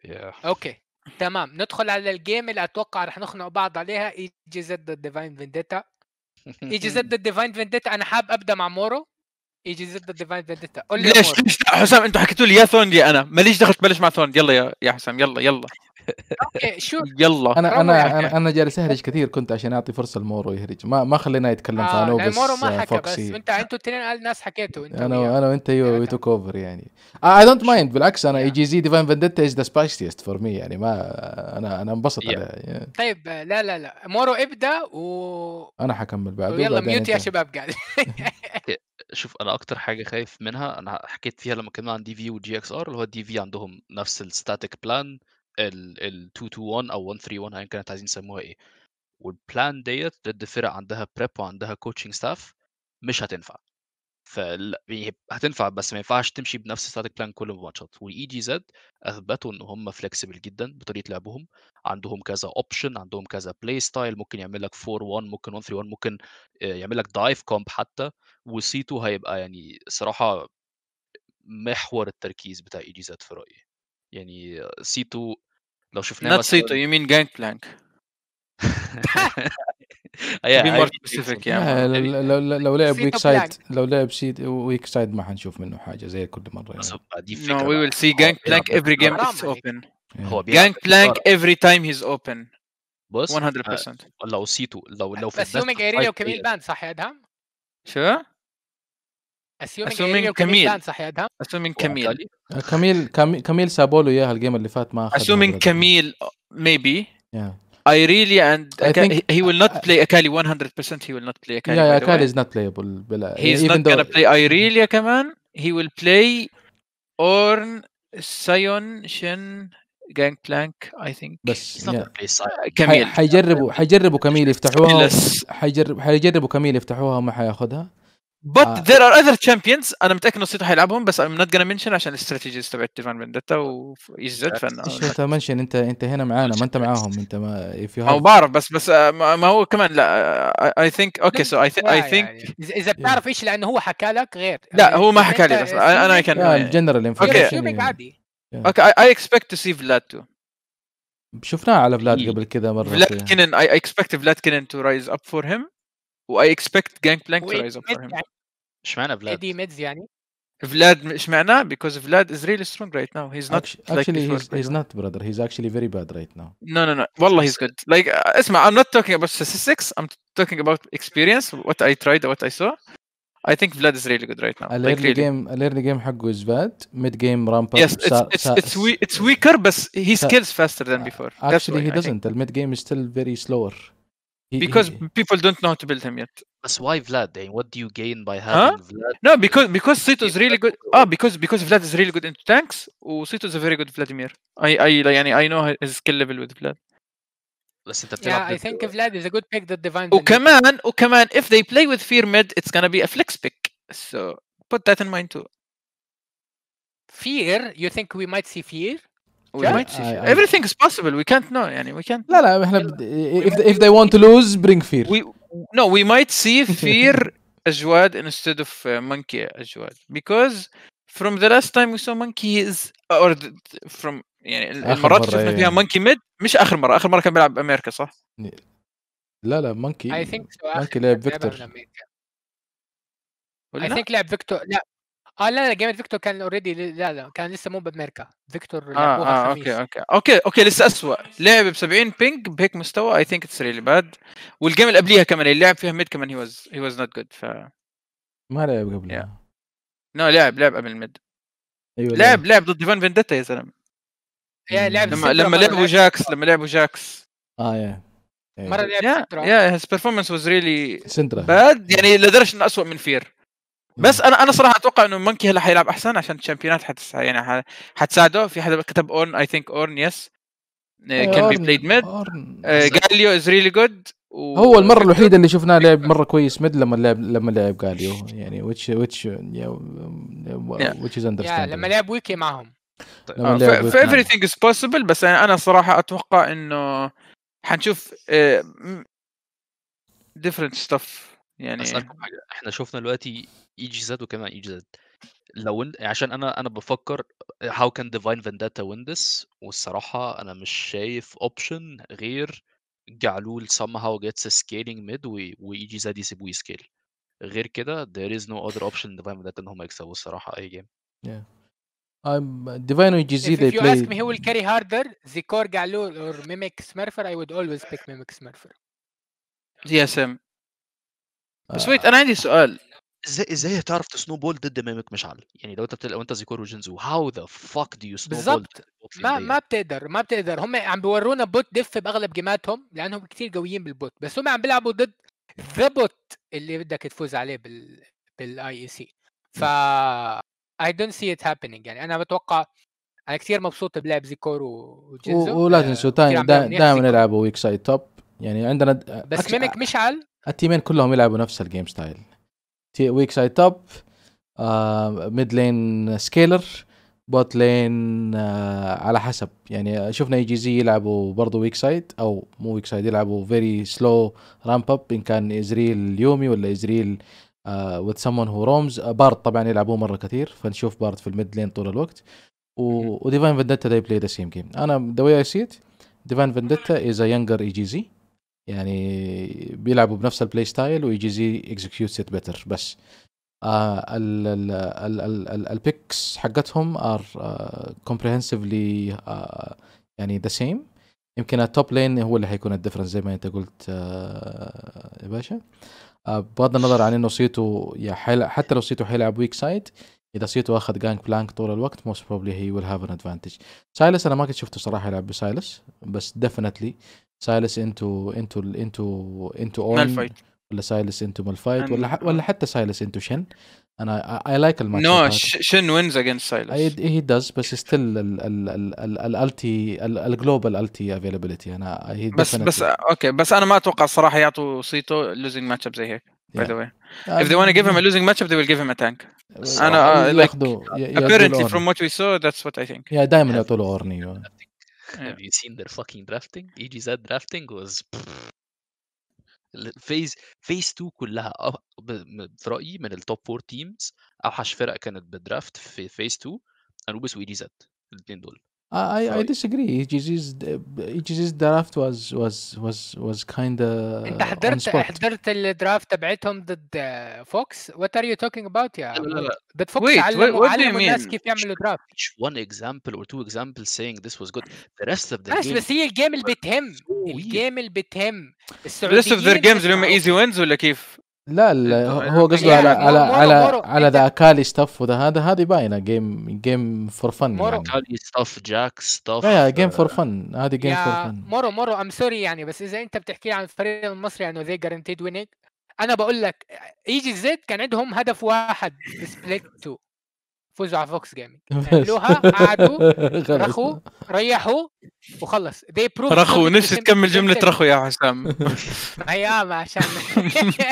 yeah. اوكي تمام ندخل على الجيم اللي اتوقع رح نخنق بعض عليها اي جي زد ضد ديفاين فينديتا اي جي زد ضد ديفاين فينديتا انا حاب ابدا مع مورو اي جي زد ضد ديفاين فينديتا قول لي ليش ليش حسام انتم حكيتوا لي يا يا انا ماليش دخل تبلش مع ثوندي يلا يا يا حسام يلا يلا اوكي شوف يلا انا انا انا, جالس اهرج كثير كنت عشان اعطي فرصه لمورو يهرج ما ما خلينا يتكلم آه عن مورو ما حكى فوكسي. بس انت انتوا الاثنين الناس حكيتوا انت انا انا وانت يو وي توك اوفر يعني اي دونت مايند بالعكس انا اي جي زي ديفاين فندتا از ذا سبايسيست فور مي يعني ما انا انا انبسط yeah. يعني. طيب لا لا لا مورو ابدا و انا حكمل بعد يلا ميوت يا شباب قاعد شوف انا اكتر حاجه خايف منها انا حكيت فيها لما كنا عن دي في وجي اكس ار اللي هو دي في عندهم نفس الستاتيك بلان ال 2 2 1 او 1 3 1 ايا كانت عايزين يسموها ايه والبلان ديت ضد فرق عندها بريب وعندها كوتشنج ستاف مش هتنفع ف يعني هتنفع بس ما ينفعش تمشي بنفس ستاتيك بلان كل الماتشات والاي جي e زد اثبتوا ان هم فلكسبل جدا بطريقه لعبهم عندهم كذا اوبشن عندهم كذا بلاي ستايل ممكن يعمل لك 4 1 ممكن 1 3 1 ممكن آه، يعمل لك دايف كومب حتى وسيتو هيبقى يعني صراحه محور التركيز بتاع اي جي زد في رايي يعني سيتو آه، لو شفناه سيتو يو مين جانك بلانك بي مور سبيسيفيك يعني لو لو لعب ويك سايد لو لعب سيد ويك سايد ما حنشوف منه حاجه زي كل مره يعني. نو وي ويل سي جانك بلانك افري جيم اتس اوبن هو جانك بلانك افري تايم هيز اوبن بص 100% آه، لو سيتو لو لو في بس يومي لو وكميل بان صح يا ادهم؟ شو؟ اسيومينج كميل صح يدها اسيومينج كميل كميل كميل سابوا له اياها الجيم اللي فات ما اخذ اسيومينج كميل ميبي آه، I really and I think he will not play Akali 100%. He will not play Akali. Yeah, Akali is not playable. نوت not gonna play Irelia كمان. He will play Orn, Sion, Shin, Gangplank I think. بس كميل حيجربوا حيجربوا كميل يفتحوها حيجربوا حيجربوا كميل يفتحوها ما حياخذها. But آه. there are other champions انا متاكد انه سيتو حيلعبهم بس I'm not gonna mention عشان الاستراتيجيز تبعت ديفان فندتا ويزد فانا انت منشن انت انت هنا معانا ما انت معاهم انت ما if you have... او بعرف بس بس آه، ما هو كمان لا اي ثينك اوكي سو اي ثينك اذا بتعرف ايش لانه هو حكى لك غير لا يعني هو ما حكى لي بس انا اي كان جنرال انفورميشن اوكي اي اكسبكت تو سي فلاد تو شفناه على فلاد قبل كذا مره فلاد كينن اي اكسبكت فلاد كينن تو رايز اب فور هيم و اكسبكت جانج بلانك تو رايز اب فور هيم اشمعنى فلاد؟ ايدي ميدز يعني Vlad اشمعنى because Vlad is really strong right now he's not actually, he's, not brother he's actually very bad right now no no no والله he's good like uh, اسمع I'm not talking about statistics I'm talking about experience what I tried what I saw I think Vlad is really good right now I learned the game الايرلي game حقه is bad mid game ramp up yes it's it's, weaker but he skills faster than uh, before actually he doesn't the mid game is still very slower because people don't know how to build him yet that's why Vlad? Then, What do you gain by having huh? Vlad? No, because because Sito is really good. Ah, because because Vlad is really good into tanks. Oh, Sito is a very good Vladimir. I I like. I know his skill level with Vlad. yeah, I think Vlad is a good pick that Divine oh, oh come on! if they play with fear mid it's gonna be a flex pick. So put that in mind too. Fear? You think we might see fear? Yeah. Might see fear. I, I... Everything is possible. We can't know. يعني we can't. no. لا if if they want to lose bring fear. We no, we might see fear Ajwad instead of uh, monkey Ajwad because from the last time we saw monkey is or the, from يعني المرات اللي شفنا فيها مونكي يعني. ميد مش اخر مره اخر مره كان بيلعب امريكا صح؟ لا لا مونكي اي ثينك مونكي لعب فيكتور اي ثينك لعب فيكتور لا اه لا لا جيمد فيكتور كان اوريدي لا لا كان لسه مو بامريكا فيكتور آه, آه اوكي اوكي اوكي اوكي لسه اسوء لعب ب 70 بينج بهيك مستوى اي ثينك اتس ريلي باد والجيم اللي قبليها كمان اللي لعب فيها ميد كمان هي واز هي واز نوت جود ف ما لعب قبلها نو لعب لعب قبل الميد ايوه لعب لعب ضد فان فينديتا يا زلمه يا لعب لما لما لعبوا جاكس لما لعبوا جاكس اه يا مره لعب سنترا يا هيز بيرفورمانس واز ريلي سنترا باد يعني لدرجه انه اسوء من فير بس انا انا صراحه اتوقع انه مونكي هلا حيلعب احسن عشان الشامبيونات حتسا يعني حتساعده في حدا كتب اورن اي ثينك اورن يس كان بي بلايد ميد جاليو از ريلي جود هو المره الوحيده اللي شفناه لعب مره كويس ميد لما لعب لما لعب جاليو يعني ويتش ويتش ويتش از اندرستاند لما لعب ويكي معهم في ايفري ثينج از بوسيبل بس يعني انا صراحه اتوقع انه حنشوف ديفرنت آه، ستاف يعني احنا شفنا دلوقتي ايجي وكمان ايجي زد لو يعني عشان انا انا بفكر هاو كان ديفاين فنداتا وين والصراحه انا مش شايف اوبشن غير جعلول somehow gets a scaling mid و... وايجي زاد يسيبوه يسكيل غير كده there is no other option ديفاين فنداتا ان هم يكسبوا الصراحه اي جيم yeah. ديفاين ويجي زي they if you play... ask me who will carry harder Zikor Galul or Mimic Smurfer I would always pick Mimic Smurfer Yes, سام بس ويت انا عندي سؤال ازاي ازاي هتعرف تسنو بول ضد ميمك مشعل يعني لو انت بتل... لو انت زيكور وجنزو هاو ذا فاك دو يو سنو بالظبط ما ما بتقدر ما بتقدر هم عم بيورونا بوت دف باغلب جيماتهم لانهم كتير قويين بالبوت بس هم عم بيلعبوا ضد ذا بوت اللي بدك تفوز عليه بال بالاي اي سي ف اي دونت سي ات هابينج يعني انا بتوقع انا كثير مبسوط بلعب زيكور وجينزو ولا تنسوا دائما نلعبوا ويك سايد توب يعني عندنا بس أكش... ميمك مشعل التيمين كلهم يلعبوا نفس الجيم ستايل ويك سايد توب آه، ميد لين سكيلر بوت لين آه، على حسب يعني شفنا اي جي زي يلعبوا برضه ويك سايد او مو ويك سايد يلعبوا فيري سلو رامب اب ان كان ازريل يومي ولا ازريل وذ سمون هو رومز بارد طبعا يلعبوه مره كثير فنشوف بارد في الميد لين طول الوقت وديفاين فندتا they بلاي ذا سيم جيم انا ذا واي اي سي ات ديفاين فندتا از ا younger اي جي زي يعني بيلعبوا بنفس البلاي ستايل ويجي زي اكزكيوت ات بيتر بس آه، ال ال ال ال البيكس حقتهم ار آه، كومبريهنسفلي آه، يعني ذا سيم يمكن التوب لين هو اللي حيكون الدفرنس زي ما انت قلت آه يا باشا آه بغض النظر عن انه سيتو حتى لو سيتو حيلعب ويك سايد اذا سيتو اخذ جانج بلانك طول الوقت موست بروبلي هي ويل هاف ان ادفانتج سايلس انا ما كنت شفته صراحه يلعب بسايلس بس ديفنتلي سايلس انتو انتو انتو انتو اون ولا سايلس انتو مالفايت ولا ولا حتى سايلس انتو شن انا اي لايك الماتش نو شن وينز اجينست سايلس هي داز بس ستيل الالتي الجلوبال التي افيلابيلتي انا هي بس بس اوكي بس انا ما اتوقع الصراحه يعطوا سيتو لوزنج ماتش اب زي هيك باي ذا واي if they want to give him a losing matchup they will give him a tank انا uh, ابيرنتلي فروم وات وي سو ذاتس وات اي ثينك يا yeah دائما يعطوا له اورني أيوه. have you seen their fucking drafting? EGZ drafting was phase phase two كلها في رأيي من التوب فور تيمز أوحش فرق كانت بدرافت في phase two أنوبس و EGZ الاثنين دول I, I, I disagree. EGG's EGG's درافت was was was was kind of انت حضرت حضرت الدرافت تبعتهم ضد فوكس وات ار يو توكينج اباوت يا لا لا ضد فوكس علموا علموا الناس كيف يعملوا درافت one example or two examples saying this was good the rest of the ماشي بس هي الجيم اللي بتهم الجيم اللي بتهم السعوديين the rest of their games اللي هم ايزي وينز ولا كيف؟ لا لا هو قصده يعني على مورو على مورو على على ذا اكالي ستاف وذا هذا هذه باينه جيم جيم فور فن مورو اكالي ستاف جاك ستاف لا جيم فور فن هذه جيم فور فن مورو مورو ام سوري يعني بس اذا انت بتحكي عن الفريق المصري انه ذي جارنتيد وينينج انا بقول لك اي جي زد كان عندهم هدف واحد سبليت 2 فوزوا على فوكس جيمنج عملوها قعدوا رخوا ريحوا وخلص دي بروف رخوا نفسي تكمل جمله رخوا يا حسام ايام عشان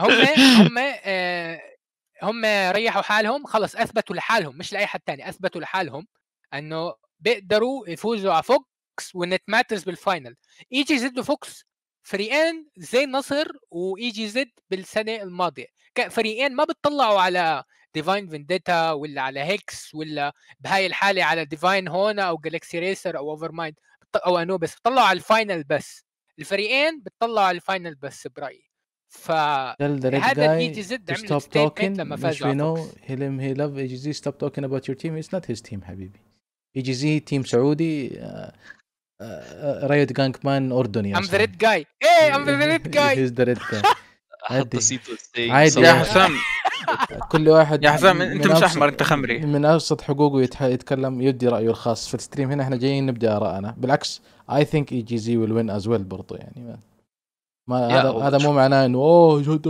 هم هم آه، هم ريحوا حالهم خلص اثبتوا لحالهم مش لاي حد تاني اثبتوا لحالهم انه بيقدروا يفوزوا على فوكس وان ماترز بالفاينل اي جي زد وفوكس فريقين زي النصر واي جي زد بالسنه الماضيه فريقين ما بتطلعوا على ديفاين فينديتا ولا على هيكس ولا بهاي الحاله على ديفاين هون او جالكسي ريسر او اوفر مايند او انوبس بتطلعوا على الفاينل بس الفريقين بتطلعوا على الفاينل بس برايي ف هذا الاي تي زد عمل ستيتمنت لما فاز we هي لاف اي جي زي ستوب talking اباوت يور تيم اتس نوت هيز تيم حبيبي زي تيم سعودي رايت جانك مان اردني ام ذا ريد جاي ايه ام ذا ريد جاي هيز ذا ريد جاي عادي يا حسام كل واحد يا حسام انت مش احمر انت خمري من ابسط حقوقه يتح... يتكلم يدي رايه الخاص في الستريم هنا احنا جايين نبدا ارائنا بالعكس اي ثينك اي جي زي ويل وين از ويل برضه يعني ما هذا هذا مو معناه انه اوه وات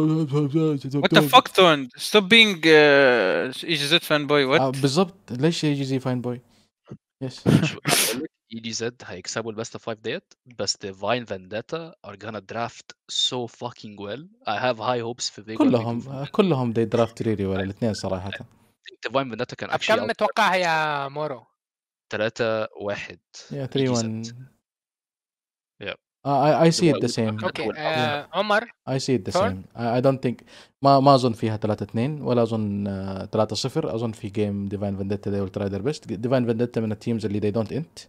ذا فاك ثورن ستوب بينج ايجي زد فان بوي وات بالضبط ليش ايجي زي فان بوي؟ يس اي جي زد هيكسبوا البست اوف فايف ديت بس ديفاين فانداتا ار جانا درافت سو فاكينج ويل اي هاف هاي هوبس في فيجا كلهم كلهم دي درافت ريلي ولا الاثنين صراحه ديفاين فانداتا كان اكشن كم متوقعها يا مورو 3 1 يا 3 e 1 Uh, I, I see it the same اوكي عمر uh, I see it the same I, I don't think ما ما اظن فيها 3 2 ولا اظن 3 uh, 0 اظن في جيم ديفاين فنديتا they will try their best ديفاين فنديتا من التيمز اللي they don't end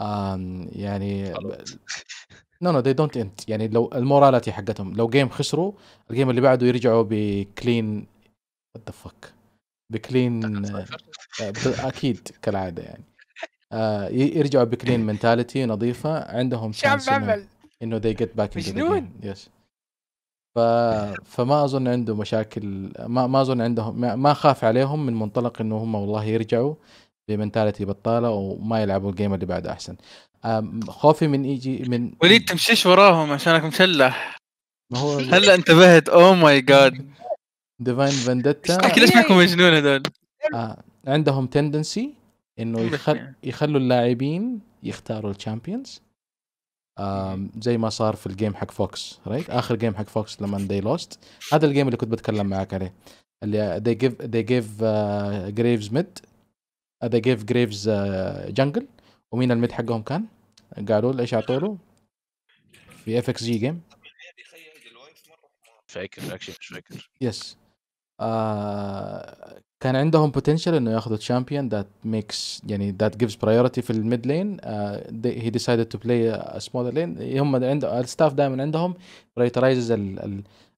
um, يعني نو نو دي دونت انت يعني لو الموراليتي حقتهم لو جيم خسروا الجيم اللي بعده يرجعوا بكلين وات ذا فك بكلين اكيد كالعاده يعني آه يرجعوا بكلين منتاليتي نظيفه عندهم شعب عمل انه they get back مجنون يس ف... فما اظن عنده مشاكل ما ما اظن عندهم ما, اخاف خاف عليهم من منطلق انه هم والله يرجعوا بمنتاليتي بطاله وما يلعبوا الجيم اللي بعده احسن خوفي من يجي من وليد تمشيش وراهم عشانك مسلح ما هو هلا انتبهت اوه ماي جاد ديفاين فندتا ليش معكم مجنون هذول؟ آه، عندهم تندنسي انه يخل... يعني. يخلوا اللاعبين يختاروا الشامبيونز زي ما صار في الجيم حق فوكس رايت right? اخر جيم حق فوكس لما دي لوست هذا الجيم اللي كنت بتكلم معك عليه اللي دي جيف دي جيف جريفز ميد دي جيف جريفز give آه، آه، آه، ومين الميد حقهم كان؟ قالوا ايش اعطوا له؟ في اف اكس جي جيم فاكر اكشن مش فاكر يس كان عندهم بوتنشال انه ياخذوا تشامبيون ذات ميكس يعني ذات جيفز برايورتي في الميد لين هي ديسايدد تو بلاي سمولر لين هم عندهم الستاف دائما عندهم برايتريزز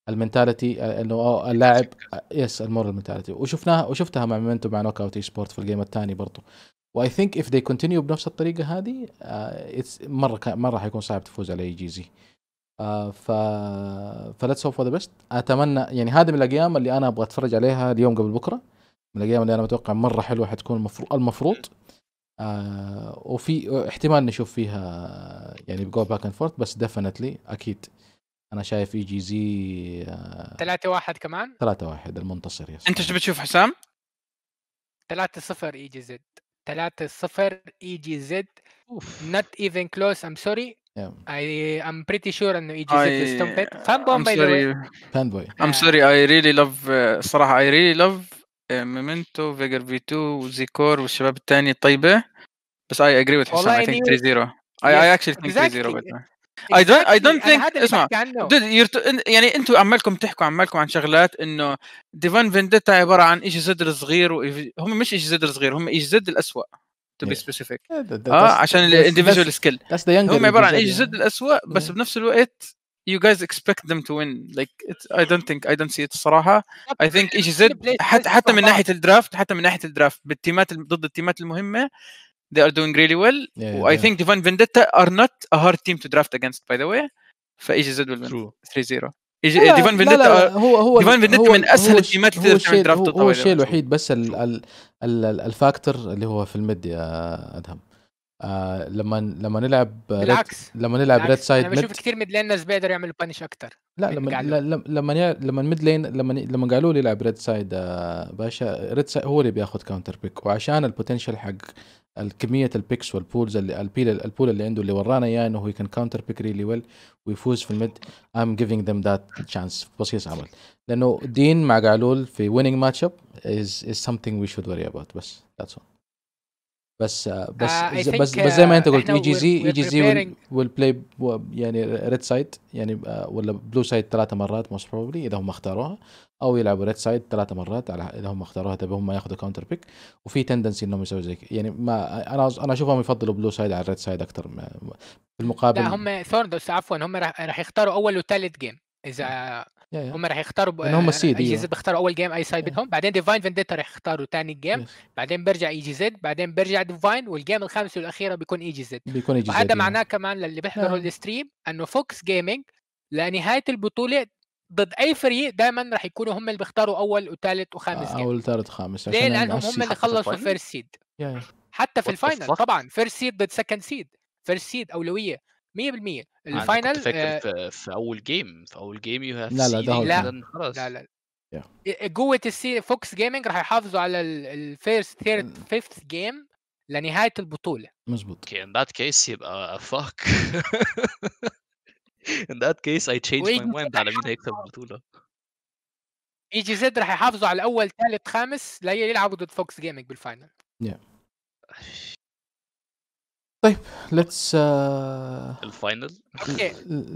المنتاليتي انه آه، اللاعب يس المورال منتاليتي وشفناها وشفتها مع مومنتو مع نوك اوت اي سبورت في الجيم الثاني برضه واي ثينك اف ذي كونتينيو بنفس الطريقه هذه uh, مره مره حيكون صعب تفوز على اي جي زي ف فلتس هوب فور ذا بيست اتمنى يعني هذه من الايام اللي انا ابغى اتفرج عليها اليوم قبل بكره من الايام اللي انا متوقع مره حلوه حتكون المفروض المفروض آه وفي احتمال نشوف فيها يعني جو باك اند فورت بس ديفنتلي اكيد انا شايف اي جي زي 3 1 كمان 3 1 المنتصر يس انت ايش بتشوف حسام؟ 3 0 اي جي زد 3 0 اي جي زد اوف نوت close I'm ام سوري اي ام بريتي شور انه اي جي زد فان بوم باي ذا واي فان بوي ام سوري اي ريلي لاف صراحة اي ريلي لاف ميمنتو فيجر في 2 زيكور والشباب الثاني طيبه إيه؟ بس اي اجري وذ حسام اي ثينك 3 0 اي اي اكشلي ثينك 3 0 اي دونت اي دونت ثينك اسمع يعني انتم عمالكم تحكوا عمالكم عن شغلات انه ديفان فينديتا عباره عن ايش زد صغير هم مش ايش زد صغير هم ايش زد الاسوء تو بي سبيسيفيك اه عشان الانديفيدوال سكيل هم عباره عن ايش زد يعني. الاسوء بس بنفس الوقت you guys expect them to win like it's, I don't think I don't see it الصراحة I think ايش زد حتى حتى من ناحية الدرافت حتى من ناحية الدرافت بالتيمات ضد التيمات المهمة they are doing really well yeah, yeah, yeah. I think Divan Vendetta are not a hard team to draft against by the way فايش زد will win 3-0 ديفان فينديتا هو هو ديفان فينديتا من اسهل التيمات اللي تقدر تعمل درافت هو الشيء الوحيد بس الفاكتور اللي هو في الميد يا ادهم آه لما لما نلعب بالعكس لما نلعب ريد سايد انا بشوف كثير ميد لينرز بيقدروا يعملوا بانش اكثر لا لما لما لما لما ميد لين لما لما قالوا لي يلعب ريد سايد آه، باشا ريد سايد هو اللي بياخذ كاونتر بيك وعشان البوتنشال حق الكمية البيكس والبولز اللي البيل البول اللي عنده اللي ورانا اياه يعني انه هو كان كاونتر بيك ريلي ويل ويفوز في الميد ام جيفينج ذيم ذات تشانس بصيص عمل لانه دين مع قالول في ويننج ماتش اب از از سمثينج وي شود وري اباوت بس ذاتس اول بس بس uh, بس, بس زي ما انت آه، قلت اي جي زي اي جي زي ويل بلاي يعني ريد سايد يعني آه، ولا بلو سايد ثلاثة مرات موست بروبلي اذا هم اختاروها او يلعبوا ريد سايد ثلاثة مرات على اذا هم اختاروها تبي هم ياخذوا كاونتر بيك وفي تندنسي انهم يسووا زي يعني ما انا انا اشوفهم يفضلوا بلو سايد على الريد سايد اكثر في المقابل لا هم ثورندوس عفوا هم راح يختاروا اول وثالث جيم اذا yeah, yeah. هم راح يختاروا ان هم السيد اي جي زد آه. بيختاروا اول جيم اي سايد بدهم بعدين ديفاين فينديتا راح يختاروا ثاني جيم yes. بعدين بيرجع اي جي زد بعدين بيرجع ديفاين والجيم الخامس والاخيره بيكون اي جي زد بيكون اي جي زد وهذا يعني. معناه كمان للي بيحضروا نعم. الستريم انه فوكس جيمنج لنهايه البطوله ضد اي فريق دائما راح يكونوا هم اللي بيختاروا اول وثالث وخامس جيم اول وثالث وخامس ليه؟ لانهم هم اللي خلصوا فيرست سيد yeah. حتى في الفاينل طبعا فيرست سيد ضد سكند سيد فيرست سيد اولويه 100% الفاينل فاكر آه في, في اول جيم في اول جيم يو هاف لا لا ده لا خلاص لا لا yeah. السي فوكس جيمنج راح يحافظوا على الفيرست ثيرد فيفث جيم لنهايه البطوله مظبوط اوكي ان ذات كيس يبقى فاك ان ذات كيس اي تشينج ماي مايند على مين هيكسب البطوله اي جي زد راح يحافظوا على الاول ثالث خامس ليلعبوا ضد فوكس جيمنج بالفاينل yeah. طيب ليتس آه، الفاينل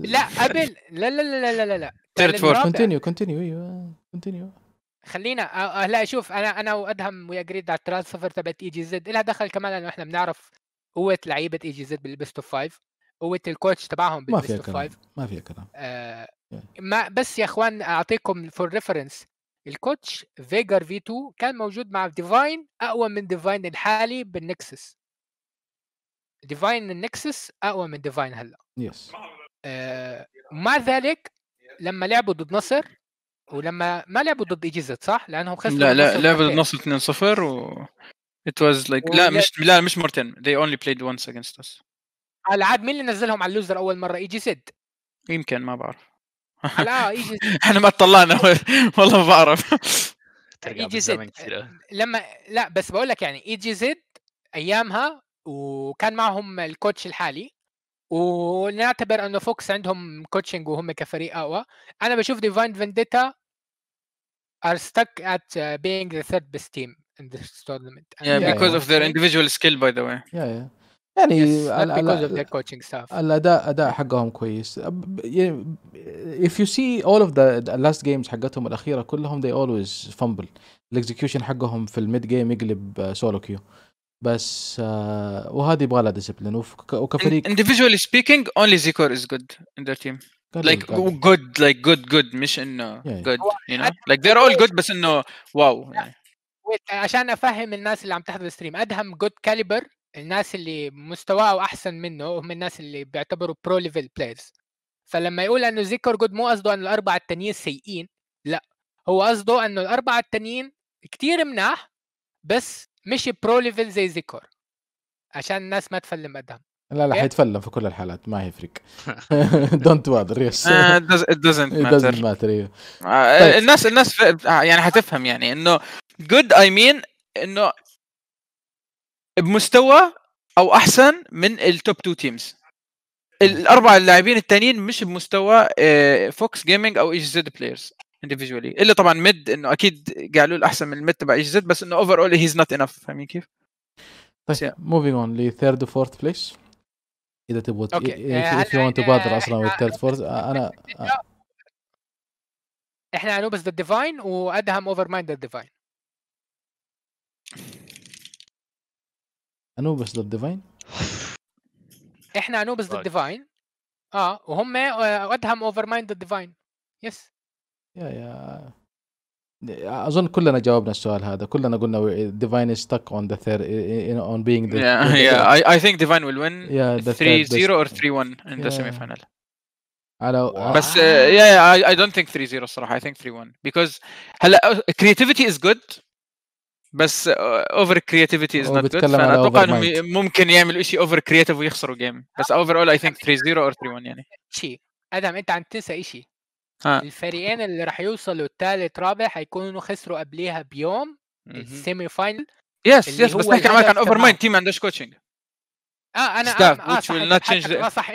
لا قبل لا لا لا لا لا لا ثيرد فورث كونتينيو كونتينيو ايوه كونتينيو خلينا آه، آه، لا شوف انا انا وادهم وي اجريد على الترانسفير تبعت اي جي زد لها دخل كمان لانه احنا بنعرف قوه لعيبه اي جي زد بالبيست اوف فايف قوه الكوتش تبعهم بالبيست اوف فايف ما فيها كلام آه ما بس يا اخوان اعطيكم فور ريفرنس الكوتش فيجر في 2 كان موجود مع ديفاين اقوى من ديفاين الحالي بالنكسس ديفاين النكسس اقوى من ديفاين هلا يس آه مع ذلك لما لعبوا ضد نصر ولما ما لعبوا ضد ايجيزت صح؟ لانهم خسروا لا لا لعبوا ضد نصر 2-0 و ات واز لايك لا مش لا مش مرتين they only played once against us على عاد مين اللي نزلهم على اللوزر اول مره ايجي زد يمكن ما بعرف لا ايجي زد احنا ما طلعنا والله ما بعرف ايجي زد آه، لما لا بس بقول لك يعني ايجي زد ايامها وكان معهم الكوتش الحالي ونعتبر انه فوكس عندهم كوتشنج وهم كفريق اقوى انا بشوف ديفاين فينديتا ار ستك ات بينج ذا ثيرد بيست تيم ان ذيس تورنمنت tournament بيكوز اوف ذير انديفيديوال سكيل باي ذا واي يعني yes, الاداء اداء حقهم كويس يعني if you see all of the, the last games حقتهم الاخيره كلهم they always fumble الاكزكيوشن حقهم في الميد جيم يقلب سولو uh, كيو بس آه وهذه يبغى لها ديسبلين وكفريق individually سبيكينج اونلي زيكور از جود ان ذا تيم لايك جود لايك جود جود مش انه جود يو نو لايك ذي ار اول جود بس انه واو يعني عشان افهم الناس اللي عم تحضر الستريم ادهم جود كاليبر الناس اللي مستواه احسن منه هم الناس اللي بيعتبروا برو ليفل بلايرز فلما يقول انه زيكور جود مو قصده انه الاربعه التانيين سيئين لا هو قصده انه الاربعه التانيين كتير مناح بس مش برو ليفل زي زيكور عشان الناس ما تفلم قدام لا لا حيتفلم في كل الحالات ما يفرق دونت باذر يس دوزنت ماتر ايوه آه، آه، طيب. الناس الناس آه، يعني حتفهم يعني انه جود اي مين انه بمستوى او احسن من التوب تو تيمز الاربع اللاعبين الثانيين مش بمستوى فوكس جيمنج او جي زد بلايرز individually الا طبعا ميد انه اكيد قالوا له احسن من الميد تبع ايش زد بس انه اوفر اول هيز نوت انف فاهمين كيف؟ طيب موفينج اون لثيرد وفورث بليس اذا تبغوا اف يو ونت تبادر اصلا والثيرد آه، فورث انا آه. احنا انوبس ذا ديفاين وادهم اوفر مايند ذا ديفاين انوبس ذا ديفاين احنا انوبس ذا ديفاين اه وهم آه، ادهم اوفر مايند ذا ديفاين يس يا يا اظن كلنا جاوبنا السؤال هذا كلنا قلنا ديفاين از stuck on the اون on being the yeah ثينك ديفاين I, وين think divine will win 3-0 or 3-1 in ذا the semi final uh, uh, uh, على بس يا يا اي دونت ثينك 3 0 الصراحه اي ثينك 3 1 بيكوز هلا كريتيفيتي از جود بس اوفر كرياتيفيتي از نوت جود فانا اتوقع انهم ممكن يعملوا شيء اوفر كرياتيف ويخسروا جيم بس اوفر اول اي ثينك 3 0 اور 3 1 يعني شيء ادم انت عم تنسى شيء آه. الفريقين اللي راح يوصلوا الثالث رابع حيكونوا خسروا قبليها بيوم السيمي فاينل يس يس بس نحكي عن اوفر مايند تيم ما عندوش كوتشنج اه انا ستاف ويتش ويل نوت تشينج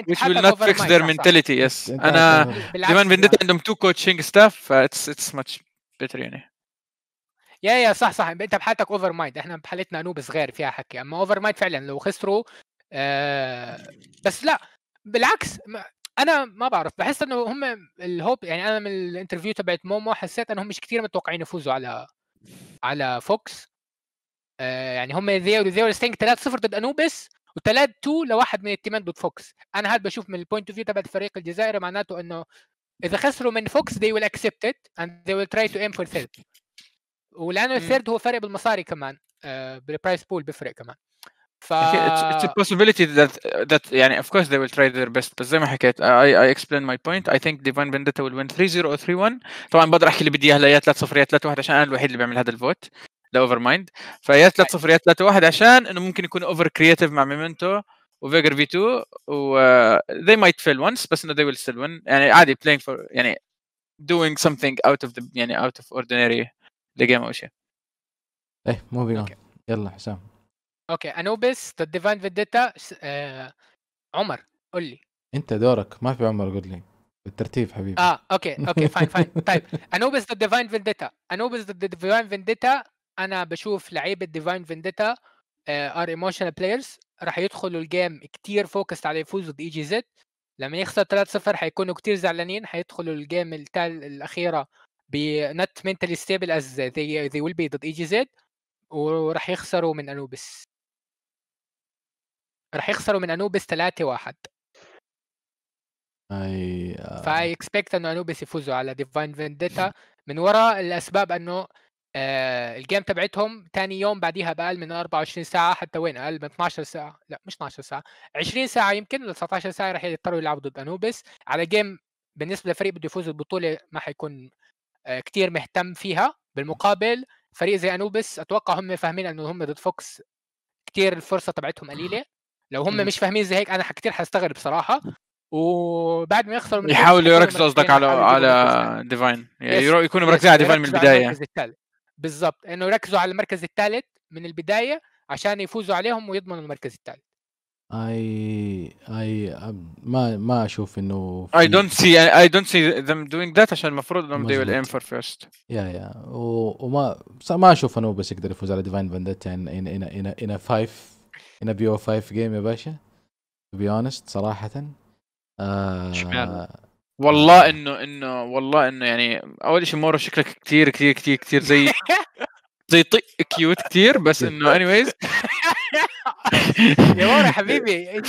ويتش ويل نوت فيكس ذير fix يس آه، انا كمان فينديتا عندهم تو كوتشنج ستاف فاتس اتس ماتش بيتر يعني يا يا صح صح انت بحالتك اوفر مايند احنا بحالتنا نوب صغير فيها حكي اما اوفر مايند فعلا لو خسروا آه بس لا بالعكس انا ما بعرف بحس انه هم الهوب يعني انا من الانترفيو تبعت مومو حسيت انهم مش كثير متوقعين يفوزوا على على فوكس آه يعني هم ذي ذي ستينج 3 0 ضد انوبس و3 2 لواحد من التيمات ضد فوكس انا هاد بشوف من البوينت اوف فيو تبع الفريق الجزائري معناته انه اذا خسروا من فوكس they will accept it and they will try to aim for third ولانه الثيرد هو فرق بالمصاري كمان آه بالبرايس بول بيفرق كمان ف it's, a possibility that that يعني of course they will try their best بس زي ما حكيت I I explain my point I think Divine Vendetta will win 3-0 or 3-1 طبعا بقدر احكي اللي بدي اياها يا 3 0 يا 3 1 عشان انا الوحيد اللي بعمل هذا الفوت لا اوفر مايند فيا 3 0 يا 3 1 عشان انه ممكن يكون اوفر كرييتيف مع ميمنتو وفيجر في 2 و they might fail once بس انه they will still win يعني عادي playing for يعني doing something out of the يعني out of ordinary the game او شيء ايه موفينج اون يلا حسام اوكي انوبيس ضد ديفاين فيديتا عمر قول لي انت دورك ما في عمر قول لي بالترتيب حبيبي اه اوكي اوكي فاين فاين طيب انوبيس ضد ديفاين فينديتا انوبيس ضد ديفاين فينديتا انا بشوف لعيبه ديفاين فينديتا ار ايموشنال بلايرز راح يدخلوا الجيم كتير فوكست على يفوز ضد اي e جي زد لما يخسر 3-0 حيكونوا كتير زعلانين حيدخلوا الجيم التال الاخيره بنت منتلي ستيبل از ذي ويل بي ضد اي جي زد وراح يخسروا من انوبس راح يخسروا من انوبس 3 1 اي آه. فاي اكسبكت انه انوبس يفوزوا على ديفاين فينديتا من وراء الاسباب انه آه الجيم تبعتهم ثاني يوم بعديها باقل من 24 ساعه حتى وين اقل من 12 ساعه لا مش 12 ساعه 20 ساعه يمكن ل 19 ساعه راح يضطروا يلعبوا ضد انوبس على جيم بالنسبه لفريق بده يفوز البطوله ما حيكون آه كتير مهتم فيها بالمقابل فريق زي انوبس اتوقع هم فاهمين انه هم ضد فوكس كتير الفرصه تبعتهم قليله لو هم مش فاهمين زي هيك انا كتير هستغرب بصراحه وبعد ما يخسروا يحاولوا يركزوا قصدك إيه، يعني على على ديفاين يعني يكونوا مركزين على ديفاين من البدايه بالضبط انه يركزوا على المركز الثالث من البدايه عشان يفوزوا عليهم ويضمنوا المركز الثالث اي اي ما ما اشوف انه اي دونت سي اي دونت سي ذم دوينج ذات عشان المفروض انهم دي ويل ايم فور فيرست يا يا وما ما اشوف انه بس يقدر يفوز على ديفاين فانديت ان ان ان ان in فايف هنا بي او 5 جيم يا باشا تو بي اونست صراحه آه يعني والله انه انه والله انه يعني اول شيء مورو شكلك كثير كثير كثير كثير زي زي طي كيوت كثير بس انه انيويز يا مورو حبيبي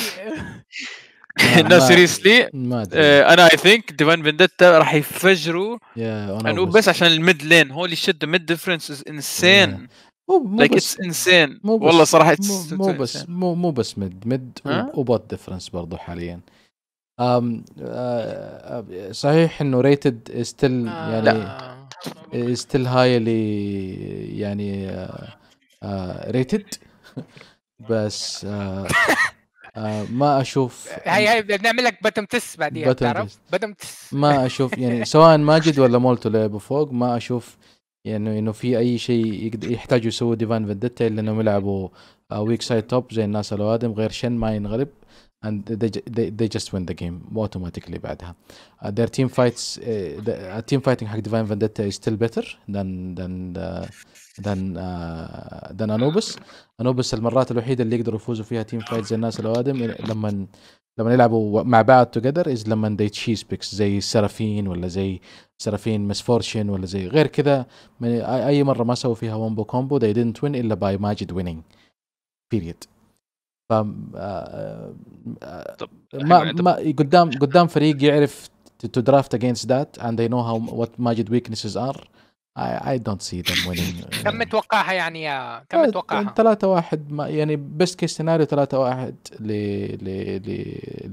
نو سيريسلي آه، انا اي ثينك ديفان فينديتا راح يفجروا yeah, يعني، بس عشان الميد لين هولي شيت ذا ميد ديفرنس از انسين مو مو like بس انسين والله صراحه مو, بس مو مو بس مد مد وبوت ديفرنس برضو حاليا أم آه، آه، صحيح انه ريتد ستيل آه، يعني ستيل هايلي يعني ريتد بس آه ما اشوف هاي هاي بنعمل لك بتم تس بعدين بتم تس ما اشوف يعني سواء ماجد ولا مولتو اللي فوق ما اشوف يعني انه في اي شيء يحتاجوا يسووا ديفان فيندتا الا انهم يلعبوا ويك سايد توب زي الناس الاوادم غير شن ما ينغلب and they, they, just win the game automatically بعدها. Uh, their team fights, uh, the آه، team fighting حق Divine Vendetta is still better than than uh, than uh, than Anubis. Anubis المرات الوحيدة اللي يقدروا يفوزوا فيها تيم فايت زي الناس الأوادم لما لما يلعبوا مع بعض توجذر از لما دي تشيز بيكس زي السرافين ولا زي سرافين مسفورشن ولا زي غير كذا اي مره ما سووا فيها ومبو كومبو they didn't win الا باي ماجد ويننج بيريد ف آه، آه، آه، ما يعني ما قدام قدام فريق يعرف تو درافت اجينست ذات اند they know how what ماجد ويكنسز ار اي دونت سي ذم وينينج كم متوقعها يعني يا كم آه، متوقعها؟ 3 1 يعني بيست كيس سيناريو 3 1 ل ل ل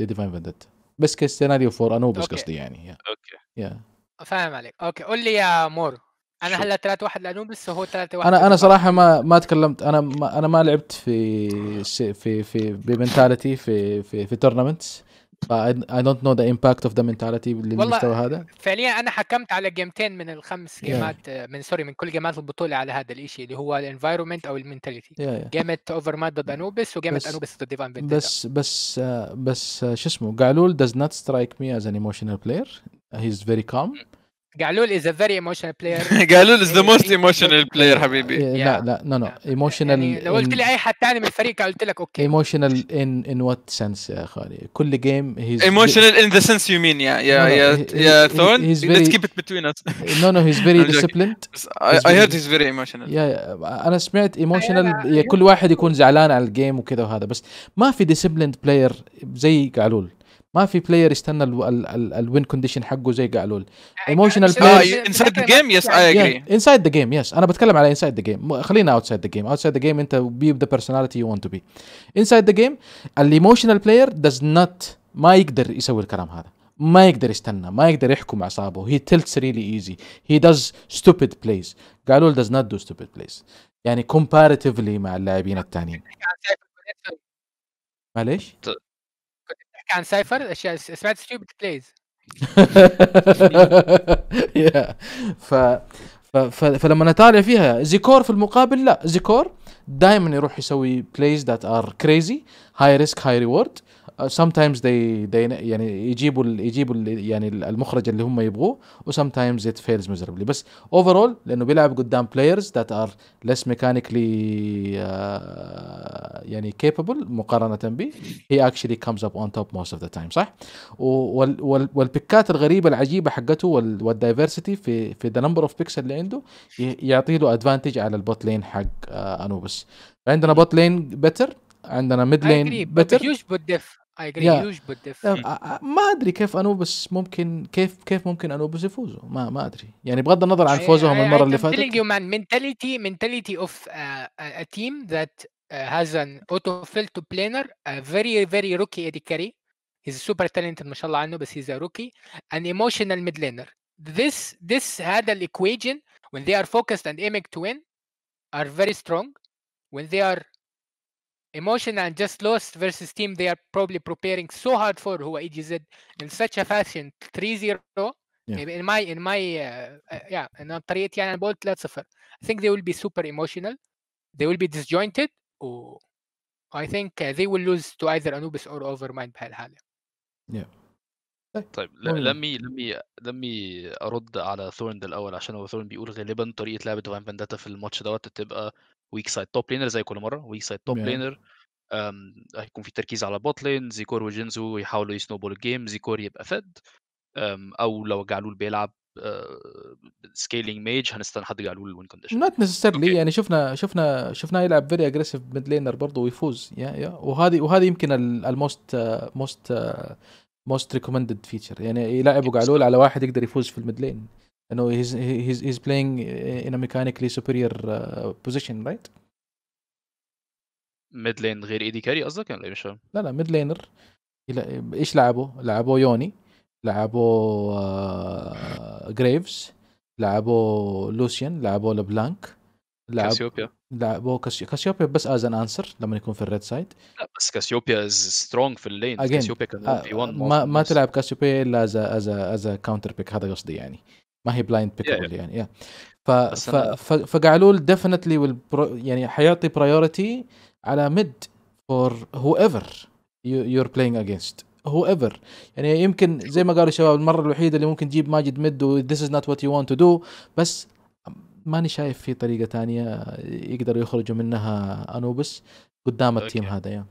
لديفاين فندت بيست كيس سيناريو فور انوبس قصدي يعني اوكي يا فاهم عليك اوكي قول لي يا مور انا هلا 3 1 لانوبس وهو 3 1 انا انا صراحه ما ما تكلمت انا ما انا ما لعبت في في في بمنتاليتي في في في تورنمنتس اي دونت نو ذا امباكت اوف ذا منتاليتي للمستوى هذا فعليا انا حكمت على جيمتين من الخمس جيمات yeah. من سوري من كل جيمات البطوله على هذا الشيء اللي هو الانفايرمنت او المنتاليتي yeah, yeah. اوفر مات ضد انوبس وجيمت انوبس ضد ديفان فينتيتا بس بس بس شو اسمه قالول داز نوت سترايك مي از ان ايموشنال بلاير هي از فيري كام قالوا لي از فيري ايموشنال بلاير قالوا لي از ذا موست ايموشنال بلاير حبيبي إيه، لا لا نو نو ايموشنال لو قلت لي اي حد ثاني من الفريق قلت لك اوكي ايموشنال ان ان وات سنس يا خالي كل جيم هيز ايموشنال ان ذا سنس يو مين يا يا يا ثون ليتس كيب ات بتوين اس نو نو هيز فيري ديسيبليند اي هيرد هيز فيري ايموشنال انا سمعت ايموشنال أيوة. كل واحد يكون زعلان على الجيم وكذا وهذا بس ما في ديسيبليند بلاير زي قالول ما في بلاير يستنى الوين كونديشن حقه زي قالوا ايموشنال بلاير انسايد ذا جيم يس اي اجري انسايد ذا جيم يس انا بتكلم على انسايد ذا جيم خلينا اوتسايد ذا جيم اوتسايد ذا جيم انت بي ذا بيرسوناليتي يو ونت تو بي انسايد ذا جيم الايموشنال بلاير داز نوت ما يقدر يسوي الكلام هذا ما يقدر يستنى ما يقدر يحكم اعصابه هي تلتس ريلي ايزي هي داز ستوبيد بلايز قالوا داز نوت دو ستوبيد بلايز يعني كومباريتيفلي مع اللاعبين الثانيين معليش طيب. بتحكي عن سايفر اشياء سمعت ستيوبد بلايز ف... ف... فلما نتاليا فيها زيكور في المقابل لا زيكور دائما يروح يسوي بلايز ذات ار كريزي هاي ريسك هاي ريورد Uh, sometimes they, they يعني يجيبوا ال يجيبوا ال يعني المخرج اللي هم يبغوه و sometimes it fails miserably بس overall لانه بيلعب قدام players that are less mechanically uh, يعني capable مقارنة به he actually comes up on top most of the time صح؟ وال وال والبكات الغريبة العجيبة حقته وال والدايفرسيتي في في the number of picks اللي عنده يعطي له advantage على البوت لين حق انوبس uh, عندنا بوت لين بيتر عندنا ميد لين بيتر اي اجري هيوج بودف ما ادري كيف انوبس ممكن كيف كيف ممكن انوبس يفوزوا ما ما ادري يعني بغض النظر عن فوزهم المره اللي فاتت you man mentality mentality of uh, a team that uh, has an autofill to planner a very very rookie Eddie Carey he's super talented ما شاء الله عنه بس he's a rookie an emotional mid laner this this هذا الايكويجن when they are focused and aiming to win are very strong when they are Emotion and Just Lost versus team they are probably preparing so hard for هو اي جي زد in such a fashion 3-0 yeah. in my in my uh, uh, yeah انا بطريقتي يعني انا بقول 3-0 I think they will be super emotional they will be disjointed و I think uh, they will lose to either Anubis or Overmind بهالحالة yeah طيب لمي لمي لمي ارد على ثورند الاول عشان هو ثورند بيقول غالبا طريقه لعب ديفاين فانداتا في الماتش دوت تبقى ويك سايد توب لينر زي كل مره ويك سايد توب لينر هيكون في تركيز على بوت لين زيكور وجينزو يحاولوا يسنوبول الجيم زيكور يبقى فد او لو جعلول بيلعب سكيلينج آه، ميج هنستنى حد جعلول الوين كونديشن نوت نيسيسيرلي يعني شفنا شفنا شفناه يلعب فيري اجريسيف ميد لينر برضه ويفوز يا يا وهذه وهذه يمكن الموست موست موست ريكومندد فيتشر يعني يلعبوا جعلول على واحد يقدر يفوز في الميد لين انه هيز هيز هيز بلاينج ان ميكانيكلي سوبيريور بوزيشن رايت ميد لين غير ايدي كاري قصدك ولا إيه مش فاهم لا لا ميد لينر ايش لعبوا؟ لعبوا يوني لعبوا آه جريفز لعبوا لوسيان لعبوا لبلانك لعب كاسيوبيا لعبوا كاسيوبيا بس از ان انسر لما يكون في الريد سايد لا بس كاسيوبيا از سترونج في اللين كاسيوبيا كان آه في 1 ما ما تلعب كاسيوبيا الا از از از كاونتر بيك هذا قصدي يعني ما هي بلايند بيك yeah, yeah. يعني ف... ف... ف... فقالوا له ديفنتلي يعني حيعطي برايورتي على ميد فور هو ايفر يور بلاينج اجينست هو ايفر يعني يمكن زي ما قالوا الشباب المره الوحيده اللي ممكن تجيب ماجد ميد وذيس از نوت وات يو ونت تو دو بس ماني شايف في طريقه ثانيه يقدروا يخرجوا منها انوبس قدام التيم هذا يعني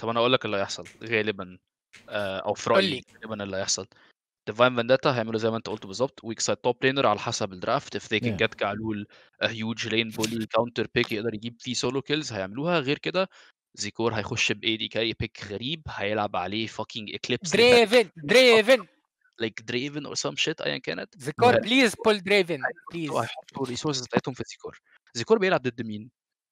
طب انا اقول لك اللي هيحصل غالبا آه، او في رايي غالبا اللي هيحصل ديفاين فانداتا هيعملوا زي ما انت قلت بالظبط ويك سايد توب لينر على حسب الدرافت اف ذي كان جت كعلول هيوج لين بولي كاونتر بيك يقدر يجيب فيه سولو كيلز هيعملوها غير كده زيكور هيخش باي دي كاري بيك غريب هيلعب عليه فاكينج اكليبس دريفن دريفن لايك دريفن اور سام شيت ايا كانت زيكور بليز بول دريفن بليز هيحطوا الريسورسز بتاعتهم في زيكور زيكور بيلعب ضد مين؟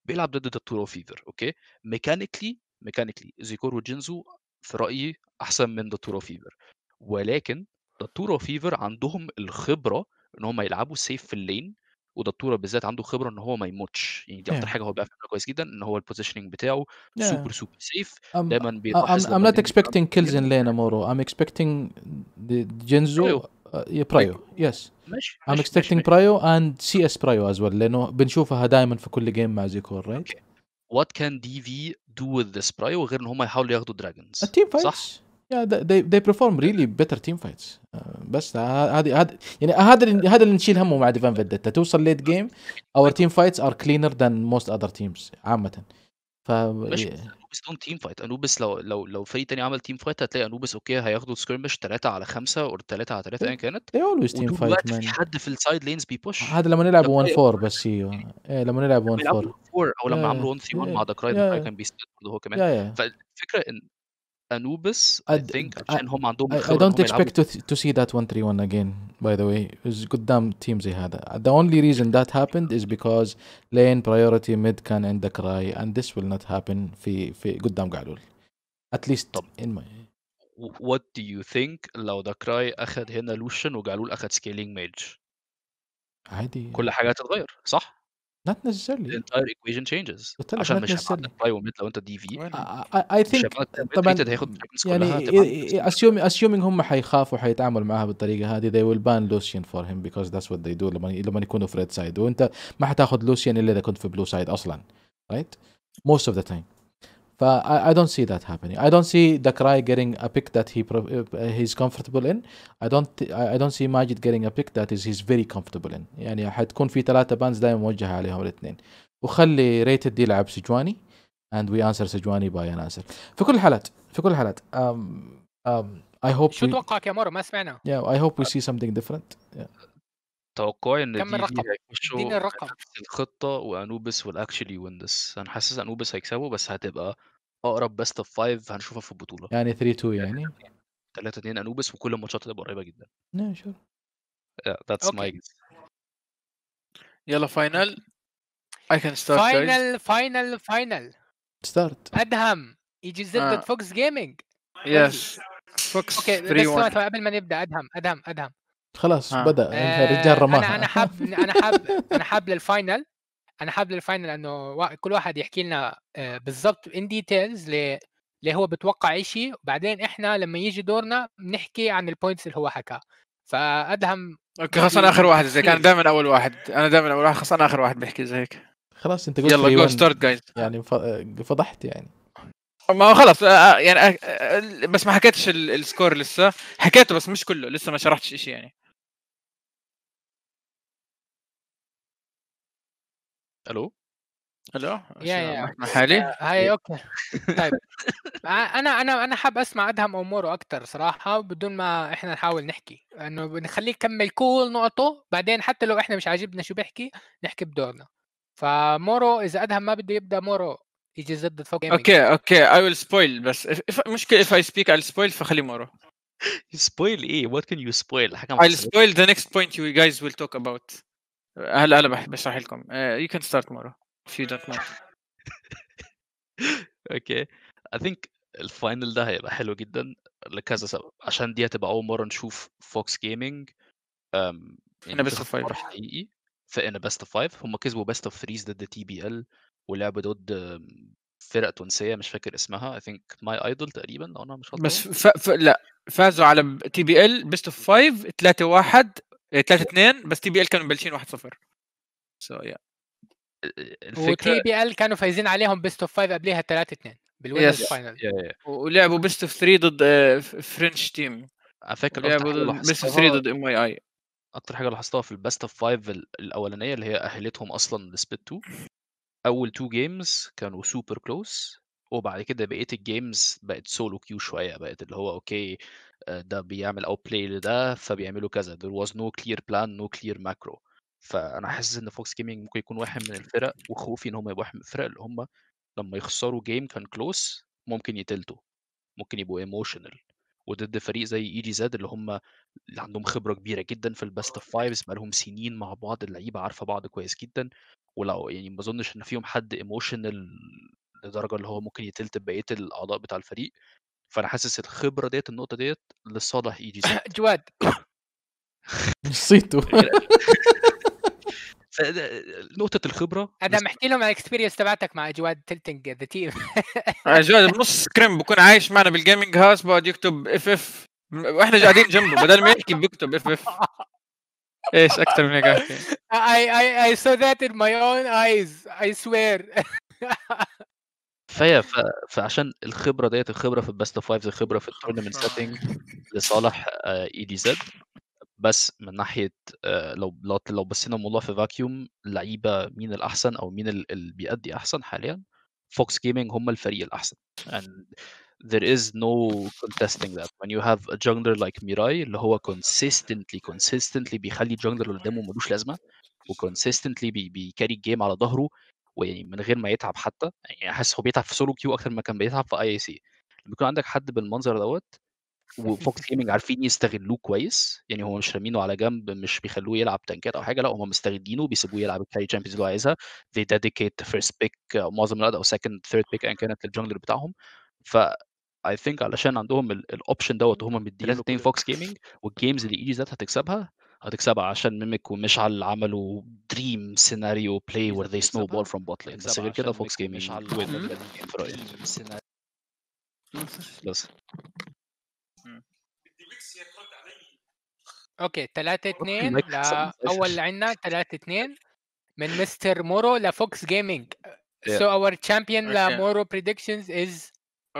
بيلعب ضد دكتور فيفر اوكي ميكانيكلي ميكانيكلي زيكور وجينزو في رايي احسن من دكتور فيفر ولكن داتورا وفيفر عندهم الخبرة إن هم يلعبوا سيف في اللين وداتورا بالذات عنده خبرة إن هو ما يموتش يعني دي أكتر حاجة هو بيعرف يعملها كويس جدا إن هو البوزيشننج بتاعه سوبر سوبر سيف دايما بيلاحظ I'm, I'm not expecting kills in lane Amoro I'm expecting the Genzo برايو آه، يس ماشي I'm expecting برايو and CS برايو as well لأنه بنشوفها دائما في كل جيم مع زيكور رايت okay. وات كان دي في دو وذ ذس برايو غير ان هم يحاولوا ياخدوا دراجونز التيم فايتس صح yeah they they perform really better team fights uh, بس هذه هذه يعني هذا اللي هذا اللي نشيل همه مع ديفان فيدتا توصل ليت جيم اور تيم فايتس ار كلينر ذان موست اذر تيمز عامه ف انوبس دون تيم فايت انوبس لو لو لو فريق تاني عمل تيم فايت هتلاقي انوبس اوكي هياخدوا سكرمش 3 على 5 او 3 على 3 ايا كانت they اولويز تيم فايت في حد في السايد لينز بيبوش هذا لما نلعب 1 4 إيه؟ بس ايوه إيه، لما نلعب 1 4 او لما عملوا 1 3 1 مع ذا كرايد كان بيستنى هو كمان فالفكره ان انوبس اي ثينك عشان هم I don't expect to, to see that 131 3 1 again by the way قدام تيم زي هذا the only reason that happened is because lane priority mid كان the cry, and this will not happen في في قدام قعلول at least طب. in my what do you think لو the cry اخذ هنا لوشن وقعلول اخذ Scaling Mage. عادي كل حاجه هتتغير صح not necessarily the entire equation changes عشان مش هيبقى necessarily عندك باي وميد لو انت دي في I, I طبعا هياخد الترانس كلها يعني هتبقى عندك assuming, هم حيخافوا حيتعاملوا معاها بالطريقه هذه they will ban Lucian for him because that's what they do لما لما يكونوا في ريد سايد وانت ما حتاخد لوسيان الا اذا كنت في بلو سايد اصلا right most of the time But I, I don't see that happening. I don't see Dakrai getting a pick that he uh, he's comfortable in. I don't I don't see Majid getting a pick that is he's very comfortable in. يعني حتكون في ثلاثة بانز دائما موجهة عليهم الاثنين. وخلي ريتد يلعب سجواني and we answer سجواني an answer. في كل الحالات في كل الحالات um, um, I hope شو توقعك يا مارو ما سمعنا؟ Yeah I hope we see something different. Yeah. توقعي ان دي هيخشوا اديني الرقم الخطة وانوبس will actually انا حاسس انوبس هيكسبوا بس هتبقى اقرب بست اوف فايف هنشوفها في البطولة يعني 3 2 يعني 3 2 انوبس وكل الماتشات هتبقى قريبة جدا نعم ذاتس ماي يلا فاينل اي كان ستارت فاينل فاينل فاينل ستارت ادهم يجي ضد فوكس جيمنج يس فوكس اوكي بس ah. قبل ما نبدا ادهم ادهم ادهم خلاص آه. بدا آه الرجال رماها انا انا حاب انا حاب انا حاب للفاينل انا حاب للفاينل انه كل واحد يحكي لنا آه، بالضبط ان ديتيلز اللي هو بتوقع شيء وبعدين احنا لما يجي دورنا بنحكي عن البوينتس اللي هو حكاه فادهم اوكي خلاص انا اخر واحد زي كان دائما اول واحد انا دائما اول واحد خلاص انا اخر واحد بحكي زي هيك خلاص انت قلت يلا جو ستارت جايز يعني فضحت يعني ما هو خلص آه، آه، يعني بس ما حكيتش السكور لسه حكيته بس مش كله لسه ما شرحتش شيء يعني الو الو يا يا مع حالي آه، هاي إيه. اوكي طيب آه، انا انا انا حاب اسمع ادهم اموره اكثر صراحه بدون ما احنا نحاول نحكي انه بنخليه يكمل كل نقطه بعدين حتى لو احنا مش عاجبنا شو بيحكي نحكي بدورنا فمورو اذا ادهم ما بده يبدا مورو يجي زد فوق اوكي اوكي اي ويل سبويل بس مشكله اف اي سبيك على سبويل فخلي مورو سبويل ايه وات كان يو سبويل حكم سبويل ذا نيكست بوينت يو جايز ويل توك اباوت هلا هلا بشرح لكم يو كان ستارت tomorrow if you don't mind اوكي اي ثينك الفاينل ده هيبقى حلو جدا لكذا سبب عشان دي هتبقى اول مره نشوف فوكس جيمنج انا بس فايف حقيقي فانا بيست اوف 5 هم كسبوا بيست اوف 3 ضد تي بي ال ولعبوا ضد فرق تونسيه مش فاكر اسمها اي ثينك ماي ايدول تقريبا لو انا مش غلطان بس ف... ف... لا فازوا على تي بي ال بيست اوف 5 3 1 3 2 بس تي بي ال كانوا مبلشين 1 0 سو يا وتي بي ال كانوا فايزين عليهم بيست اوف 5 قبليها 3 2 بالوينز فاينل ولعبوا بيست اوف 3 ضد فرنش تيم فكره لعبوا بيست اوف 3 ضد ام اي اي اكتر حاجه لاحظتها في البيست اوف 5 الاولانيه اللي هي اهلتهم اصلا لسبيت 2 اول 2 جيمز كانوا سوبر كلوز وبعد كده بقيه الجيمز بقت سولو كيو شويه بقت اللي هو اوكي آه، ده بيعمل او بلاي لده فبيعملوا كذا there was no clear plan no clear macro فانا حاسس ان فوكس جيمنج ممكن يكون واحد من الفرق وخوفي ان هم يبقوا واحد من الفرق اللي هم لما يخسروا جيم كان كلوس ممكن يتلتوا ممكن يبقوا ايموشنال وضد فريق زي اي جي زاد اللي هم اللي عندهم خبره كبيره جدا في الباست اوف فايفز بقالهم سنين مع بعض اللعيبه عارفه بعض كويس جدا ولو يعني ما اظنش ان فيهم حد ايموشنال لدرجه اللي هو ممكن يتلت بقيه الاعضاء بتاع الفريق فانا حاسس الخبره ديت النقطه ديت لصالح اي جي سي جواد نسيته نقطة الخبرة انا محكي لهم على الاكسبيرينس تبعتك مع جواد تلتنج ذا تيم جواد بنص سكريم بكون عايش معنا بالجيمنج هاوس بقعد يكتب اف اف واحنا قاعدين جنبه بدل ما يحكي بيكتب اف اف ايش اكثر من هيك احكي اي اي I saw that in my own eyes I swear فهي ف... فعشان الخبره ديت الخبره في البيست اوف فايفز الخبره في التورنمنت سيتنج لصالح اي دي زد بس من ناحيه آه، لو لو لو بصينا الموضوع في فاكيوم اللعيبه مين الاحسن او مين اللي بيأدي احسن حاليا فوكس جيمنج هم الفريق الاحسن and there is no contesting that when you have a jungler like Mirai اللي هو consistently consistently بيخلي الجنجلر اللي قدامه ملوش لازمه وكونسيستنتلي بيكاري الجيم على ظهره ويعني من غير ما يتعب حتى يعني حاسس هو بيتعب في سولو كيو اكتر ما كان بيتعب في اي اي سي لما يكون عندك حد بالمنظر دوت وفوكس جيمنج عارفين يستغلوه كويس يعني هو مش رامينه على جنب مش بيخلوه يلعب تانكات او حاجه لا هم مستغلينه بيسيبوه يلعب الكاري تشامبيونز اللي هو عايزها they dedicate first pick آه، معظم الوقت او second third pick ان كانت للجنجلر بتاعهم ف اي ثينك علشان عندهم الاوبشن دوت وهم مديين فوكس جيمنج والجيمز اللي ايجي ذاتها هتكسبها هتكسبها عشان ميميك ومشعل عملوا دريم سيناريو بلاي وير ذي سنو بول فروم بوت لين بس غير كده فوكس جيمنج مشعل في رايي بس اوكي 3 2 اول عندنا 3 2 من مستر مورو لفوكس جيمنج سو اور تشامبيون لمورو بريدكشنز از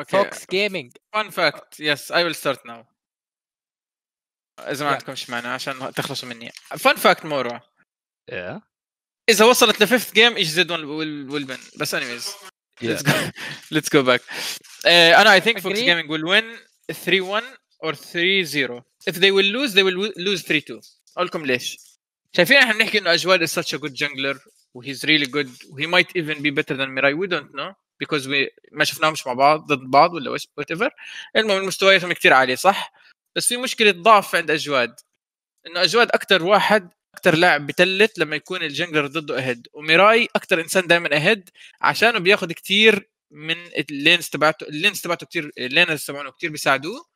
فوكس جيمنج فان فاكت يس اي ويل ستارت ناو اذا ما عندكم شي معنى عشان تخلصوا مني فان فاكت مورو اذا وصلت لفيفث جيم ايش زد ويل بس انيويز ليتس جو باك انا اي ثينك فوكس جيمنج ويل وين 3 1 اور 3 0 اف ذي ويل لوز ذي ويل لوز 3 2 اقول لكم ليش شايفين احنا بنحكي انه اجوال از ساتش ا جود جنجلر وهيز ريلي جود وهي مايت ايفن بي بيتر ذان ميراي وي دونت نو بيكوز ما شفناهمش مع بعض ضد بعض ولا وات ايفر المهم مستوياتهم كثير عاليه صح بس في مشكله ضعف عند اجواد انه اجواد اكثر واحد اكثر لاعب بتلت لما يكون الجنجلر ضده اهيد وميراي اكثر انسان دائما اهيد عشانه بياخذ كثير من اللينز تبعته اللينز تبعته كثير اللينز تبعونه كثير بيساعدوه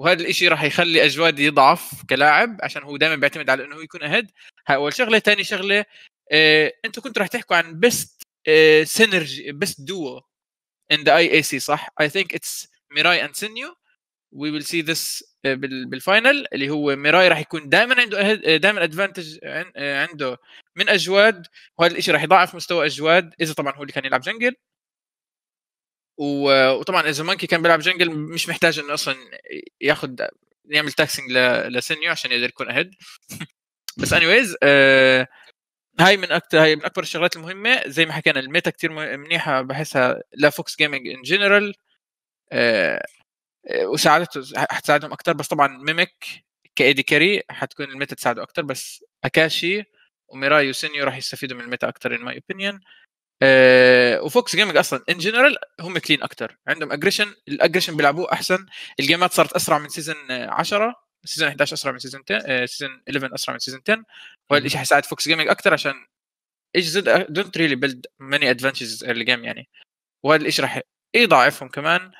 وهذا الشيء راح يخلي اجواد يضعف كلاعب عشان هو دائما بيعتمد على انه هو يكون اهيد هاي اول شغله ثاني شغله إيه، انتم كنتوا راح تحكوا عن بيست سينرجي بيست دوو ان ذا اي اي سي صح اي ثينك اتس ميراي اند سينيو وي ويل سي ذس بالفاينل اللي هو ميراي راح يكون دائما عنده أه-, دائما ادفانتج عنده من اجواد وهذا الشيء راح يضاعف مستوى اجواد اذا طبعا هو اللي كان يلعب جنجل وطبعا اذا مانكي كان بيلعب جنجل مش محتاج انه اصلا ياخذ يعمل تاكسنج لسينيو عشان يقدر يكون اهد بس ويز آه هاي من اكثر هاي من اكبر الشغلات المهمه زي ما حكينا الميتا كثير منيحه بحسها لا فوكس جيمنج ان جنرال آه وساعدته حتساعدهم اكثر بس طبعا ميميك كايدي كاري حتكون الميتا تساعده اكثر بس اكاشي وميراي وسينيو راح يستفيدوا من الميتا اكثر ان ماي اوبينيون وفوكس جيمنج اصلا ان جنرال هم كلين اكثر عندهم اجريشن الاجريشن بيلعبوه احسن الجيمات صارت اسرع من سيزون 10 سيزون 11 اسرع من سيزون 10 سيزون 11 اسرع من سيزون 10 وهذا الشيء حيساعد فوكس جيمنج اكثر عشان ايش زد دونت ريلي بيلد ماني ايرلي الجيم يعني وهذا الشيء راح يضاعفهم كمان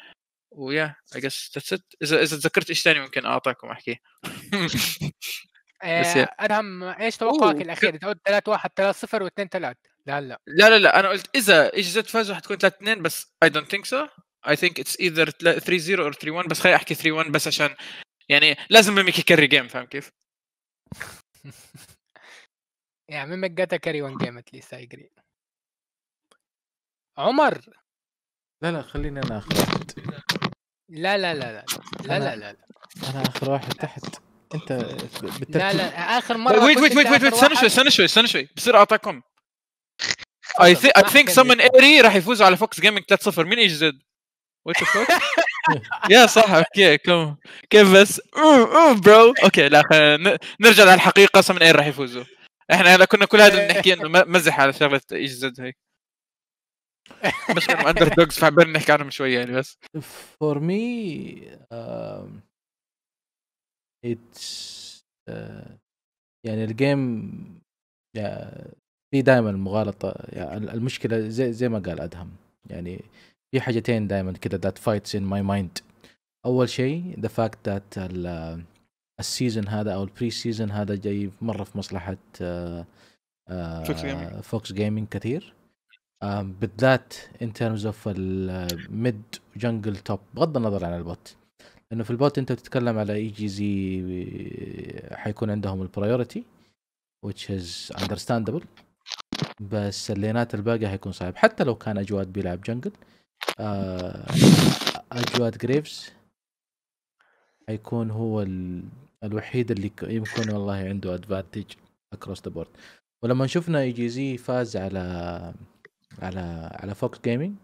ويا اي جس ذاتس ات اذا اذا تذكرت ايش ثاني ممكن اعطيكم احكيه ادهم آه، ايش توقعك الاخير؟ انت 3 1 3 0 و2 3 لا لا لا لا لا انا قلت اذا ايش زد فازوا حتكون 3 2 بس اي دونت ثينك سو اي ثينك اتس ايذر 3 0 اور 3 1 بس خليني احكي 3 1 بس عشان يعني لازم ميميك يكري جيم فاهم كيف؟ يا ميميك جاتا كاري 1 جيم اتليست اي اجري عمر لا لا خليني انا اخر واحد لا لا لا لا لا لا لا انا اخر واحد تحت انت بالترتيب لا لا اخر مره ويت ويت ويت ويت استنى شوي استنى شوي استنى شوي بصير اعطاكم اي ثينك اي ثينك سمن ايري راح يفوز على فوكس جيمنج 3-0 مين ايش زد؟ ويت يا صح اوكي كم كيف بس برو اوكي لا نرجع للحقيقه سمن ايري راح يفوزوا احنا هلا كنا كل هذا بنحكي انه مزح على شغله زد هيك مش كانوا اندر دوجز فعبر نحكي عنهم شوي يعني بس فور مي اتس يعني الجيم في دائما مغالطه يعني المشكله زي زي ما قال ادهم يعني في حاجتين دائما كده ذات فايتس ان ماي مايند اول شيء ذا فاكت ذات السيزون هذا او البري سيزون هذا جاي مره في مصلحه فوكس آه، جيمنج آه، كثير بالذات ان ترمز اوف الميد جنجل توب بغض النظر عن البوت لانه في البوت انت بتتكلم على اي جي زي حيكون عندهم البرايورتي which is understandable بس اللينات الباقي حيكون صعب حتى لو كان اجواد بيلعب جنجل uh, اجواد جريفز حيكون هو الوحيد اللي يمكن والله عنده ادفانتج اكروس ذا بورد ولما شفنا اي جي زي فاز على على على فوكس جيمنج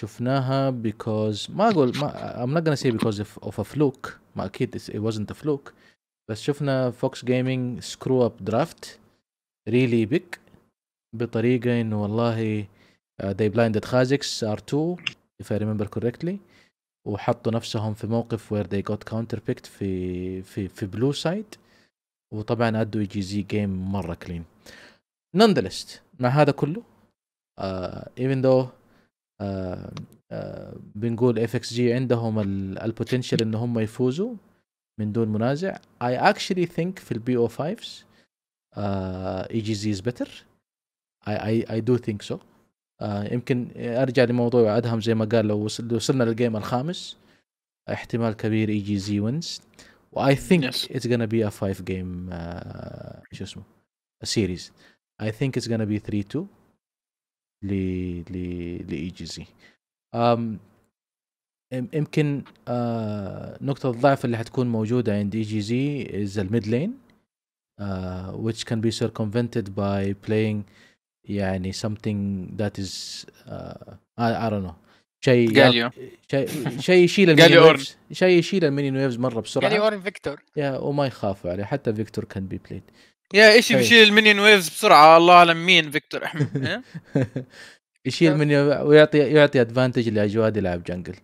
شفناها بيكوز ما اقول ما ام نوت gonna سي بيكوز اوف ا فلوك ما اكيد ات wasn't ا فلوك بس شفنا فوكس جيمنج سكرو اب درافت ريلي بيك بطريقه انه والله دي بلايندد خازكس ار 2 اف اي ريمبر كوركتلي وحطوا نفسهم في موقف وير دي جوت كاونتر بيكت في في في بلو سايد وطبعا ادوا اي جي زي جيم مره كلين نندلست مع هذا كله ايفن آه، دو آه، آه، بنقول اف اكس جي عندهم البوتنشال ان هم يفوزوا من دون منازع اي اكشلي ثينك في البي او 5 اي جي زي از بيتر اي اي اي دو ثينك سو يمكن ارجع لموضوع ادهم زي ما قال لو وصلنا للجيم الخامس احتمال كبير اي جي زي وينز واي ثينك اتس gonna بي ا 5 جيم شو اسمه سيريز اي ثينك اتس gonna بي 3 2 لاي جي زي يمكن آه، نقطة الضعف اللي حتكون موجودة عند اي جي زي از الميد لين which can be circumvented by playing يعني something that is uh, I, I don't know شيء شيء يشيل الميني ويفز شيء يشيل الميني ويفز مره بسرعه جاليو اورن فيكتور يا وما يخافوا عليه حتى فيكتور كان بي بلايد يا ايش إيه. بيشيل المنيون ويفز بسرعه الله اعلم مين فيكتور احمد إيه؟ يشيل من ويعطي يعطي ادفانتج لاجواد يلعب جنجل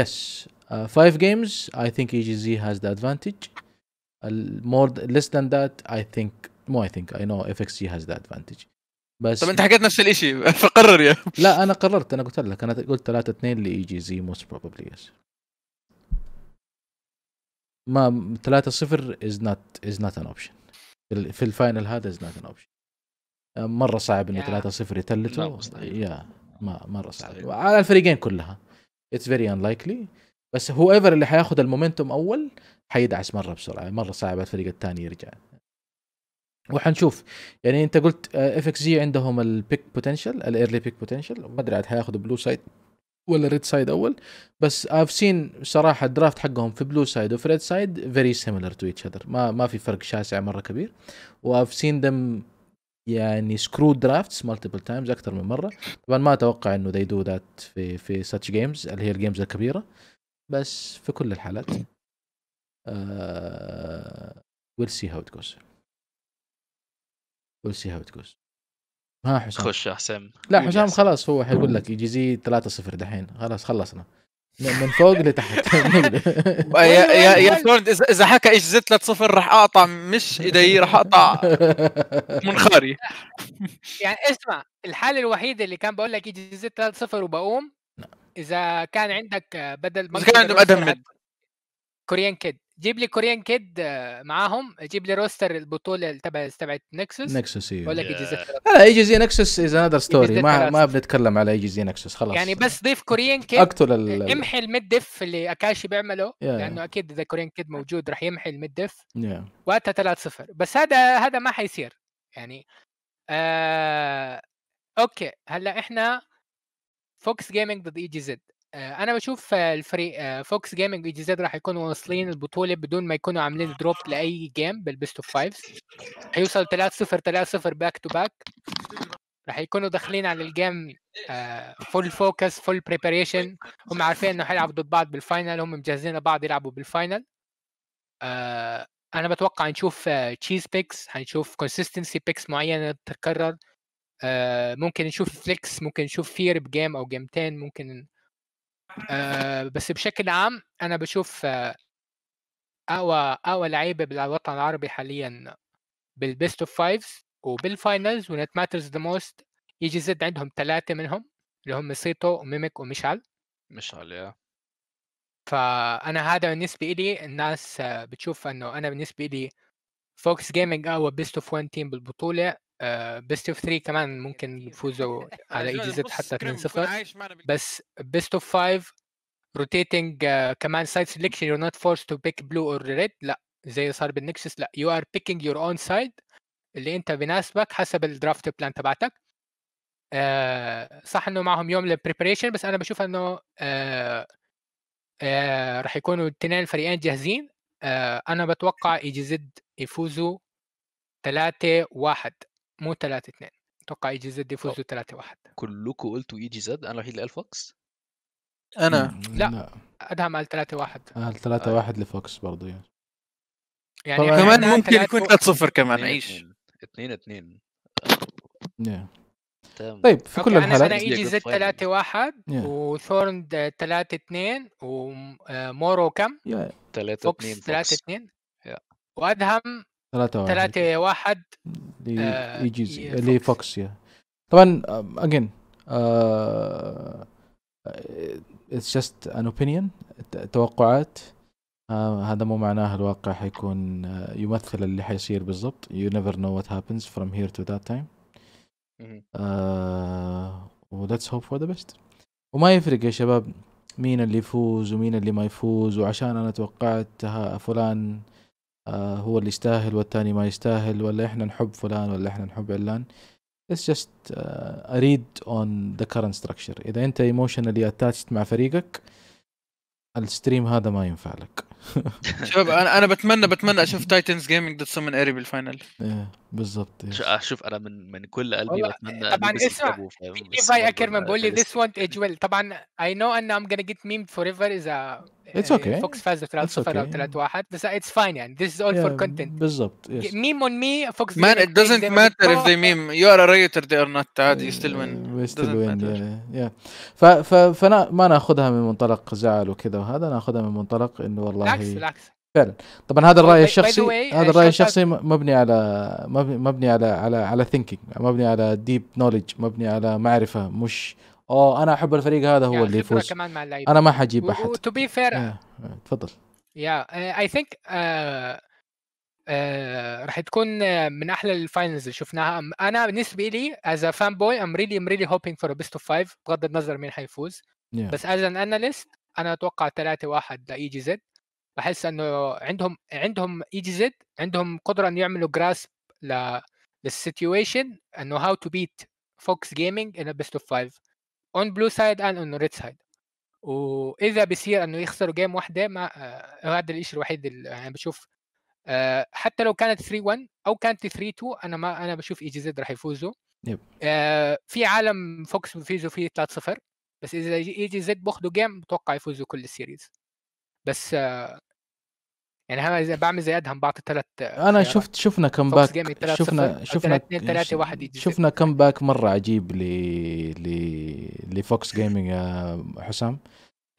يس فايف جيمز اي ثينك اي جي زي هاز ذا ادفانتج مور ليس ذان ذات اي ثينك مو اي ثينك اي نو اف اكس جي هاز ذا ادفانتج بس طب انت حكيت نفس الشيء فقرر يا لا انا قررت انا قلت لك انا قلت 3 2 لاي جي زي موست بروبلي يس ما 3 0 از نوت از نوت ان اوبشن في الفاينل هذا از نوت ان اوبشن مره صعب انه 3 0 يتلتوا يا ما مره صعب على الفريقين كلها اتس فيري انلايكلي بس هو ايفر اللي حياخذ المومنتوم اول حيدعس مره بسرعه مره صعب الفريق الثاني يرجع وحنشوف يعني انت قلت اف اكس جي عندهم البيك بوتنشل الايرلي بيك بوتنشل ما ادري عاد حياخذوا بلو سايد ولا ريد سايد اول بس اف سين صراحه الدرافت حقهم في بلو سايد وفي ريد سايد فيري سيميلر تو ايتش اذر ما ما في فرق شاسع مره كبير واف سين دم يعني سكرو درافتس مالتيبل تايمز اكثر من مره طبعا ما اتوقع انه ذي دو ذات في في ساتش جيمز اللي هي الجيمز الكبيره بس في كل الحالات ويل سي هاو ات جوز ويل سي هاو ات جوز ها حسام خش يا حسام لا حسام خلاص هو حيقول لك يجي زي 3-0 دحين خلاص خلصنا من فوق لتحت يا يا يا فلورد اذا حكى ايش زد 3-0 راح اقطع مش ايدي راح اقطع منخاري يعني اسمع الحاله الوحيده اللي كان بقول لك ايش زد 3-0 وبقوم نعم. اذا كان عندك بدل ما كان عندهم ادم كوريان كيد جيب لي كوريان كيد آه، معاهم جيب لي روستر البطوله تبع تبعت نكسس نكسس ايوه لك اي جي لا اي جي نكسس از انذر ستوري ما ما بنتكلم على اي جي نكسس خلاص يعني بس ضيف كوريان كيد اقتل ال... آه، امحي الميد ديف اللي اكاشي بيعمله yeah. لانه اكيد اذا كوريان كيد موجود راح يمحي الميد ديف yeah. وقتها 3-0 بس هذا هذا ما حيصير يعني آه... اوكي هلا احنا فوكس جيمنج ضد اي جي زد آه، انا بشوف الفريق فوكس جيمنج زد راح يكونوا واصلين البطوله بدون ما يكونوا عاملين دروب لاي جيم بالبيست اوف فايفز هيوصل 3 0 3 0 باك تو باك راح يكونوا داخلين على الجيم فول فوكس فول بريباريشن هم عارفين انه حيلعبوا ضد بعض بالفاينل هم مجهزين لبعض يلعبوا بالفاينل آه، انا بتوقع نشوف تشيز بيكس هنشوف كونسيستنسي آه، بيكس معينه تتكرر ممكن نشوف فليكس ممكن نشوف فير بجيم او جيمتين ممكن آه، بس بشكل عام انا بشوف اقوى اقوى لعيبه بالوطن العربي حاليا بالبيست اوف فايفز وبالفاينلز ونت ماترز ذا موست يجي زد عندهم ثلاثه منهم اللي هم سيتو وميمك ومشعل مشعل يا فانا هذا بالنسبه لي الناس بتشوف انه انا بالنسبه لي فوكس جيمنج اقوى بيست اوف 1 تيم بالبطوله بيست اوف 3 كمان ممكن يفوزوا على اي جي حتى 2 0 بس بيست اوف 5 روتيتنج كمان سايد سيلكشن يو نوت فورس تو بيك بلو اور ريد لا زي صار بالنكسس لا يو ار بيكينج يور اون سايد اللي انت بناسبك حسب الدرافت بلان تبعتك uh, صح انه معهم يوم للبريبريشن بس انا بشوف انه uh, آه, آه، راح يكونوا الاثنين الفريقين جاهزين آه انا بتوقع اي جي زد يفوزوا 3 1 مو 3 2 اتوقع اي جي زد يفوزوا 3 1 كلكم قلتوا اي جي زد انا الوحيد اللي قال فوكس انا لا, ادهم قال 3 1 انا 3 1 أيوه. لفوكس برضه يعني يعني كمان ممكن يكون 3 0 كمان عيش 2 2 طيب في كل الحالات انا جي زد 3 1 وثورن 3 2 ومورو كم؟ 3 2 فوكس 3 2 وادهم 3 1 3 1 لإيجيزي لفوكس يا طبعا اجين اتس جاست ان اوبينيون توقعات آه هذا مو معناه الواقع حيكون آه يمثل اللي حيصير بالضبط يو نيفر نو وات هابنز فروم هير تو ذات تايم و ليتس هوب فور ذا بيست وما يفرق يا شباب مين اللي يفوز ومين اللي ما يفوز وعشان انا توقعت فلان آه، هو اللي يستاهل والثاني ما يستاهل ولا احنا نحب فلان ولا احنا نحب علان just جاست آه، اريد on the current structure اذا انت ايموشنالي اتاتشد مع فريقك الستريم هذا ما ينفع لك شباب انا انا بتمنى بتمنى اشوف تايتنز جيمنج ضد سمن اري بالفاينل ايه بالظبط إيه. شوف انا من من كل قلبي بتمنى طبعا اسمع ايفاي اكرمان بيقول لي ذس وانت اجويل طبعا اي نو ان ام gonna get ميم فور ايفر اذا اتس اوكي آه، فوكس فاز 3 0 او 3 1 بس اتس فاين يعني ذيس از اول فور كونتنت بالضبط ميم اون مي فوكس مان ات دزنت ماتر اف ذي ميم يو ار ريتر ذي ار نوت عادي ستيل وين ستيل وين يا ف ما ناخذها من منطلق زعل وكذا وهذا ناخذها من منطلق انه والله بالعكس بالعكس فعلا طبعا هذا الراي الشخصي هذا الراي الشخصي مبني على مبني على على على ثينكينج مبني على ديب نولج مبني على معرفه مش اوه انا احب الفريق هذا هو يعني اللي يفوز كمان مع اللعيبه انا ما حجيب احد تو بي فير تفضل يا اي ثينك راح تكون آه، من احلى الفاينلز اللي شفناها انا بالنسبه لي از فان بوي ام ريلي ام ريلي هوبينج فور بيست اوف فايف بغض النظر مين حيفوز yeah. بس از ان اناليست انا اتوقع 3 1 لاي جي زد بحس انه عندهم عندهم اي جي زد عندهم قدره ان يعملوا جراسب للسيتويشن انه هاو تو بيت فوكس جيمنج ان بيست اوف فايف اون بلو سايد اند اون ريد سايد واذا بيصير انه يخسروا جيم واحده ما آه، هذا الشيء الوحيد اللي يعني انا بشوف آه حتى لو كانت 3 1 او كانت 3 2 انا ما انا بشوف اي جي زد راح يفوزوا يب. آه في عالم فوكس بيفوزوا فيه 3 0 بس اذا اي جي زد بياخذوا جيم بتوقع يفوزوا كل السيريز بس آه يعني انا اذا بعمل زي ادهم بعطي ثلاث انا شفت شفنا كم باك شفنا شفنا شفنا كم باك مره عجيب ل ل لفوكس جيمنج يا حسام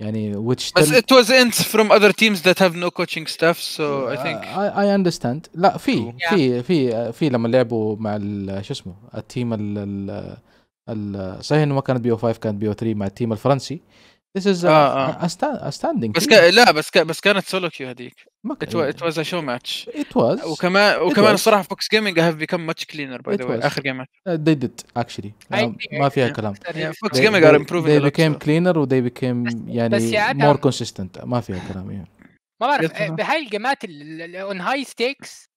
يعني which بس it was ends from other teams that have no coaching staff so I think I, I understand لا في في في في لما لعبوا مع شو اسمه التيم ال ال صحيح انه ما كانت بي او 5 كانت بي او 3 مع التيم الفرنسي This is a, آه آه. a, a standing بس لا بس بس كانت سولو كيو هذيك كان ات واز شو ماتش ات واز وكمان وكمان الصراحه فوكس جيمنج هاف بيكم ماتش كلينر باي ذا اخر جيم uh, they did actually ما فيها كلام فوكس جيمنج ار امبروفينج they became cleaner و they became يعني مور كونسيستنت ما فيها كلام يعني ما بعرف بهاي الجيمات اون هاي ستيكس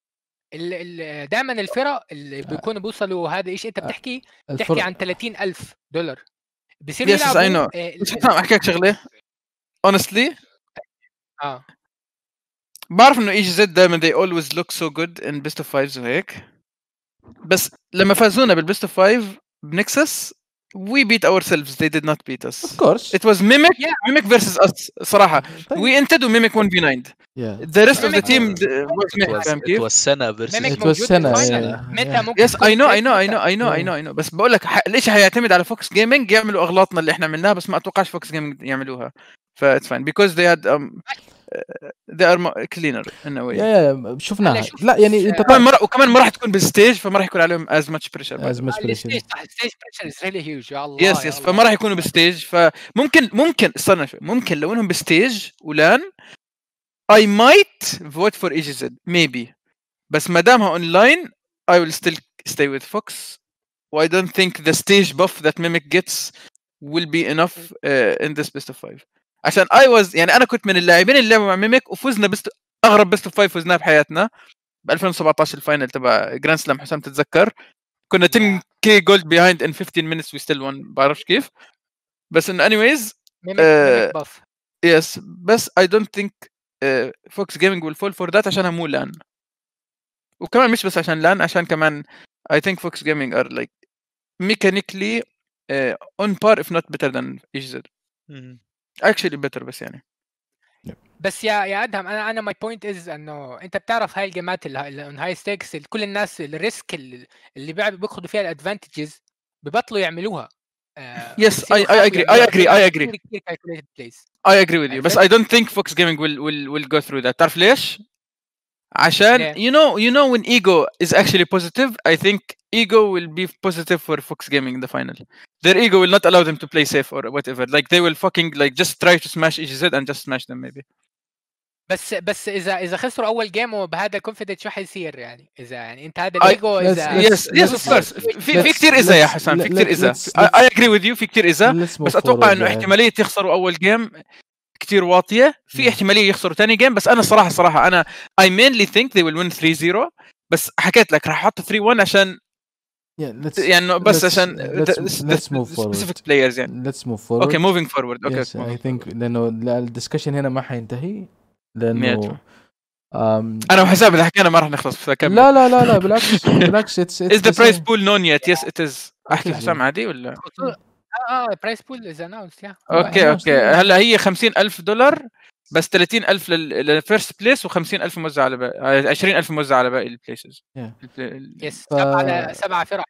دايما الفرق اللي آه. بيكونوا بيوصلوا هذا ايش انت آه. بتحكي بتحكي عن 30000 دولار بصير يلعبوا يس آه، اي نو احكي لك شغله اونستلي اه بعرف انه اي جي زد دائما they always look so good in best of fives وهيك بس لما فازونا بالبيست اوف فايف بنكسس we beat ourselves they did not beat us of course it was mimic yeah. mimic versus us صراحه طيب. we انتدوا mimic 1v9 yeah. the rest of the team was mimic فاهم كيف؟ it was sena versus it was سنه متى yes I know I know I know I know I know I know بس بقول لك الشيء حيعتمد على فوكس جيمنج يعملوا اغلاطنا اللي احنا عملناها بس ما اتوقعش فوكس جيمنج يعملوها ف it's fine because they had um, ذا ار كلينر يا شفناها لا يعني انت طبعا مرة وكمان ما راح تكون بالستيج فما راح يكون عليهم از ماتش بريشر از ماتش بريشر الستيج بريشر ريلي هيوج يا الله يس يس فما راح يكونوا بالستيج فممكن ممكن استنى شوي ممكن لو انهم بالستيج ولان اي مايت فوت فور اي جي زد ميبي بس ما دامها اون لاين اي ويل ستيل ستي وذ فوكس واي دونت ثينك ذا ستيج بف ذات that جيتس will be enough uh, in this best of five عشان I was يعني انا كنت من اللاعبين اللي لعبوا مع ميميك وفزنا بست اغرب best of five فزناه بحياتنا ب 2017 الفاينل تبع جراند سلام حسام تتذكر كنا 10 كي جولد بيهايند ان 15 مينتس وي ستيل وان بعرفش كيف بس انه اني وايز يس بس اي دونت ثينك فوكس جيمنج ويل فول فور ذات عشانها مو لان وكمان مش بس عشان لان عشان كمان اي ثينك فوكس جيمنج ار لايك ميكانيكلي uh, on par if not better than each Z actually better بس يعني بس يا يا ادهم انا انا ماي بوينت از انه انت بتعرف هاي الجيمات اللي اون هاي ستيكس كل الناس الريسك اللي بياخذوا فيها الادفانتجز ببطلوا يعملوها يس اي اي اجري اي اجري اي اجري اي اجري وذ يو بس اي دونت ثينك فوكس جيمنج ويل ويل ويل جو ثرو ذات تعرف ليش؟ عشان يو نو يو نو وين ايجو از اكشلي بوزيتيف اي ثينك ايجو ويل بي بوزيتيف for فوكس جيمنج ذا فاينل their ego will not allow them to play safe or whatever like they will fucking like just try to smash EGZ and just smash them maybe بس بس اذا اذا خسروا اول جيم وبهذا الكونفدنس شو حيصير يعني اذا يعني انت هذا الايجو اذا يس يس اوف كورس في في كثير اذا يا حسام في كثير اذا اي اجري وذ يو في كثير اذا بس اتوقع انه يعني. احتماليه يخسروا اول جيم كثير واطيه في احتماليه يخسروا ثاني جيم بس انا صراحه صراحه انا اي مينلي ثينك they will win 3-0 بس حكيت لك راح احط 3-1 عشان يعني بس عشان ليتس موف فورورد سبيسيفيك بلايرز يعني ليتس موف فورورد اوكي موفينج فورورد اوكي اي ثينك لانه الدسكشن هنا ما حينتهي لانه انا وحساب اللي حكينا ما راح نخلص بس لا لا لا لا بالعكس بالعكس اتس از ذا برايس بول نون يت يس ات از احكي حسام عادي ولا اه برايس بول از اناونس يا اوكي اوكي هلا هي 50000 دولار بس 30000 للفيرست بليس و50000 موزع على باقي 20000 آه، موزع على باقي البليسز يس سبعه سبع فرق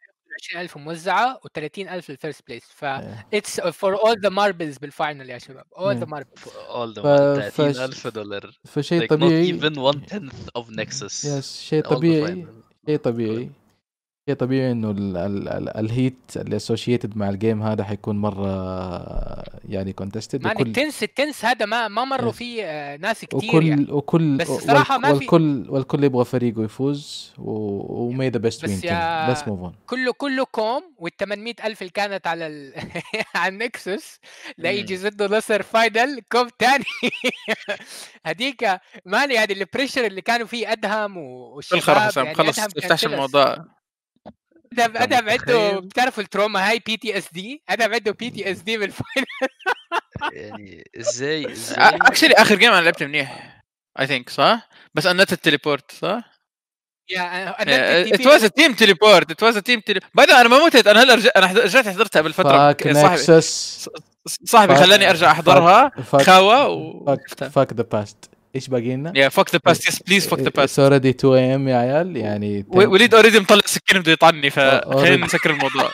20000 موزعه و30000 للفيرست بليس ف اتس فور اول ذا ماربلز بالفاينل يا شباب اول ذا ماربلز اول ذا 30000 دولار فشيء طبيعي not even one tenth of nexus يس شيء طبيعي شيء طبيعي هي طبيعي انه الهيت اللي اسوشيتد مع الجيم هذا حيكون مره يعني كونتستد يعني التنس التنس هذا ما ما مروا فيه آه، ناس كثير وكل يعني. وكل بس صراحه ما في والكل والكل يبغى فريقه يفوز ومي ذا بيست وين بس موف اون كله كله كوم وال 800 الف اللي كانت على ال... على النكسس لا يجي mm. ضده نصر فاينل كوم ثاني هديك مالي هذه البريشر اللي كانوا فيه ادهم والشباب يعني خلص يعني خلص افتحش الموضوع ادم ادهم عنده بتعرف التروما هاي بي تي اس دي ادهم عنده بي تي اس دي بالفاينل يعني ازاي ازاي اكشلي اخر جيم انا لعبت منيح اي ثينك صح؟ بس انت التليبورت صح؟ ات واز تيم تليبورت ات واز تيم تليبورت بعدين انا ما متت انا هلا رجعت انا رجعت حضرتها بالفتره صاحبي صاحبي خلاني ارجع احضرها خاوه و فاك ذا باست ايش باقي لنا؟ يا فك ذا باست يس بليز فك ذا باست اوريدي 2 ام يا عيال يعني وليد اوريدي مطلع سكين بده يطعني فخلينا نسكر الموضوع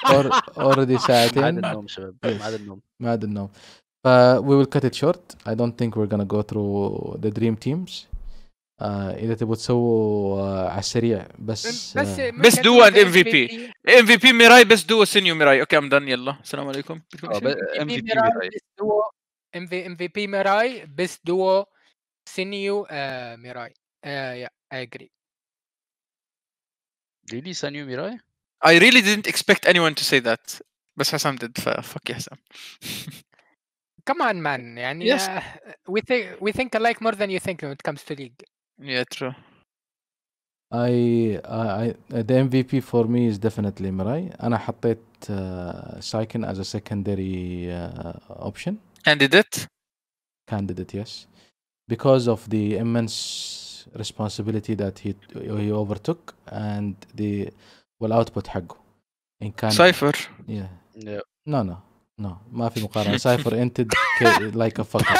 اوريدي ساعتين ما عاد النوم شباب ما عاد النوم ما عاد النوم ف we will cut it short I don't think we're gonna go through the dream teams آه، اذا تبغوا تسووا uh, على السريع بس بس دو اند ام في بي ام في بي ميراي بس دو سينيو ميراي اوكي ام دن يلا السلام عليكم ام في بي ميراي ام في بي ميراي بس دو Senyu uh, eh, Mirai. Uh, yeah, I agree. Really, Senyu Mirai? I really didn't expect anyone to say that. But Hassan did ففك يا حسام. Come on man يعني yes. uh, we think we think alike more than you think when it comes to league. Yeah, true. I, I, I the MVP for me is definitely Mirai. أنا حطيت uh, as a secondary uh, option. Candidate. Candidate yes because of the immense responsibility that he he overtook and the والاوتبوت حقه ان كان سايفر yeah. yeah. no no no ما في مقارنه سايفر انتد لايك ا فكر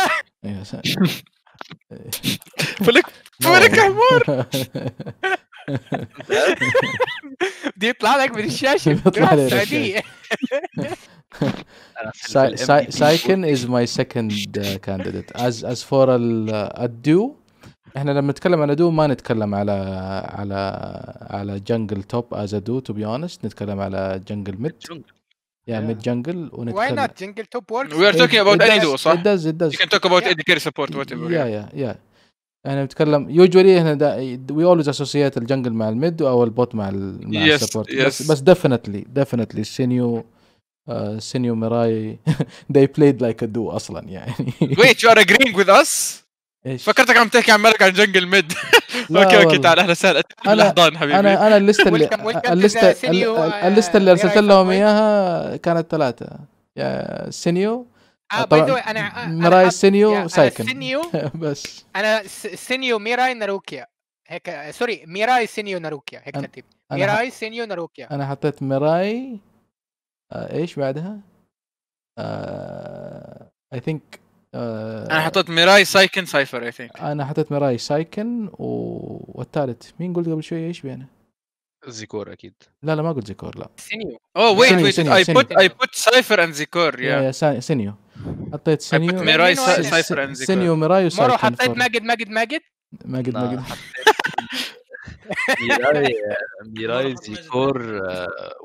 فلك فلك حمار دي يطلع لك من الشاشه بيطلع لي سايكن از ماي سكند كانديديت از از فور الدو احنا لما نتكلم على دو ما نتكلم على على على جنجل توب از دو تو بي اونست نتكلم على جنجل ميد يا ميد جنجل ونتكلم واي نوت جنجل توب وورك وي ار توكينج اباوت اني دو صح؟ ات داز ات داز يو كان توك اباوت yeah. كير سبورت وات ايفر يا يا يا احنا بنتكلم يوجوالي احنا وي اولويز اسوسييت الجنجل مع الميد او البوت مع ال مع yes, السبورت yes. بس ديفنتلي ديفنتلي سينيو سينيو آه، ميراي they played like a duo اصلا يعني wait you are agreeing with us؟ ايش فكرتك عم تحكي عن ملك عن جنجل ميد اوكي اوكي تعال اهلا وسهلا انا حبيبي انا انا الليسته اللي الليسته الليسته uh, اللي ارسلت لهم اياها كانت ثلاثه سينيو باي ذا انا ميراي سينيو سايكن سينيو بس انا سينيو ميراي ناروكيا هيك سوري ميراي سينيو ناروكيا هيك ترتيب ميراي سينيو ناروكيا انا حطيت ميراي آه، ايش بعدها؟ اي آه، ثينك آه، انا حطيت ميراي سايكن سايفر اي ثينك انا حطيت ميراي سايكن و... والثالث مين قلت قبل شوي ايش بينه؟ زيكور اكيد لا لا ما قلت زيكور لا سينيو اوه ويت ويت اي بوت اي بوت سايفر اند زيكور يا سينيو حطيت سينيو حطيت ميراي سايفر اند زيكور سينيو ميراي وسايفر مرة حطيت ماجد ماجد ماجد ماجد ماجد ميراي ميراي زيكور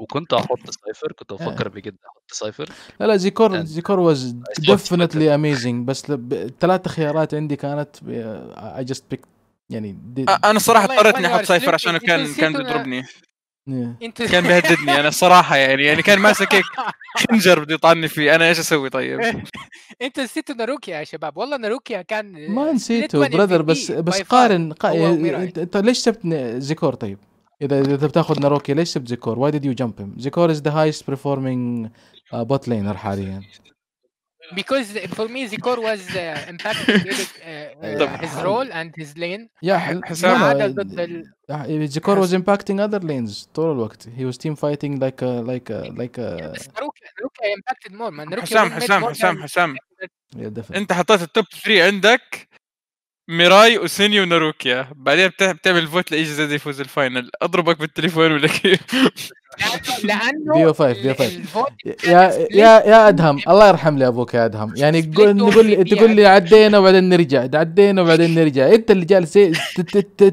وكنت احط سايفر كنت آه. بفكر جدا احط سايفر لا لا زيكور يعني زيكور واز ديفنتلي اميزنج بس الثلاث خيارات عندي كانت اي جاست بيك يعني دي انا صراحه اضطريت اني احط سايفر عشان كان كان بيضربني إيه. انت كان بيهددني انا الصراحه يعني يعني كان ماسك هيك خنجر بده يطعني فيه انا ايش اسوي طيب انت نسيتوا ناروكيا يا شباب والله ناروكيا كان ما نسيته براذر بس بس قارن إيه، انت ليش سبت زيكور طيب اذا اذا بتاخذ ناروكيا ليش سبت زيكور واي ديد يو جامب زيكور از ذا هايست بيرفورمينج بوت لينر حاليا because for me Zikor was uh, impacted uh, his role and his lane يا حسام زيكور was impacting other lanes طول الوقت he was team fighting like a, like a, like a... بس impacted more man حسام حسام حسام حسام انت حطيت التوب 3 عندك ميراي وسيني وناروكيا بعدين بتعمل فوت لايش زاد يفوز الفاينل اضربك بالتليفون ولا كيف لانه بيو فايف بيو فايف يا يا يا ادهم الله يرحم لي ابوك يا ادهم يعني تقول نقول تقول لي عدينا وبعدين نرجع عدينا وبعدين نرجع انت اللي جالس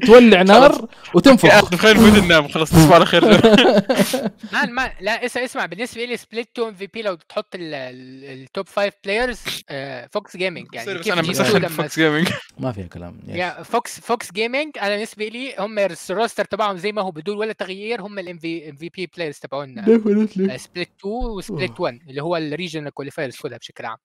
تولع نار وتنفخ خير فوت النام خلاص تصبح على خير ما ما لا اسمع اسمع بالنسبه لي سبليت تو ام في بي لو تحط التوب فايف بلايرز فوكس جيمنج يعني بس انا بسخن فوكس جيمنج ما في الكلام yeah, فوكس فوكس جيمنج انا بالنسبه لي هم الروستر تبعهم زي ما هو بدون ولا تغيير هم الام في ام في بي بلايرز تبعونا سبليت 2 وسبليت 1 اللي هو الريجن كواليفايرز كلها بشكل عام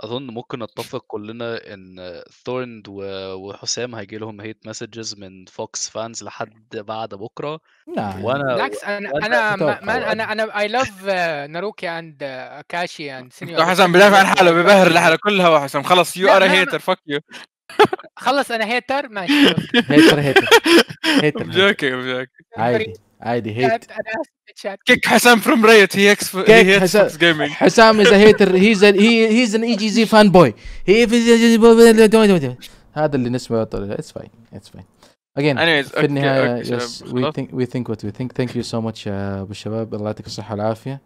أظن ممكن نتفق كلنا إن ثورند وحسام هيجي لهم هيت مسجز من فوكس فانز لحد بعد بكرة لا نعم. وأنا بالعكس أنا أنا ما أنا يعني. أنا, أنا أي لاف ناروكي أند كاشي أند سينيور حسام بدافع عن حاله ببهر لحاله كلها وحسام خلص يو أر هيتر فك يو خلص أنا هيتر ماشي هيتر هيتر هيتر جوكي جوكي عادي عادي يعني هيت كيك حسام فروم ريت هي اكس كيك حسام از هيتر هيز هيز ان اي جي زي فان بوي هي هذا اللي نسمعه طول اتس فاين اتس فاين again Anyways, في النهايه يس وي ثينك وي ثينك وات وي ثينك ثانك يو سو ماتش ابو الشباب الله يعطيك الصحه والعافيه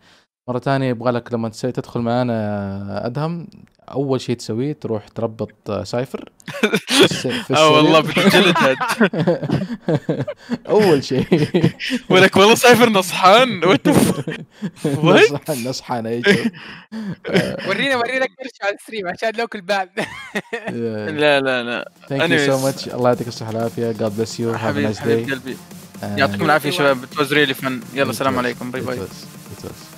مرة ثانية يبغى لك لما تدخل معانا ادهم اول شيء تسويه تروح تربط سايفر اه والله هد اول شيء ولك والله سايفر نصحان نصحان نصحان اي ورينا ورينا كرش على الستريم عشان ناكل بعد لا لا لا ثانك يو سو ماتش الله يعطيك الصحة والعافية جاد بليس يو هاف نايس داي يعطيكم العافية شباب ات ريلي فن يلا سلام عليكم باي باي